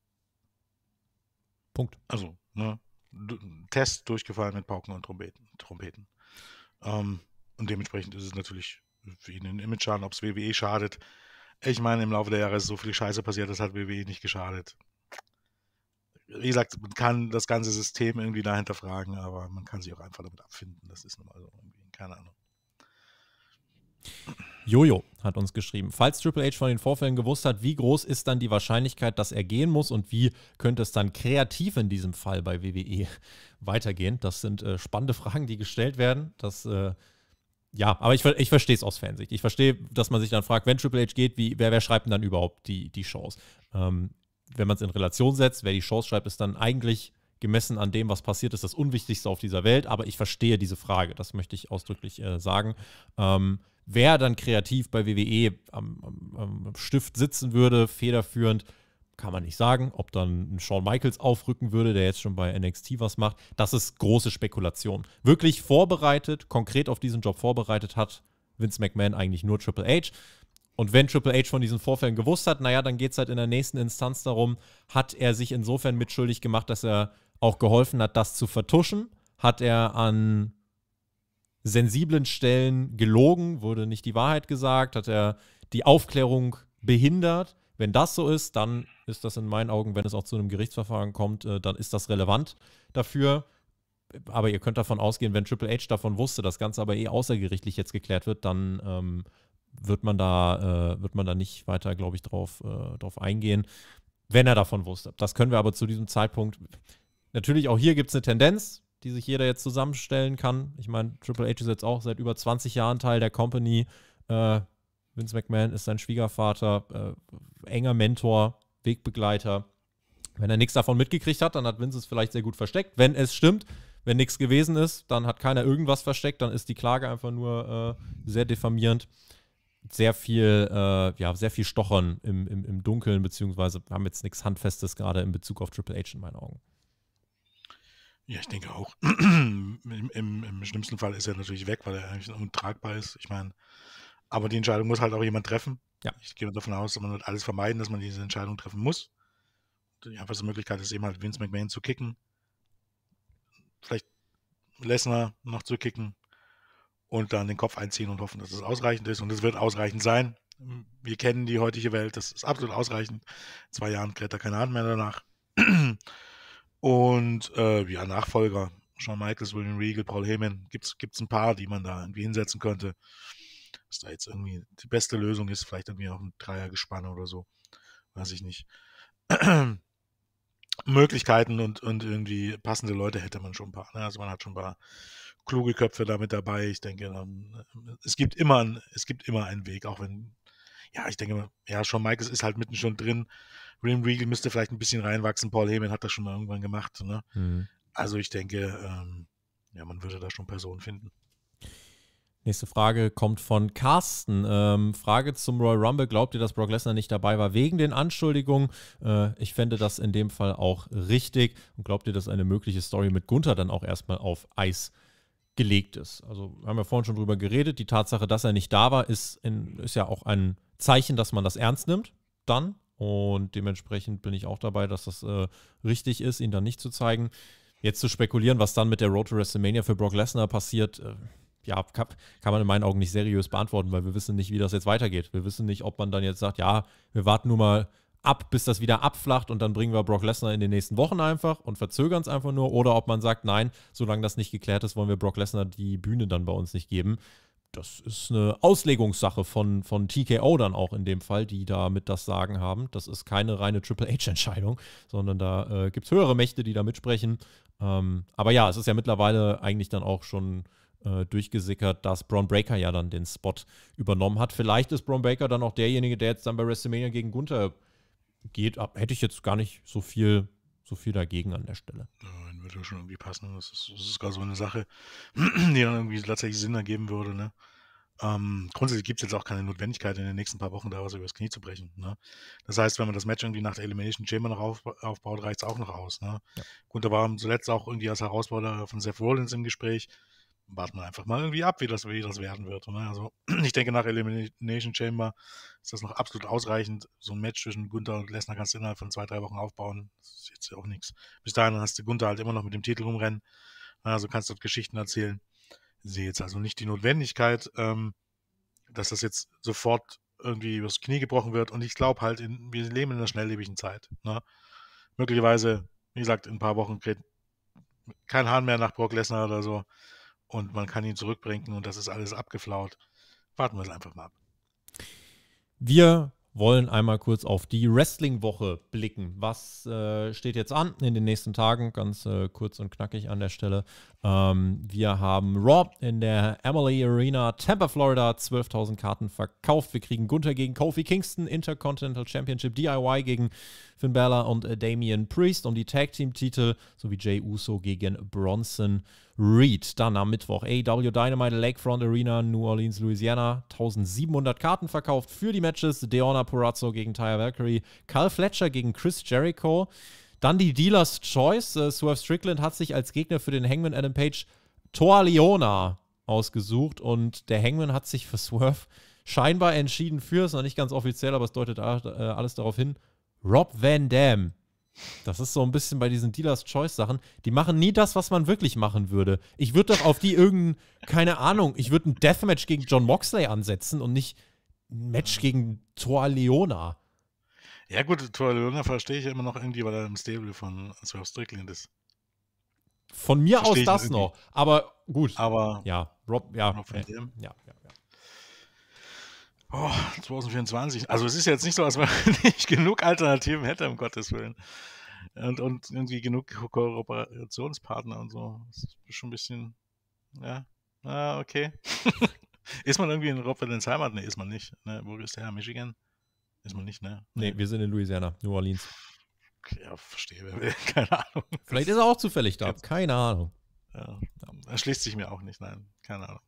Speaker 2: Punkt. Also, ne, Test durchgefallen mit Pauken und Trompeten. Trompeten. Ähm, und dementsprechend ist es natürlich für ihn ein Image-Schaden, ob es WWE schadet. Ich meine, im Laufe der Jahre ist so viel Scheiße passiert, das hat WWE nicht geschadet. Wie gesagt, man kann das ganze System irgendwie dahinter fragen, aber man kann sich auch einfach damit abfinden.
Speaker 1: Das ist nun mal so irgendwie, keine Ahnung. Jojo hat uns geschrieben, falls Triple H von den Vorfällen gewusst hat, wie groß ist dann die Wahrscheinlichkeit, dass er gehen muss und wie könnte es dann kreativ in diesem Fall bei WWE *laughs* weitergehen? Das sind äh, spannende *laughs* Fragen, die gestellt werden. Das, äh, ja, aber ich, ich verstehe es aus Fansicht. Ich verstehe, dass man sich dann fragt, wenn Triple H geht, wie, wer, wer schreibt denn dann überhaupt die, die Shows? Ähm, wenn man es in Relation setzt, wer die Shows schreibt, ist dann eigentlich gemessen an dem, was passiert ist, das Unwichtigste auf dieser Welt. Aber ich verstehe diese Frage, das möchte ich ausdrücklich äh, sagen. Ähm, wer dann kreativ bei WWE am, am, am Stift sitzen würde, federführend, kann man nicht sagen. Ob dann ein Shawn Michaels aufrücken würde, der jetzt schon bei NXT was macht, das ist große Spekulation. Wirklich vorbereitet, konkret auf diesen Job vorbereitet hat Vince McMahon eigentlich nur Triple H. Und wenn Triple H von diesen Vorfällen gewusst hat, naja, dann geht es halt in der nächsten Instanz darum, hat er sich insofern mitschuldig gemacht, dass er auch geholfen hat, das zu vertuschen? Hat er an sensiblen Stellen gelogen, wurde nicht die Wahrheit gesagt, hat er die Aufklärung behindert. Wenn das so ist, dann ist das in meinen Augen, wenn es auch zu einem Gerichtsverfahren kommt, äh, dann ist das relevant dafür. Aber ihr könnt davon ausgehen, wenn Triple H davon wusste, das Ganze aber eh außergerichtlich jetzt geklärt wird, dann ähm, wird man da, äh, wird man da nicht weiter, glaube ich, drauf, äh, drauf eingehen, wenn er davon wusste. Das können wir aber zu diesem Zeitpunkt. Natürlich, auch hier gibt es eine Tendenz die sich jeder jetzt zusammenstellen kann. Ich meine, Triple H ist jetzt auch seit über 20 Jahren Teil der Company. Äh, Vince McMahon ist sein Schwiegervater, äh, enger Mentor, Wegbegleiter. Wenn er nichts davon mitgekriegt hat, dann hat Vince es vielleicht sehr gut versteckt. Wenn es stimmt, wenn nichts gewesen ist, dann hat keiner irgendwas versteckt, dann ist die Klage einfach nur äh, sehr diffamierend. Sehr viel, äh, ja, sehr viel Stochern im, im, im Dunkeln, beziehungsweise haben jetzt nichts Handfestes gerade in Bezug auf Triple H in meinen Augen.
Speaker 2: Ja, ich denke auch. *clears throat* Im, im, Im, schlimmsten Fall ist er natürlich weg, weil er eigentlich untragbar ist. Ich meine, aber die Entscheidung muss halt auch jemand treffen. Ja. Ich gehe davon aus, dass man wird halt alles vermeiden, dass man diese Entscheidung treffen muss. Die einfachste Möglichkeit ist eben halt Vince McMahon zu kicken. Vielleicht Lesnar noch zu kicken und dann den Kopf einziehen und hoffen, dass es ausreichend ist. Und es wird ausreichend sein. Wir kennen die heutige Welt, das ist absolut ausreichend. In zwei Jahren kräht er keine Hand mehr danach. *clears throat* Und äh, ja, Nachfolger, Shawn Michaels, William Regal, Paul Heyman, gibt es ein paar, die man da irgendwie hinsetzen könnte. Was da jetzt irgendwie die beste Lösung ist, vielleicht irgendwie auch ein Dreiergespann oder so. Weiß ich nicht. *clears throat* Möglichkeiten und, und irgendwie passende Leute hätte man schon ein paar. Ne? Also man hat schon ein paar kluge Köpfe damit dabei. Ich denke, ähm, es gibt immer, es gibt immer einen Weg, auch wenn, ja, ich denke, ja, schon Michaels ist halt mitten schon drin. Rim Regal müsste vielleicht ein bisschen reinwachsen. Paul Heyman hat das schon mal irgendwann
Speaker 1: gemacht. Ne? Mhm.
Speaker 2: Also ich denke, ähm, ja, man würde da schon Personen finden.
Speaker 1: Nächste Frage kommt von Carsten. Ähm, Frage zum Royal Rumble. Glaubt ihr, dass Brock Lesnar nicht dabei war wegen den Anschuldigungen? Äh, ich fände das in dem Fall auch richtig. Und glaubt ihr, dass eine mögliche Story mit Gunther dann auch erstmal auf Eis gelegt ist? Also haben wir vorhin schon drüber geredet. Die Tatsache, dass er nicht da war, ist, in, ist ja auch ein Zeichen, dass man das ernst nimmt. Dann und dementsprechend bin ich auch dabei, dass das äh, richtig ist, ihn dann nicht zu zeigen. Jetzt zu spekulieren, was dann mit der Road to WrestleMania für Brock Lesnar passiert, äh, ja, kann, kann, man in meinen Augen nicht seriös beantworten, weil wir wissen nicht, wie das jetzt weitergeht. Wir wissen nicht, ob man dann jetzt sagt, ja, wir warten nur mal ab, bis das wieder abflacht und dann bringen wir Brock Lesnar in den nächsten Wochen einfach und verzögern es einfach nur. Oder ob man sagt, nein, solange das nicht geklärt ist, wollen wir Brock Lesnar die Bühne dann bei uns nicht geben das ist eine Auslegungssache von, von TKO dann auch in dem Fall, die da mit das Sagen haben. Das ist keine reine Triple H-Entscheidung, sondern da äh, gibt es höhere Mächte, die da mitsprechen. Ähm, aber ja, es ist ja mittlerweile eigentlich dann auch schon äh, durchgesickert, dass Braun Breaker ja dann den Spot übernommen hat. Vielleicht ist Braun Breaker dann auch derjenige, der jetzt dann bei WrestleMania gegen Gunther geht. Ah, hätte ich jetzt gar nicht so viel so viel dagegen an der Stelle. Nein, wird ja schon irgendwie passen. Das ist, das ist gar so eine Sache, *clears throat* die
Speaker 2: dann irgendwie tatsächlich Sinn ergeben würde. Ne? Ähm, grundsätzlich gibt es jetzt auch keine Notwendigkeit, in den nächsten paar Wochen da was übers Knie zu brechen. Ne? Das heißt, wenn man das Match irgendwie nach der Elimination Chamber noch auf, aufbaut, reicht es auch noch aus. Ne? Ja. Gut, war zuletzt auch irgendwie als Herausforderer von Seth Rollins im Gespräch warten wir einfach mal irgendwie ab, wie das, wie das werden wird. Ne? Also *clears throat* ich denke, nach Elimination Chamber ist das noch absolut ausreichend. So ein Match zwischen Gunther und Lesnar kannst du innerhalb von zwei, drei Wochen aufbauen. Das ist jetzt ja auch nichts. Bis dahin hast du Gunther halt immer noch mit dem Titel rumrennen. Ne, also kannst du dort Geschichten erzählen. Ich sehe jetzt also nicht die Notwendigkeit, ähm, dass das jetzt sofort irgendwie übers Knie gebrochen wird. Und ich glaube halt, in, wir leben in einer schnelllebigen Zeit. Ne? Möglicherweise, wie gesagt, in ein paar Wochen kriegt kein Hahn mehr nach Brock Lesnar oder so und
Speaker 1: man kann ihn zurückbringen und das ist alles abgeflaut. Warten wir es einfach mal ab. Wir wollen einmal kurz auf die Wrestling-Woche blicken. Was äh, steht jetzt an in den nächsten Tagen? Ganz äh, kurz und knackig an der Stelle. Ähm, wir haben Raw in der Emily Arena, Tampa, Florida, 12.000 Karten verkauft. Wir kriegen Gunther gegen Kofi Kingston, Intercontinental Championship, DIY gegen Finn Balor und äh, Damian Priest um die Tag-Team-Titel sowie Jay Uso gegen Bronson Reed. Dann am Mittwoch AW Dynamite Lakefront Arena, New Orleans, Louisiana. 1700 Karten verkauft für die Matches. Deonna Porazzo gegen Tyre Valkyrie. Carl Fletcher gegen Chris Jericho. Dann die Dealer's Choice. Äh, Swerve Strickland hat sich als Gegner für den Hangman Adam Page Toa Leona ausgesucht und der Hangman hat sich für Swerve scheinbar entschieden für, ist noch nicht ganz offiziell, aber es deutet äh, alles darauf hin, Rob Van Dam. Das ist so ein bisschen bei diesen Dealers Choice Sachen. Die machen nie das, was man wirklich machen würde. Ich würde doch auf die irgendeinen, keine Ahnung, ich würde ein Deathmatch gegen John Moxley ansetzen und nicht ein Match gegen Thor Leona.
Speaker 2: Ja, gut, Thor Leona verstehe ich ja immer noch irgendwie, weil er im Stable von Swerve Strickland ist.
Speaker 1: Von mir verstehe aus das irgendwie. noch. Aber gut. Aber. Ja, Rob, ja. Rob äh, ja, ja, ja. Oh,
Speaker 2: 2024. Also es ist jetzt nicht so, als man nicht *laughs* genug Alternativen hätte, um Gottes Willen. Und, und irgendwie genug Kooperationspartner und so. Das ist schon ein bisschen, ja, ah, okay. *laughs* ist man irgendwie in Robbins Heimat? Ne, ist man nicht. Ne? Wo ist der Herr? Michigan? Ist man nicht, ne?
Speaker 1: Ne, nee, wir sind in Louisiana, New Orleans. Ja, verstehe, wer will. *laughs* Keine Ahnung. Vielleicht ist er auch zufällig da. Keine Ahnung. Ja, erschließt sich mir auch nicht,
Speaker 2: nein. Keine Ahnung.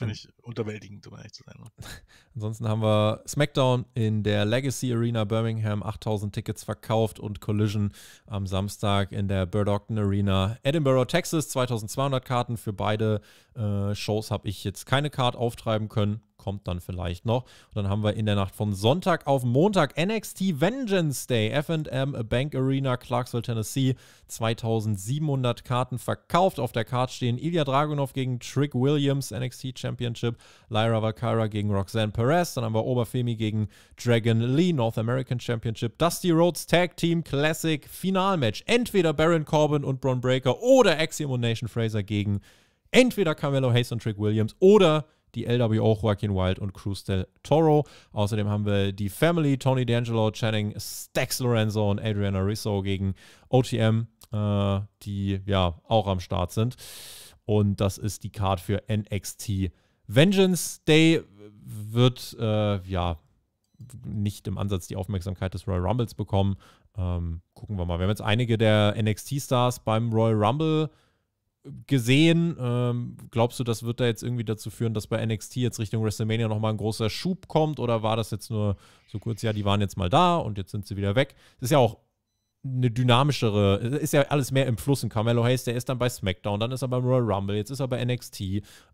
Speaker 2: Finde ich unterwältigend, um ehrlich zu sein. Ne?
Speaker 1: *laughs* Ansonsten haben wir SmackDown in der Legacy Arena Birmingham 8000 Tickets verkauft und Collision am Samstag in der Burdockton Arena Edinburgh, Texas 2200 Karten. Für beide äh, Shows habe ich jetzt keine Karte auftreiben können kommt dann vielleicht noch. Und dann haben wir in der Nacht von Sonntag auf Montag NXT Vengeance Day, FM Bank Arena, Clarksville, Tennessee. 2700 Karten verkauft. Auf der Karte stehen Ilya Dragunov gegen Trick Williams, NXT Champion. Championship, Lyra Vakara gegen Roxanne Perez, dann haben wir Oberfemi gegen Dragon Lee, North American Championship, Dusty Rhodes Tag Team Classic Finalmatch. Entweder Baron Corbin und Braun Breaker oder Axiom und Nation Fraser gegen entweder Carmelo Hayes und Trick Williams oder die LWO Joaquin Wild und Cruz del Toro. Außerdem haben wir die Family, Tony D'Angelo, Channing, Stax Lorenzo und Adriana Risso gegen OTM, äh, die ja auch am Start sind. Und das ist die Card für NXT Vengeance Day. Wird äh, ja nicht im Ansatz die Aufmerksamkeit des Royal Rumbles bekommen. Ähm, gucken wir mal. Wir haben jetzt einige der NXT-Stars beim Royal Rumble gesehen. Ähm, glaubst du, das wird da jetzt irgendwie dazu führen, dass bei NXT jetzt Richtung WrestleMania nochmal ein großer Schub kommt? Oder war das jetzt nur so kurz, ja, die waren jetzt mal da und jetzt sind sie wieder weg? Das ist ja auch eine dynamischere, ist ja alles mehr im Fluss. Und Carmelo Hayes, der ist dann bei SmackDown, dann ist er beim Royal Rumble, jetzt ist er bei NXT.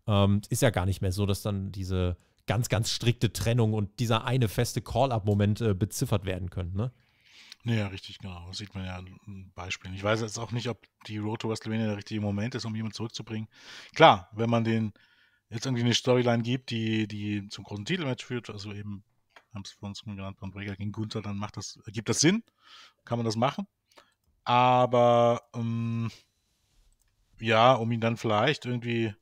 Speaker 1: Ähm, ist ja gar nicht mehr so, dass dann diese ganz, ganz strikte Trennung und dieser eine feste Call-Up-Moment äh, beziffert werden können, ne?
Speaker 2: Ja, richtig, genau. Das sieht man ja an Beispielen. Ich weiß jetzt auch nicht, ob die Road to WrestleMania der richtige Moment ist, um jemanden zurückzubringen. Klar, wenn man den jetzt irgendwie eine Storyline gibt, die, die zum großen Titelmatch führt, also eben haben es vor uns genannt, beim Breger gegen Gunther, dann macht das, ergibt das Sinn, kann man das machen. Aber ähm, ja, um ihn dann vielleicht irgendwie,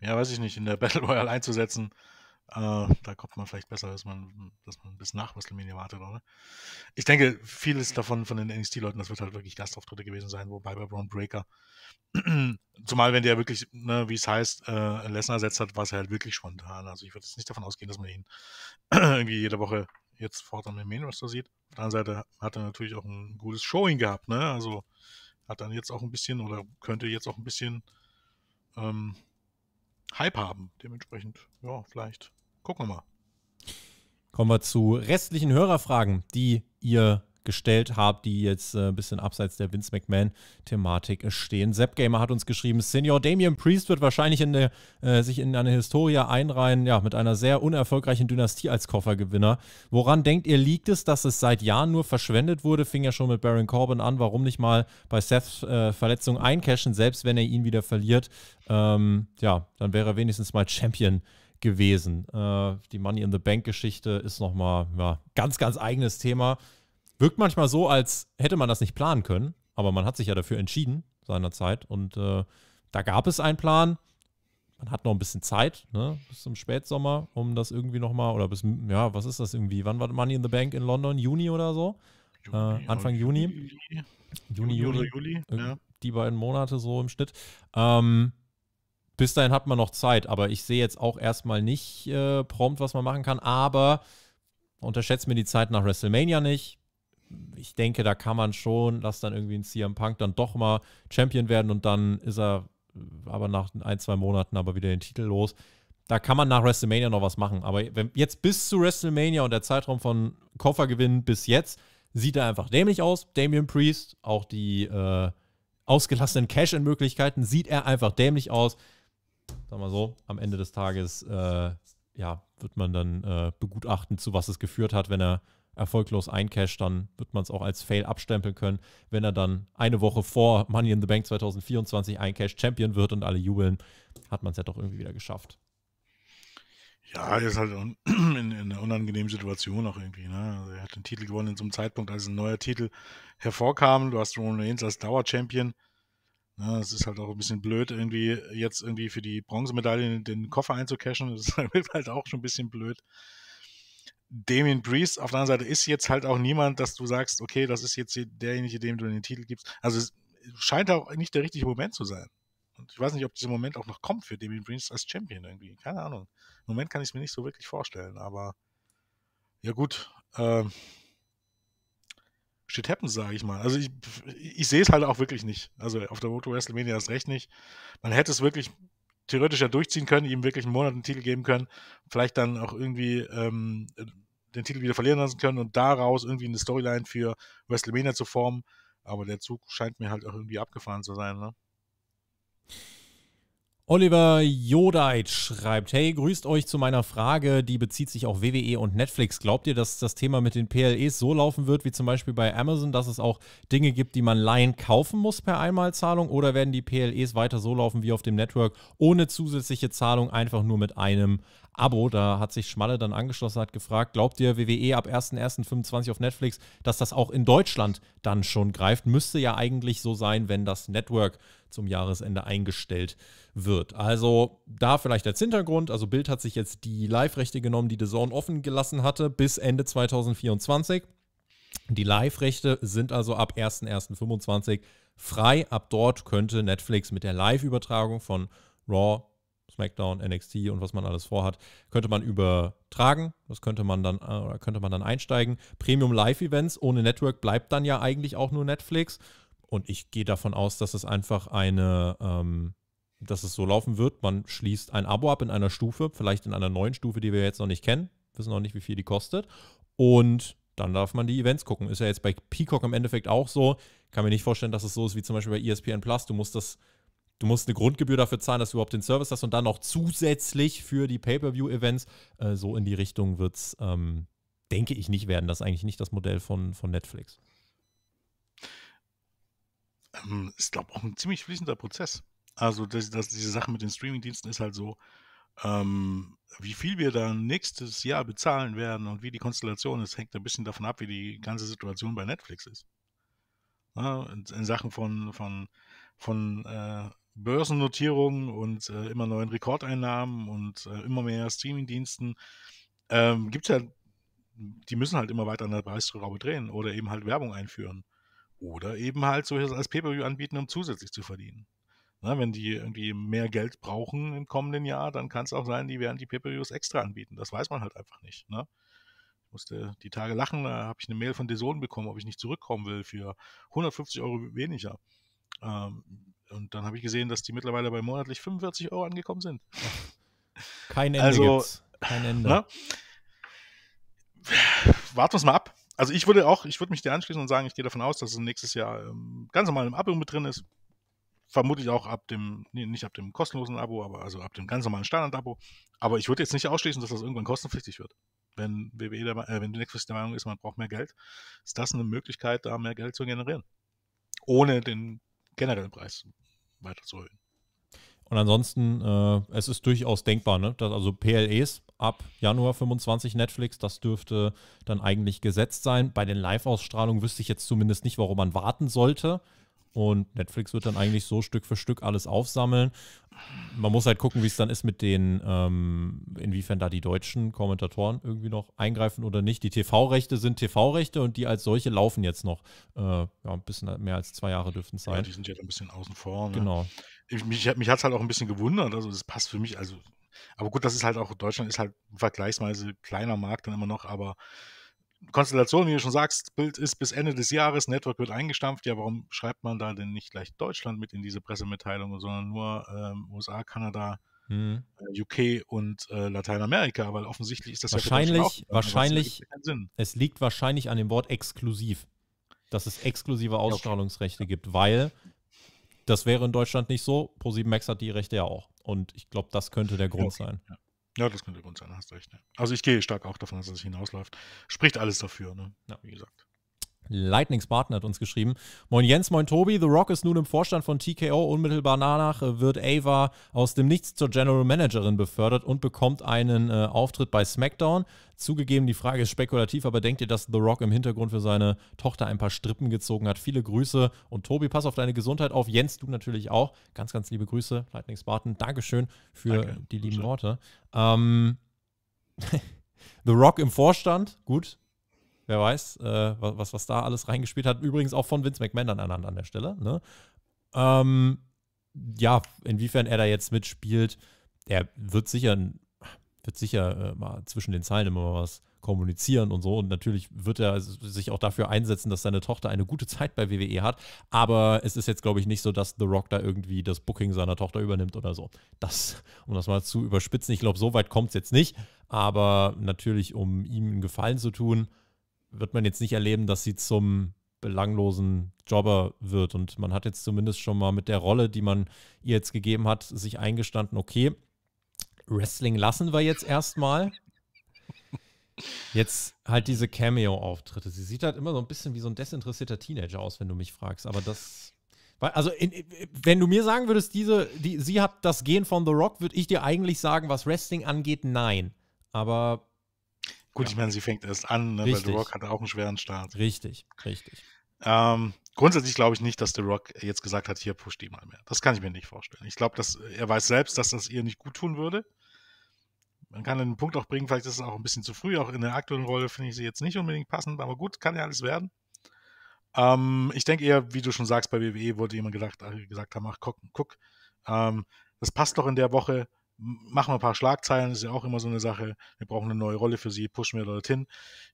Speaker 2: ja, weiß ich nicht, in der *laughs* Battle Royale einzusetzen, äh, da kommt man vielleicht besser, dass man, dass man bis nach WrestleMania wartet, oder? Ich denke, vieles davon von den NXT-Leuten, das wird halt wirklich Gastauftritte gewesen sein, wobei bei Braun Breaker, *clears throat* zumal wenn der wirklich, ne, wie es heißt, äh, Lesnar ersetzt hat, war es halt wirklich spontan. Also ich würde jetzt nicht davon ausgehen, dass man ihn *clears throat* irgendwie jede Woche jetzt fortan im Main Roster sieht. Auf der anderen Seite hat er natürlich auch ein gutes Showing gehabt, ne? Also hat dann jetzt auch ein bisschen oder könnte jetzt auch ein bisschen ähm, Hype haben. Dementsprechend, ja, vielleicht
Speaker 1: Gucken wir mal. Kommen wir zu restlichen Hörerfragen, die ihr gestellt habt, die jetzt äh, ein bisschen abseits der Vince McMahon-Thematik stehen. Sepp Gamer hat uns geschrieben, Senior Damian Priest wird wahrscheinlich in der, äh, sich in eine Historie einreihen, ja, mit einer sehr unerfolgreichen Dynastie als Koffergewinner. Woran denkt ihr, liegt es, dass es seit Jahren nur verschwendet wurde? Fing ja schon mit Baron Corbin an, warum nicht mal bei Seths äh, Verletzung eincashen, selbst wenn er ihn wieder verliert? Ähm, ja, dann wäre er wenigstens mal Champion gewesen. Äh, die Money in the Bank-Geschichte ist nochmal ja, ganz, ganz eigenes Thema. Wirkt manchmal so, als hätte man das nicht planen können, aber man hat sich ja dafür entschieden seinerzeit. Und äh, da gab es einen Plan. Man hat noch ein bisschen Zeit, ne, bis zum Spätsommer, um das irgendwie nochmal, oder bis, ja, was ist das irgendwie? Wann war Money in the Bank in London? Juni oder so? Juni, äh, Anfang Juni. Juni, Juni, Juni, Juni Juli, äh, ja. Die beiden Monate so im Schnitt. Ähm, bis dahin hat man noch Zeit, aber ich sehe jetzt auch erstmal nicht äh, prompt, was man machen kann. Aber unterschätzt mir die Zeit nach WrestleMania nicht. Ich denke, da kann man schon, lass dann irgendwie ein CM Punk dann doch mal Champion werden und dann ist er äh, aber nach ein, zwei Monaten aber wieder den Titel los. Da kann man nach WrestleMania noch was machen. Aber wenn, jetzt bis zu WrestleMania und der Zeitraum von Koffergewinn bis jetzt, sieht er einfach dämlich aus. Damian Priest, auch die äh, ausgelassenen Cash-In-Möglichkeiten, sieht er einfach dämlich aus sagen wir so, am Ende des Tages äh, ja, wird man dann äh, begutachten, zu was es geführt hat. Wenn er erfolglos eincasht, dann wird man es auch als Fail abstempeln können. Wenn er dann eine Woche vor Money in the Bank 2024 eincasht, Champion wird und alle jubeln, hat man es ja doch irgendwie wieder geschafft.
Speaker 2: Ja, er ist halt *clears throat* in, in, einer unangenehmen Situation auch irgendwie. Ne? Also er hat den Titel gewonnen in so einem Zeitpunkt, als ein neuer Titel hervorkam. Du hast Roman Reigns als Dauer-Champion. Ne, es ist halt auch ein bisschen blöd, irgendwie jetzt irgendwie für die Bronzemedaille den Koffer einzucachen. Das *laughs* ist halt auch schon ein bisschen blöd. Damien Priest auf der anderen Seite ist jetzt halt auch niemand, dass du sagst, okay, das ist jetzt derjenige, dem du den Titel gibst. Also es scheint auch nicht der richtige Moment zu sein. Und ich weiß nicht, ob dieser Moment auch noch kommt für Damien Priest als Champion irgendwie. Keine Ahnung. Im Moment kann ich es mir nicht so wirklich vorstellen, aber ja gut. Ähm, shit happens, sage ich mal. Also ich, ich sehe es halt auch wirklich nicht. Also auf der Road WrestleMania ist recht nicht. Man hätte es wirklich theoretisch ja durchziehen können, ihm wirklich einen Monat einen Titel geben können, vielleicht dann auch irgendwie ähm, den Titel wieder verlieren lassen können und daraus irgendwie eine Storyline für WrestleMania zu formen.
Speaker 1: Aber der Zug scheint mir halt auch irgendwie abgefahren zu sein, ne? Oliver Jodeit schreibt, hey, grüßt euch zu meiner Frage, die bezieht sich auf WWE und Netflix. Glaubt ihr, dass das Thema mit den PLEs so laufen wird, wie zum Beispiel bei Amazon, dass es auch Dinge gibt, die man Laien kaufen muss per Einmalzahlung? Oder werden die PLEs weiter so laufen wie auf dem Network, ohne zusätzliche Zahlung, einfach nur mit einem Abo. Da hat sich Schmalle dann angeschlossen, hat gefragt, glaubt ihr WWE ab 1.1.25 auf Netflix, dass das auch in Deutschland dann schon greift? Müsste ja eigentlich so sein, wenn das Network zum Jahresende eingestellt wird. Also da vielleicht als Hintergrund, also Bild hat sich jetzt die Live-Rechte genommen, die The Zone offen gelassen hatte bis Ende 2024. Die Live-Rechte sind also ab 1.1.25 frei. Ab dort könnte Netflix mit der Live-Übertragung von Raw, SmackDown, NXT und was man alles vorhat, könnte man übertragen. Das könnte man dann, äh, könnte man dann einsteigen. Premium Live-Events ohne Network bleibt dann ja eigentlich auch nur Netflix. Und ich gehe davon aus, dass es einfach eine, ähm, dass es so laufen wird. Man schließt ein Abo ab in einer Stufe, vielleicht in einer neuen Stufe, die wir jetzt noch nicht kennen. Wissen noch nicht, wie viel die kostet. Und dann darf man die Events gucken. Ist ja jetzt bei Peacock im Endeffekt auch so. Kann mir nicht vorstellen, dass es so ist wie zum Beispiel bei ESPN Plus. Du musst das du musst eine Grundgebühr dafür zahlen, dass du überhaupt den Service hast und dann noch zusätzlich für die Pay-per-view-Events. Äh, so in die Richtung wird es, ähm, denke ich, nicht werden. Das ist eigentlich nicht das Modell von, von Netflix. Ähm, ist, glaube ich, auch ein ziemlich fließender Prozess. Also das, das, diese Sache mit den
Speaker 2: Streamingdiensten ist halt so, ähm, wie viel wir dann nächstes Jahr bezahlen werden und wie die Konstellation ist, hängt ein bisschen davon ab, wie die ganze Situation bei Netflix ist. Ja, in, in, Sachen von, von, von äh, Börsennotierungen und äh, immer neuen Rekordeinnahmen und äh, immer mehr Streamingdiensten ähm, gibt es ja, die müssen halt immer weiter an der Preisraube drehen oder eben halt Werbung einführen. Oder eben halt so als Pay-Per-View anbieten, um zusätzlich zu verdienen. Na, wenn die irgendwie mehr Geld brauchen im kommenden Jahr, dann kann es auch sein, die werden die Pay-Per-Views extra anbieten. Das weiß man halt einfach nicht. Ne? Ich musste die Tage lachen, da habe ich eine Mail von Desonen bekommen, ob ich nicht zurückkommen will für 150 Euro weniger. Ähm, und dann habe ich gesehen, dass die mittlerweile bei monatlich 45 Euro angekommen sind.
Speaker 1: Kein Ende. Also, gibt's. Kein Ende. Na?
Speaker 2: Ne? Warten wir es mal ab. Also ich würde auch, ich würde mich dir anschließen und sagen, ich gehe davon aus, dass es nächstes Jahr ähm, ganz normal im Abo mit drin ist. Vermutlich auch ab dem, nee, nicht ab dem kostenlosen Abo, aber also ab dem ganz normalen Standard-Abo. Aber ich würde jetzt nicht ausschließen, dass das irgendwann kostenpflichtig wird. Wenn WWE der, äh, wenn Netflix der Meinung ist, man braucht mehr Geld, ist das eine Möglichkeit, da mehr Geld zu generieren. Ohne den generellen Preis weiter zu erhöhen.
Speaker 1: Und ansonsten, äh, es ist durchaus denkbar, ne? Dass, also PLEs ab Januar 25 Netflix, das dürfte dann eigentlich gesetzt sein. Bei den Live-Ausstrahlungen wüsste ich jetzt zumindest nicht, warum man warten sollte. Und Netflix wird dann eigentlich so Stück für Stück alles aufsammeln. Man muss halt gucken, wie es dann ist mit den, ähm, inwiefern da die deutschen Kommentatoren irgendwie noch eingreifen oder nicht. Die TV-Rechte sind TV-Rechte und die als solche laufen jetzt noch. Äh, ja, ein bisschen mehr als zwei Jahre dürften es sein. Ja, die sind ja ein bisschen außen vor. Ne? Genau. Ich, mich mich hat es halt auch ein bisschen gewundert.
Speaker 2: Also, das passt für mich. Also, aber gut, das ist halt auch, Deutschland ist halt vergleichsweise kleiner Markt dann immer noch, aber Konstellation, wie du schon sagst, Bild ist bis Ende des Jahres, Network wird eingestampft. Ja, warum schreibt man da denn nicht gleich Deutschland mit in diese Pressemitteilung, sondern nur ähm, USA, Kanada, hm. Äh, UK und äh, Lateinamerika? Weil offensichtlich ist das wahrscheinlich, ja auch, wahrscheinlich,
Speaker 1: Sinn. es liegt wahrscheinlich an dem Wort exklusiv, dass es exklusive Ausstrahlungsrechte okay. gibt, weil das wäre in Deutschland nicht so. Pro7 Max hat die Rechte ja auch. Und ich glaube, das könnte der Grund okay. sein. Ja. Ja, das könnte Grund sein, hast recht. Ne? Also ich gehe stark auch davon aus, dass es hinausläuft. Spricht alles dafür, ne? Ja, wie gesagt. Lightning Spartan hat uns geschrieben. Moin Jens, moin Tobi. The Rock ist nun im Vorstand von TKO. Unmittelbar danach äh, wird Ava aus dem Nichts zur General Managerin befördert und bekommt einen äh, Auftritt bei SmackDown. Zugegeben, die Frage ist spekulativ, aber denkt ihr, dass The Rock im Hintergrund für seine Tochter ein paar Strippen gezogen hat? Viele Grüße und Tobi, pass auf deine Gesundheit auf. Jens, du natürlich auch. Ganz, ganz liebe Grüße, Lightning Spartan. Dankeschön für Danke. die lieben Worte. Ähm, *laughs* The Rock im Vorstand, gut, Wer weiß, äh, was, was da alles reingespielt hat. Übrigens auch von Vince McMahon an, an der Stelle. Ne? Ähm, ja, inwiefern er da jetzt mitspielt, er wird sicher, wird sicher äh, mal zwischen den Zeilen immer was kommunizieren und so. Und natürlich wird er sich auch dafür einsetzen, dass seine Tochter eine gute Zeit bei WWE hat. Aber es ist jetzt, glaube ich, nicht so, dass The Rock da irgendwie das Booking seiner Tochter übernimmt oder so. Das, um das mal zu überspitzen, ich glaube, so weit kommt es jetzt nicht. Aber natürlich, um ihm einen Gefallen zu tun, wird man jetzt nicht erleben, dass sie zum belanglosen Jobber wird. Und man hat jetzt zumindest schon mal mit der Rolle, die man ihr jetzt gegeben hat, sich eingestanden, okay, Wrestling lassen wir jetzt erstmal. Jetzt halt diese Cameo-Auftritte. Sie sieht halt immer so ein bisschen wie so ein desinteressierter Teenager aus, wenn du mich fragst. Aber das. Also, in, wenn du mir sagen würdest, diese, die, sie hat das Gen von The Rock, würde ich dir eigentlich sagen, was Wrestling angeht, nein. Aber Gut, ja. ich meine, sie fängt erst an, ne, weil The Rock hatte auch einen schweren Start. Richtig,
Speaker 2: richtig. Ähm, grundsätzlich glaube ich nicht, dass The Rock jetzt gesagt hat, hier pusht die mal mehr. Das kann ich mir nicht vorstellen. Ich glaube, dass er weiß selbst, dass das ihr nicht gut tun würde. Man kann einen Punkt auch bringen, vielleicht ist es auch ein bisschen zu früh, auch in der aktuellen Rolle finde ich sie jetzt nicht unbedingt passend, aber gut, kann ja alles werden. Ähm, ich denke eher, wie du schon sagst, bei WWE wurde jemand gedacht, äh, gesagt haben, ach, guck, guck ähm, das passt doch in der Woche, machen wir ein paar Schlagzeilen, ist ja auch immer so eine Sache. Wir brauchen eine neue Rolle für sie, pushen wir dorthin.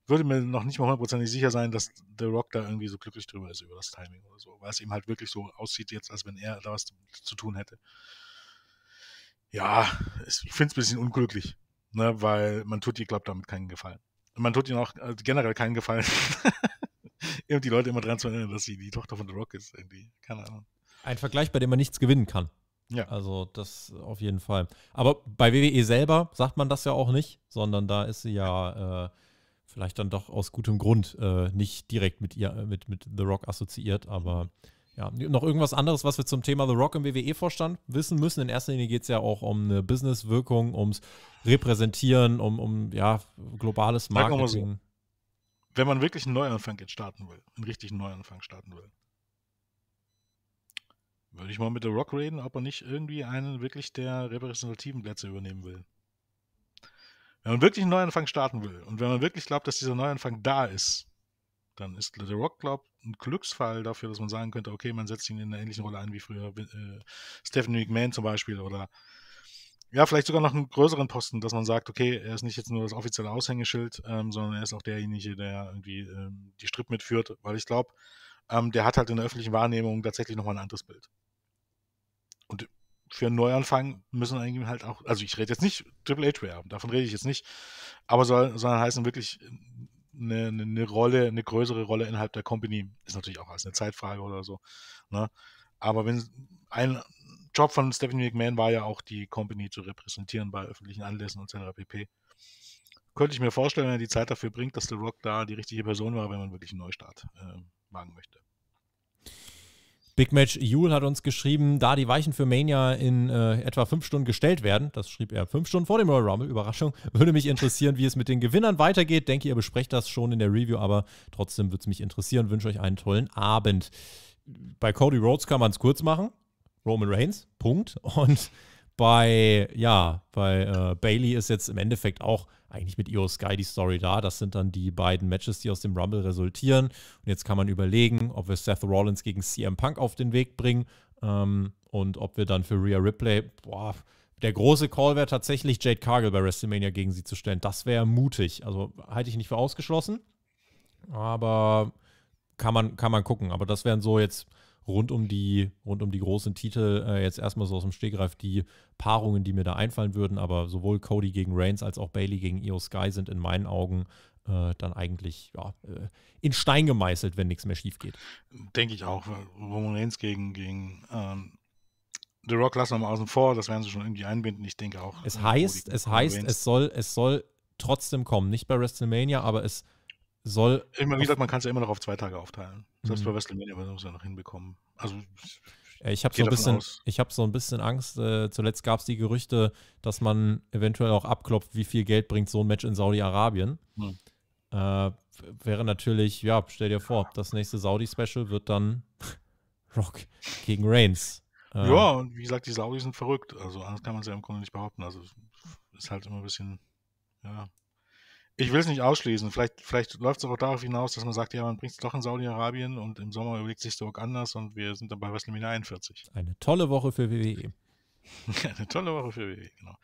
Speaker 2: Würde mir noch nicht mal hundertprozentig sicher sein, dass The Rock da irgendwie so glücklich drüber ist über das Timing oder so, weil es ihm halt wirklich so aussieht jetzt, als wenn er da was zu tun hätte. Ja, ich finde es ein bisschen unglücklich, ne, weil man tut ihr, glaube damit keinen Gefallen. Und man tut ihnen auch äh, generell keinen Gefallen, *laughs* die Leute immer dran zu erinnern, dass sie die Tochter von The Rock ist. Irgendwie.
Speaker 1: Keine Ahnung. Ein Vergleich, bei dem man nichts gewinnen kann. Ja. Also das auf jeden Fall. Aber bei WWE selber sagt man das ja auch nicht, sondern da ist sie ja äh, vielleicht dann doch aus gutem Grund äh, nicht direkt mit ihr, mit, mit The Rock assoziiert, aber ja, noch irgendwas anderes, was wir zum Thema The Rock im WWE-Vorstand wissen müssen. In erster Linie geht es ja auch um eine Businesswirkung, ums Repräsentieren, um, um ja, globales Marketing.
Speaker 2: wenn man wirklich einen Neuanfang jetzt starten will, einen richtigen Neuanfang starten will, würde ich mal mit The Rock reden, ob er nicht irgendwie einen wirklich der repräsentativen Plätze übernehmen will. Wenn man wirklich einen Neuanfang starten will und wenn man wirklich glaubt, dass dieser Neuanfang da ist, dann ist The Rock, glaube ich, ein Glücksfall dafür, dass man sagen könnte, okay, man setzt ihn in einer ähnlichen Rolle ein wie früher äh, Stephanie McMahon zum Beispiel oder ja, vielleicht sogar noch einen größeren Posten, dass man sagt, okay, er ist nicht jetzt nur das offizielle Aushängeschild, ähm, sondern er ist auch derjenige, der irgendwie ähm, die Strip mitführt, weil ich glaube, ähm, der hat halt in der öffentlichen Wahrnehmung tatsächlich nochmal ein anderes Bild. Und für einen Neuanfang müssen eigentlich halt auch, also ich rede jetzt nicht Triple H-Werben, davon rede ich jetzt nicht, aber soll, sondern heißen wirklich eine, eine, Rolle, eine größere Rolle innerhalb der Company, ist natürlich auch als eine Zeitfrage oder so. Ne? Aber wenn ein Job von Stephanie McMahon war ja auch, die Company zu repräsentieren bei öffentlichen Anlässen und seiner pp. Könnte ich mir vorstellen, wenn er die Zeit dafür bringt, dass The Rock da die richtige Person war, wenn man wirklich einen Neustart äh, wagen möchte.
Speaker 1: Big Match Yule hat uns geschrieben, da die Weichen für Mania in äh, etwa fünf Stunden gestellt werden, das schrieb er fünf Stunden vor dem Royal Rumble, Überraschung, *laughs* würde mich interessieren, wie es mit den Gewinnern weitergeht. Denke, ihr besprecht das schon in der Review, aber trotzdem würde es mich interessieren. Wünsche euch einen tollen Abend. Bei Cody Rhodes kann man es kurz machen. Roman Reigns, Punkt. Und bei, ja, bei äh, Bailey ist jetzt im Endeffekt auch eigentlich mit Io Sky die Story da. Das sind dann die beiden Matches, die aus dem Rumble resultieren. Und jetzt kann man überlegen, ob wir Seth Rollins gegen CM Punk auf den Weg bringen ähm, und ob wir dann für Rhea Ripley, boah, der große Call wäre tatsächlich Jade Cargill bei WrestleMania gegen sie zu stellen. Das wäre mutig. Also halte ich nicht für ausgeschlossen. Aber kann man, kann man gucken. Aber das wären so jetzt rund um die, rund um die großen Titel äh, jetzt erstmal so aus dem Stegreif die Paarungen, die mir da einfallen würden, aber sowohl Cody gegen Reigns als auch Bailey gegen Io Sky sind in meinen Augen äh, dann eigentlich ja, äh, in Stein gemeißelt, wenn nichts mehr schief geht.
Speaker 2: Denke ich auch. Roman Reigns gegen, gegen ähm The Rock lassen wir mal außen vor, das werden sie schon irgendwie einbinden, ich denke auch. Es äh, heißt, Cody es heißt, es
Speaker 1: soll, es soll trotzdem kommen. Nicht bei WrestleMania, aber es soll. Wie gesagt, man kann es ja immer noch auf zwei
Speaker 2: Tage aufteilen. Selbst mhm. bei WrestleMania wird man es ja noch hinbekommen. Also. Ich habe so, ein bisschen,
Speaker 1: hab so ein bisschen Angst. Äh, zuletzt gab es die Gerüchte, dass man eventuell auch abklopft, wie viel Geld bringt so ein Match in Saudi-Arabien. Mhm. Äh, wäre natürlich, ja, stell dir vor, das nächste Saudi-Special wird dann *laughs* Rock gegen Reigns. Äh, ja,
Speaker 2: und wie gesagt, die Saudis sind verrückt. Also anders kann man es ja im Grunde nicht behaupten. Also ist halt immer ein bisschen, ja,
Speaker 1: ich will es nicht ausschließen.
Speaker 2: Vielleicht, vielleicht läuft es auch darauf hinaus, dass man sagt, ja, man bringt es doch in Saudi-Arabien und im Sommer überlegt sich Stoke anders und wir sind dann bei WrestleMania 41.
Speaker 1: Eine tolle Woche für WWE.
Speaker 2: *laughs* Eine tolle Woche für WWE, genau.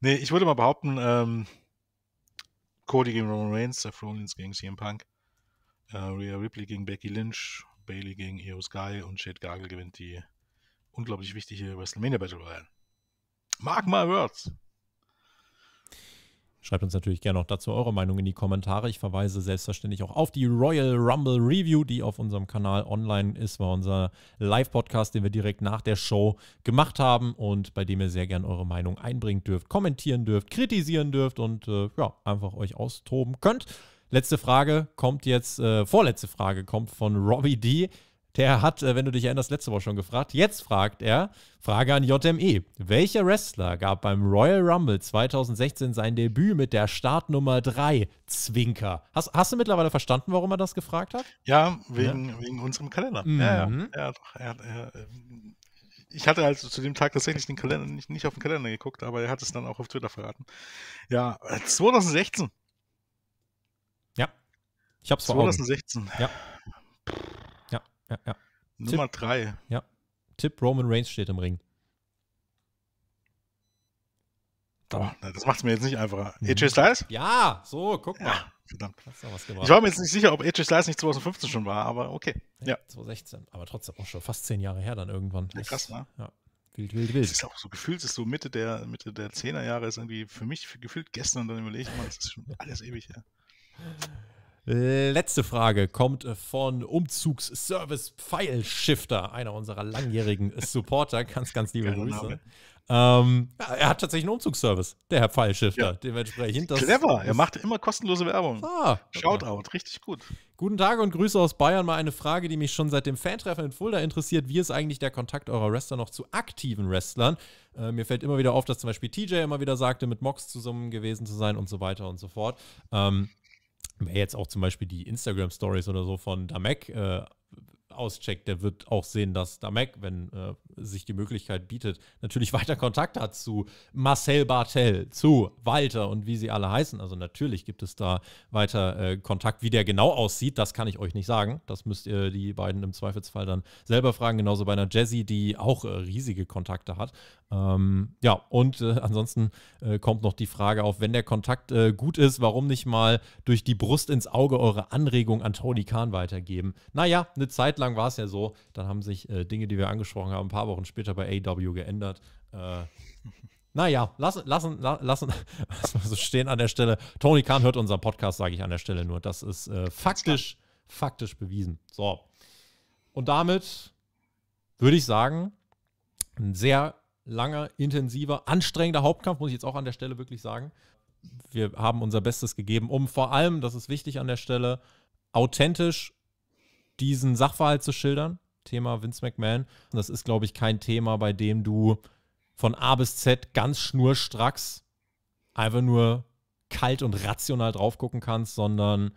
Speaker 2: Nee, ich würde mal behaupten, ähm, Cody gegen Roman Reigns, Seth Rollins gegen CM Punk, äh, Rhea Ripley gegen Becky Lynch, Bailey gegen Io Sky und Shade Gargle gewinnt die unglaublich wichtige WrestleMania Battle Royale. Mark my
Speaker 1: words. Schreibt uns natürlich gerne auch dazu eure Meinung in die Kommentare. Ich verweise selbstverständlich auch auf die Royal Rumble Review, die auf unserem Kanal online ist. War unser Live-Podcast, den wir direkt nach der Show gemacht haben und bei dem ihr sehr gerne eure Meinung einbringen dürft, kommentieren dürft, kritisieren dürft und äh, ja, einfach euch austoben könnt. Letzte Frage kommt jetzt, äh, vorletzte Frage kommt von Robbie D. Der hat, äh, wenn du dich erinnerst, letzte Woche schon gefragt. Jetzt fragt er, Frage an JME. Welcher Wrestler gab beim Royal Rumble 2016 sein Debüt mit der Startnummer 3? Zwinker. Hast, hast du mittlerweile verstanden, warum er das gefragt hat? Ja, wegen,
Speaker 2: ja. wegen unserem Kalender. Mhm. Ja, ja. Er, er, er, ähm, ich hatte also
Speaker 1: zu dem Tag tatsächlich
Speaker 2: den Kalender nicht, nicht auf den Kalender geguckt, aber er hat es dann auch auf Twitter verraten. Ja, 2016. Äh,
Speaker 1: ja. Ich hab's vor 2016. Augen. Ja ja, ja. Nummer Tipp, drei. Ja. Tipp Roman Reigns steht im Ring. Oh, das macht es mir jetzt nicht einfacher. Mhm. AJ Styles? Ja, so, guck mal. Ja, verdammt. Ich war mir jetzt nicht sicher, ob AJ Styles nicht 2015 schon war, aber okay. Ja, ja. 2016, aber trotzdem auch schon fast zehn Jahre her dann irgendwann. Ja, krass, ne? Ja. Wild, wild, wild. Das ist auch so gefühlt, ist so Mitte der,
Speaker 2: Mitte der 10er Jahre ist irgendwie für mich gefühlt gestern, dann überlege ich mal, das ist schon alles ewig her. Ja.
Speaker 1: Letzte Frage kommt von Umzugsservice File einer unserer langjährigen Supporter. Ganz, ganz liebe Grüße. Ähm, er hat tatsächlich einen Umzugsservice, der Herr Pfeilschifter. Ja. Dementsprechend. Clever, er macht immer kostenlose Werbung. Ah, Shoutout, okay. richtig gut. Guten Tag und Grüße aus Bayern. Mal eine Frage, die mich schon seit dem Fantreffen in Fulda interessiert. Wie ist eigentlich der Kontakt eurer Wrestler noch zu aktiven Wrestlern? Äh, mir fällt immer wieder auf, dass zum Beispiel TJ immer wieder sagte, mit Mox zusammen gewesen zu sein und so weiter und so fort. Ähm, Wer jetzt auch zum Beispiel die Instagram-Stories oder so von Damek äh, auscheckt, der wird auch sehen, dass Damek, wenn äh, sich die Möglichkeit bietet, natürlich *laughs* weiter Kontakt hat zu Marcel Bartel, zu Walter und wie sie alle heißen. Also natürlich gibt es da weiter äh, Kontakt. Wie der genau aussieht, das kann ich euch nicht sagen. Das müsst ihr die beiden im Zweifelsfall dann selber fragen. Genauso bei einer Jessie, die auch äh, riesige Kontakte hat. Ähm, ja, und äh, ansonsten äh, kommt noch die Frage auf, wenn der Kontakt äh, gut ist, warum nicht mal durch die Brust ins Auge eure Anregung an Tony Kahn weitergeben? Naja, eine Zeit lang war es ja so, dann haben sich äh, Dinge, die wir angesprochen haben, ein paar Wochen später bei AW geändert. Äh, naja, lassen, lassen, lassen, lassen so stehen an der Stelle. Tony Kahn hört unseren Podcast, sage ich an der Stelle nur. Das ist äh, faktisch, faktisch bewiesen. So. Und damit würde ich sagen, ein sehr langer, intensiver, anstrengender Hauptkampf, muss ich jetzt auch an der Stelle wirklich sagen. Wir haben unser Bestes gegeben, um vor allem, das ist wichtig an der Stelle, authentisch diesen Sachverhalt zu schildern. Thema Vince McMahon. Das ist, glaube ich, kein Thema, bei dem du von A bis Z ganz schnurstracks einfach nur kalt und rational drauf gucken kannst, sondern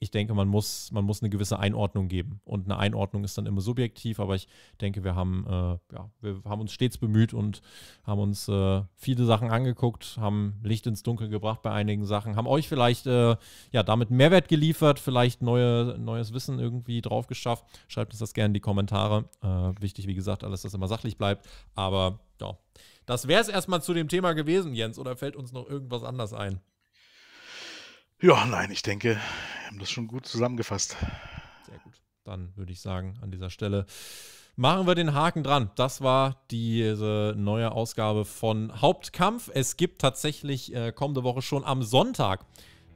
Speaker 1: ich denke, man muss, man muss eine gewisse Einordnung geben. Und eine Einordnung ist dann immer subjektiv, aber ich denke, wir haben, äh, ja, wir haben uns stets bemüht und haben uns äh, viele Sachen angeguckt, haben Licht ins Dunkel gebracht bei einigen Sachen, haben euch vielleicht äh, ja, damit Mehrwert geliefert, vielleicht neue, neues Wissen irgendwie drauf geschafft. Schreibt uns das gerne in die Kommentare. Äh, wichtig, wie gesagt, alles, dass immer sachlich bleibt. Aber ja, das wäre es erstmal zu dem Thema gewesen, Jens, oder fällt uns noch irgendwas anders ein? Ja, nein, ich denke, wir haben das schon gut zusammengefasst. Sehr gut. Dann würde ich sagen, an dieser Stelle machen wir den Haken dran. Das war diese neue Ausgabe von Hauptkampf. Es gibt tatsächlich äh, kommende Woche schon am Sonntag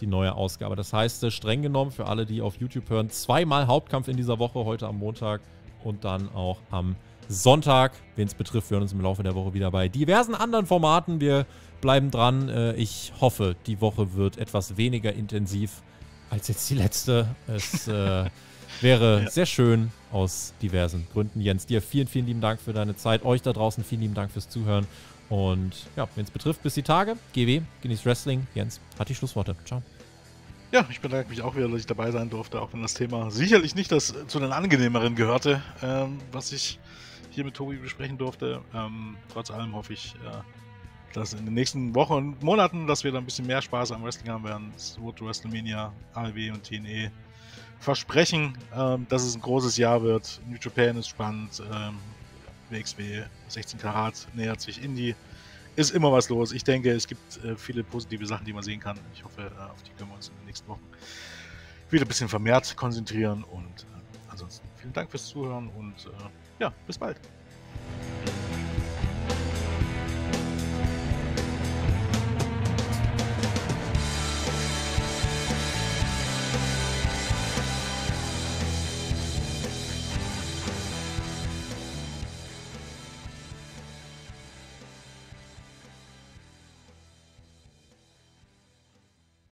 Speaker 1: die neue Ausgabe. Das heißt, äh, streng genommen für alle, die auf YouTube hören, zweimal Hauptkampf in dieser Woche, heute am Montag und dann auch am Sonntag. Wen es betrifft, wir hören uns im Laufe der Woche wieder bei diversen anderen Formaten. Wir bleiben dran. Äh, ich hoffe, die Woche wird etwas weniger intensiv als jetzt die letzte. Es äh, *laughs* wäre ja. sehr schön aus diversen Gründen. Jens, dir vielen, vielen lieben Dank für deine Zeit. Euch da draußen vielen lieben Dank fürs Zuhören. Und ja, wenn es betrifft, bis die Tage. GW, genießt Wrestling. Jens hat die Schlussworte. Ciao.
Speaker 2: Ja, ich bedanke mich auch wieder, dass ich dabei sein durfte, auch wenn das Thema sicherlich nicht das zu den angenehmeren gehörte, ähm, was ich hier mit Tobi besprechen durfte. Ähm, trotz allem hoffe ich, äh, dass in den nächsten Wochen und Monaten, dass wir da ein bisschen mehr Spaß am Wrestling haben werden. Das wird WrestleMania, AEW und TNE versprechen, ähm, dass es ein großes Jahr wird. New Japan ist spannend. Ähm, WXW 16 Karat nähert sich Indie. Ist immer was los. Ich denke, es gibt äh, viele positive Sachen, die man sehen kann. Ich hoffe, äh, auf die können wir uns in den nächsten Wochen wieder ein bisschen vermehrt konzentrieren. Und äh, ansonsten vielen Dank fürs Zuhören und äh, ja, bis bald.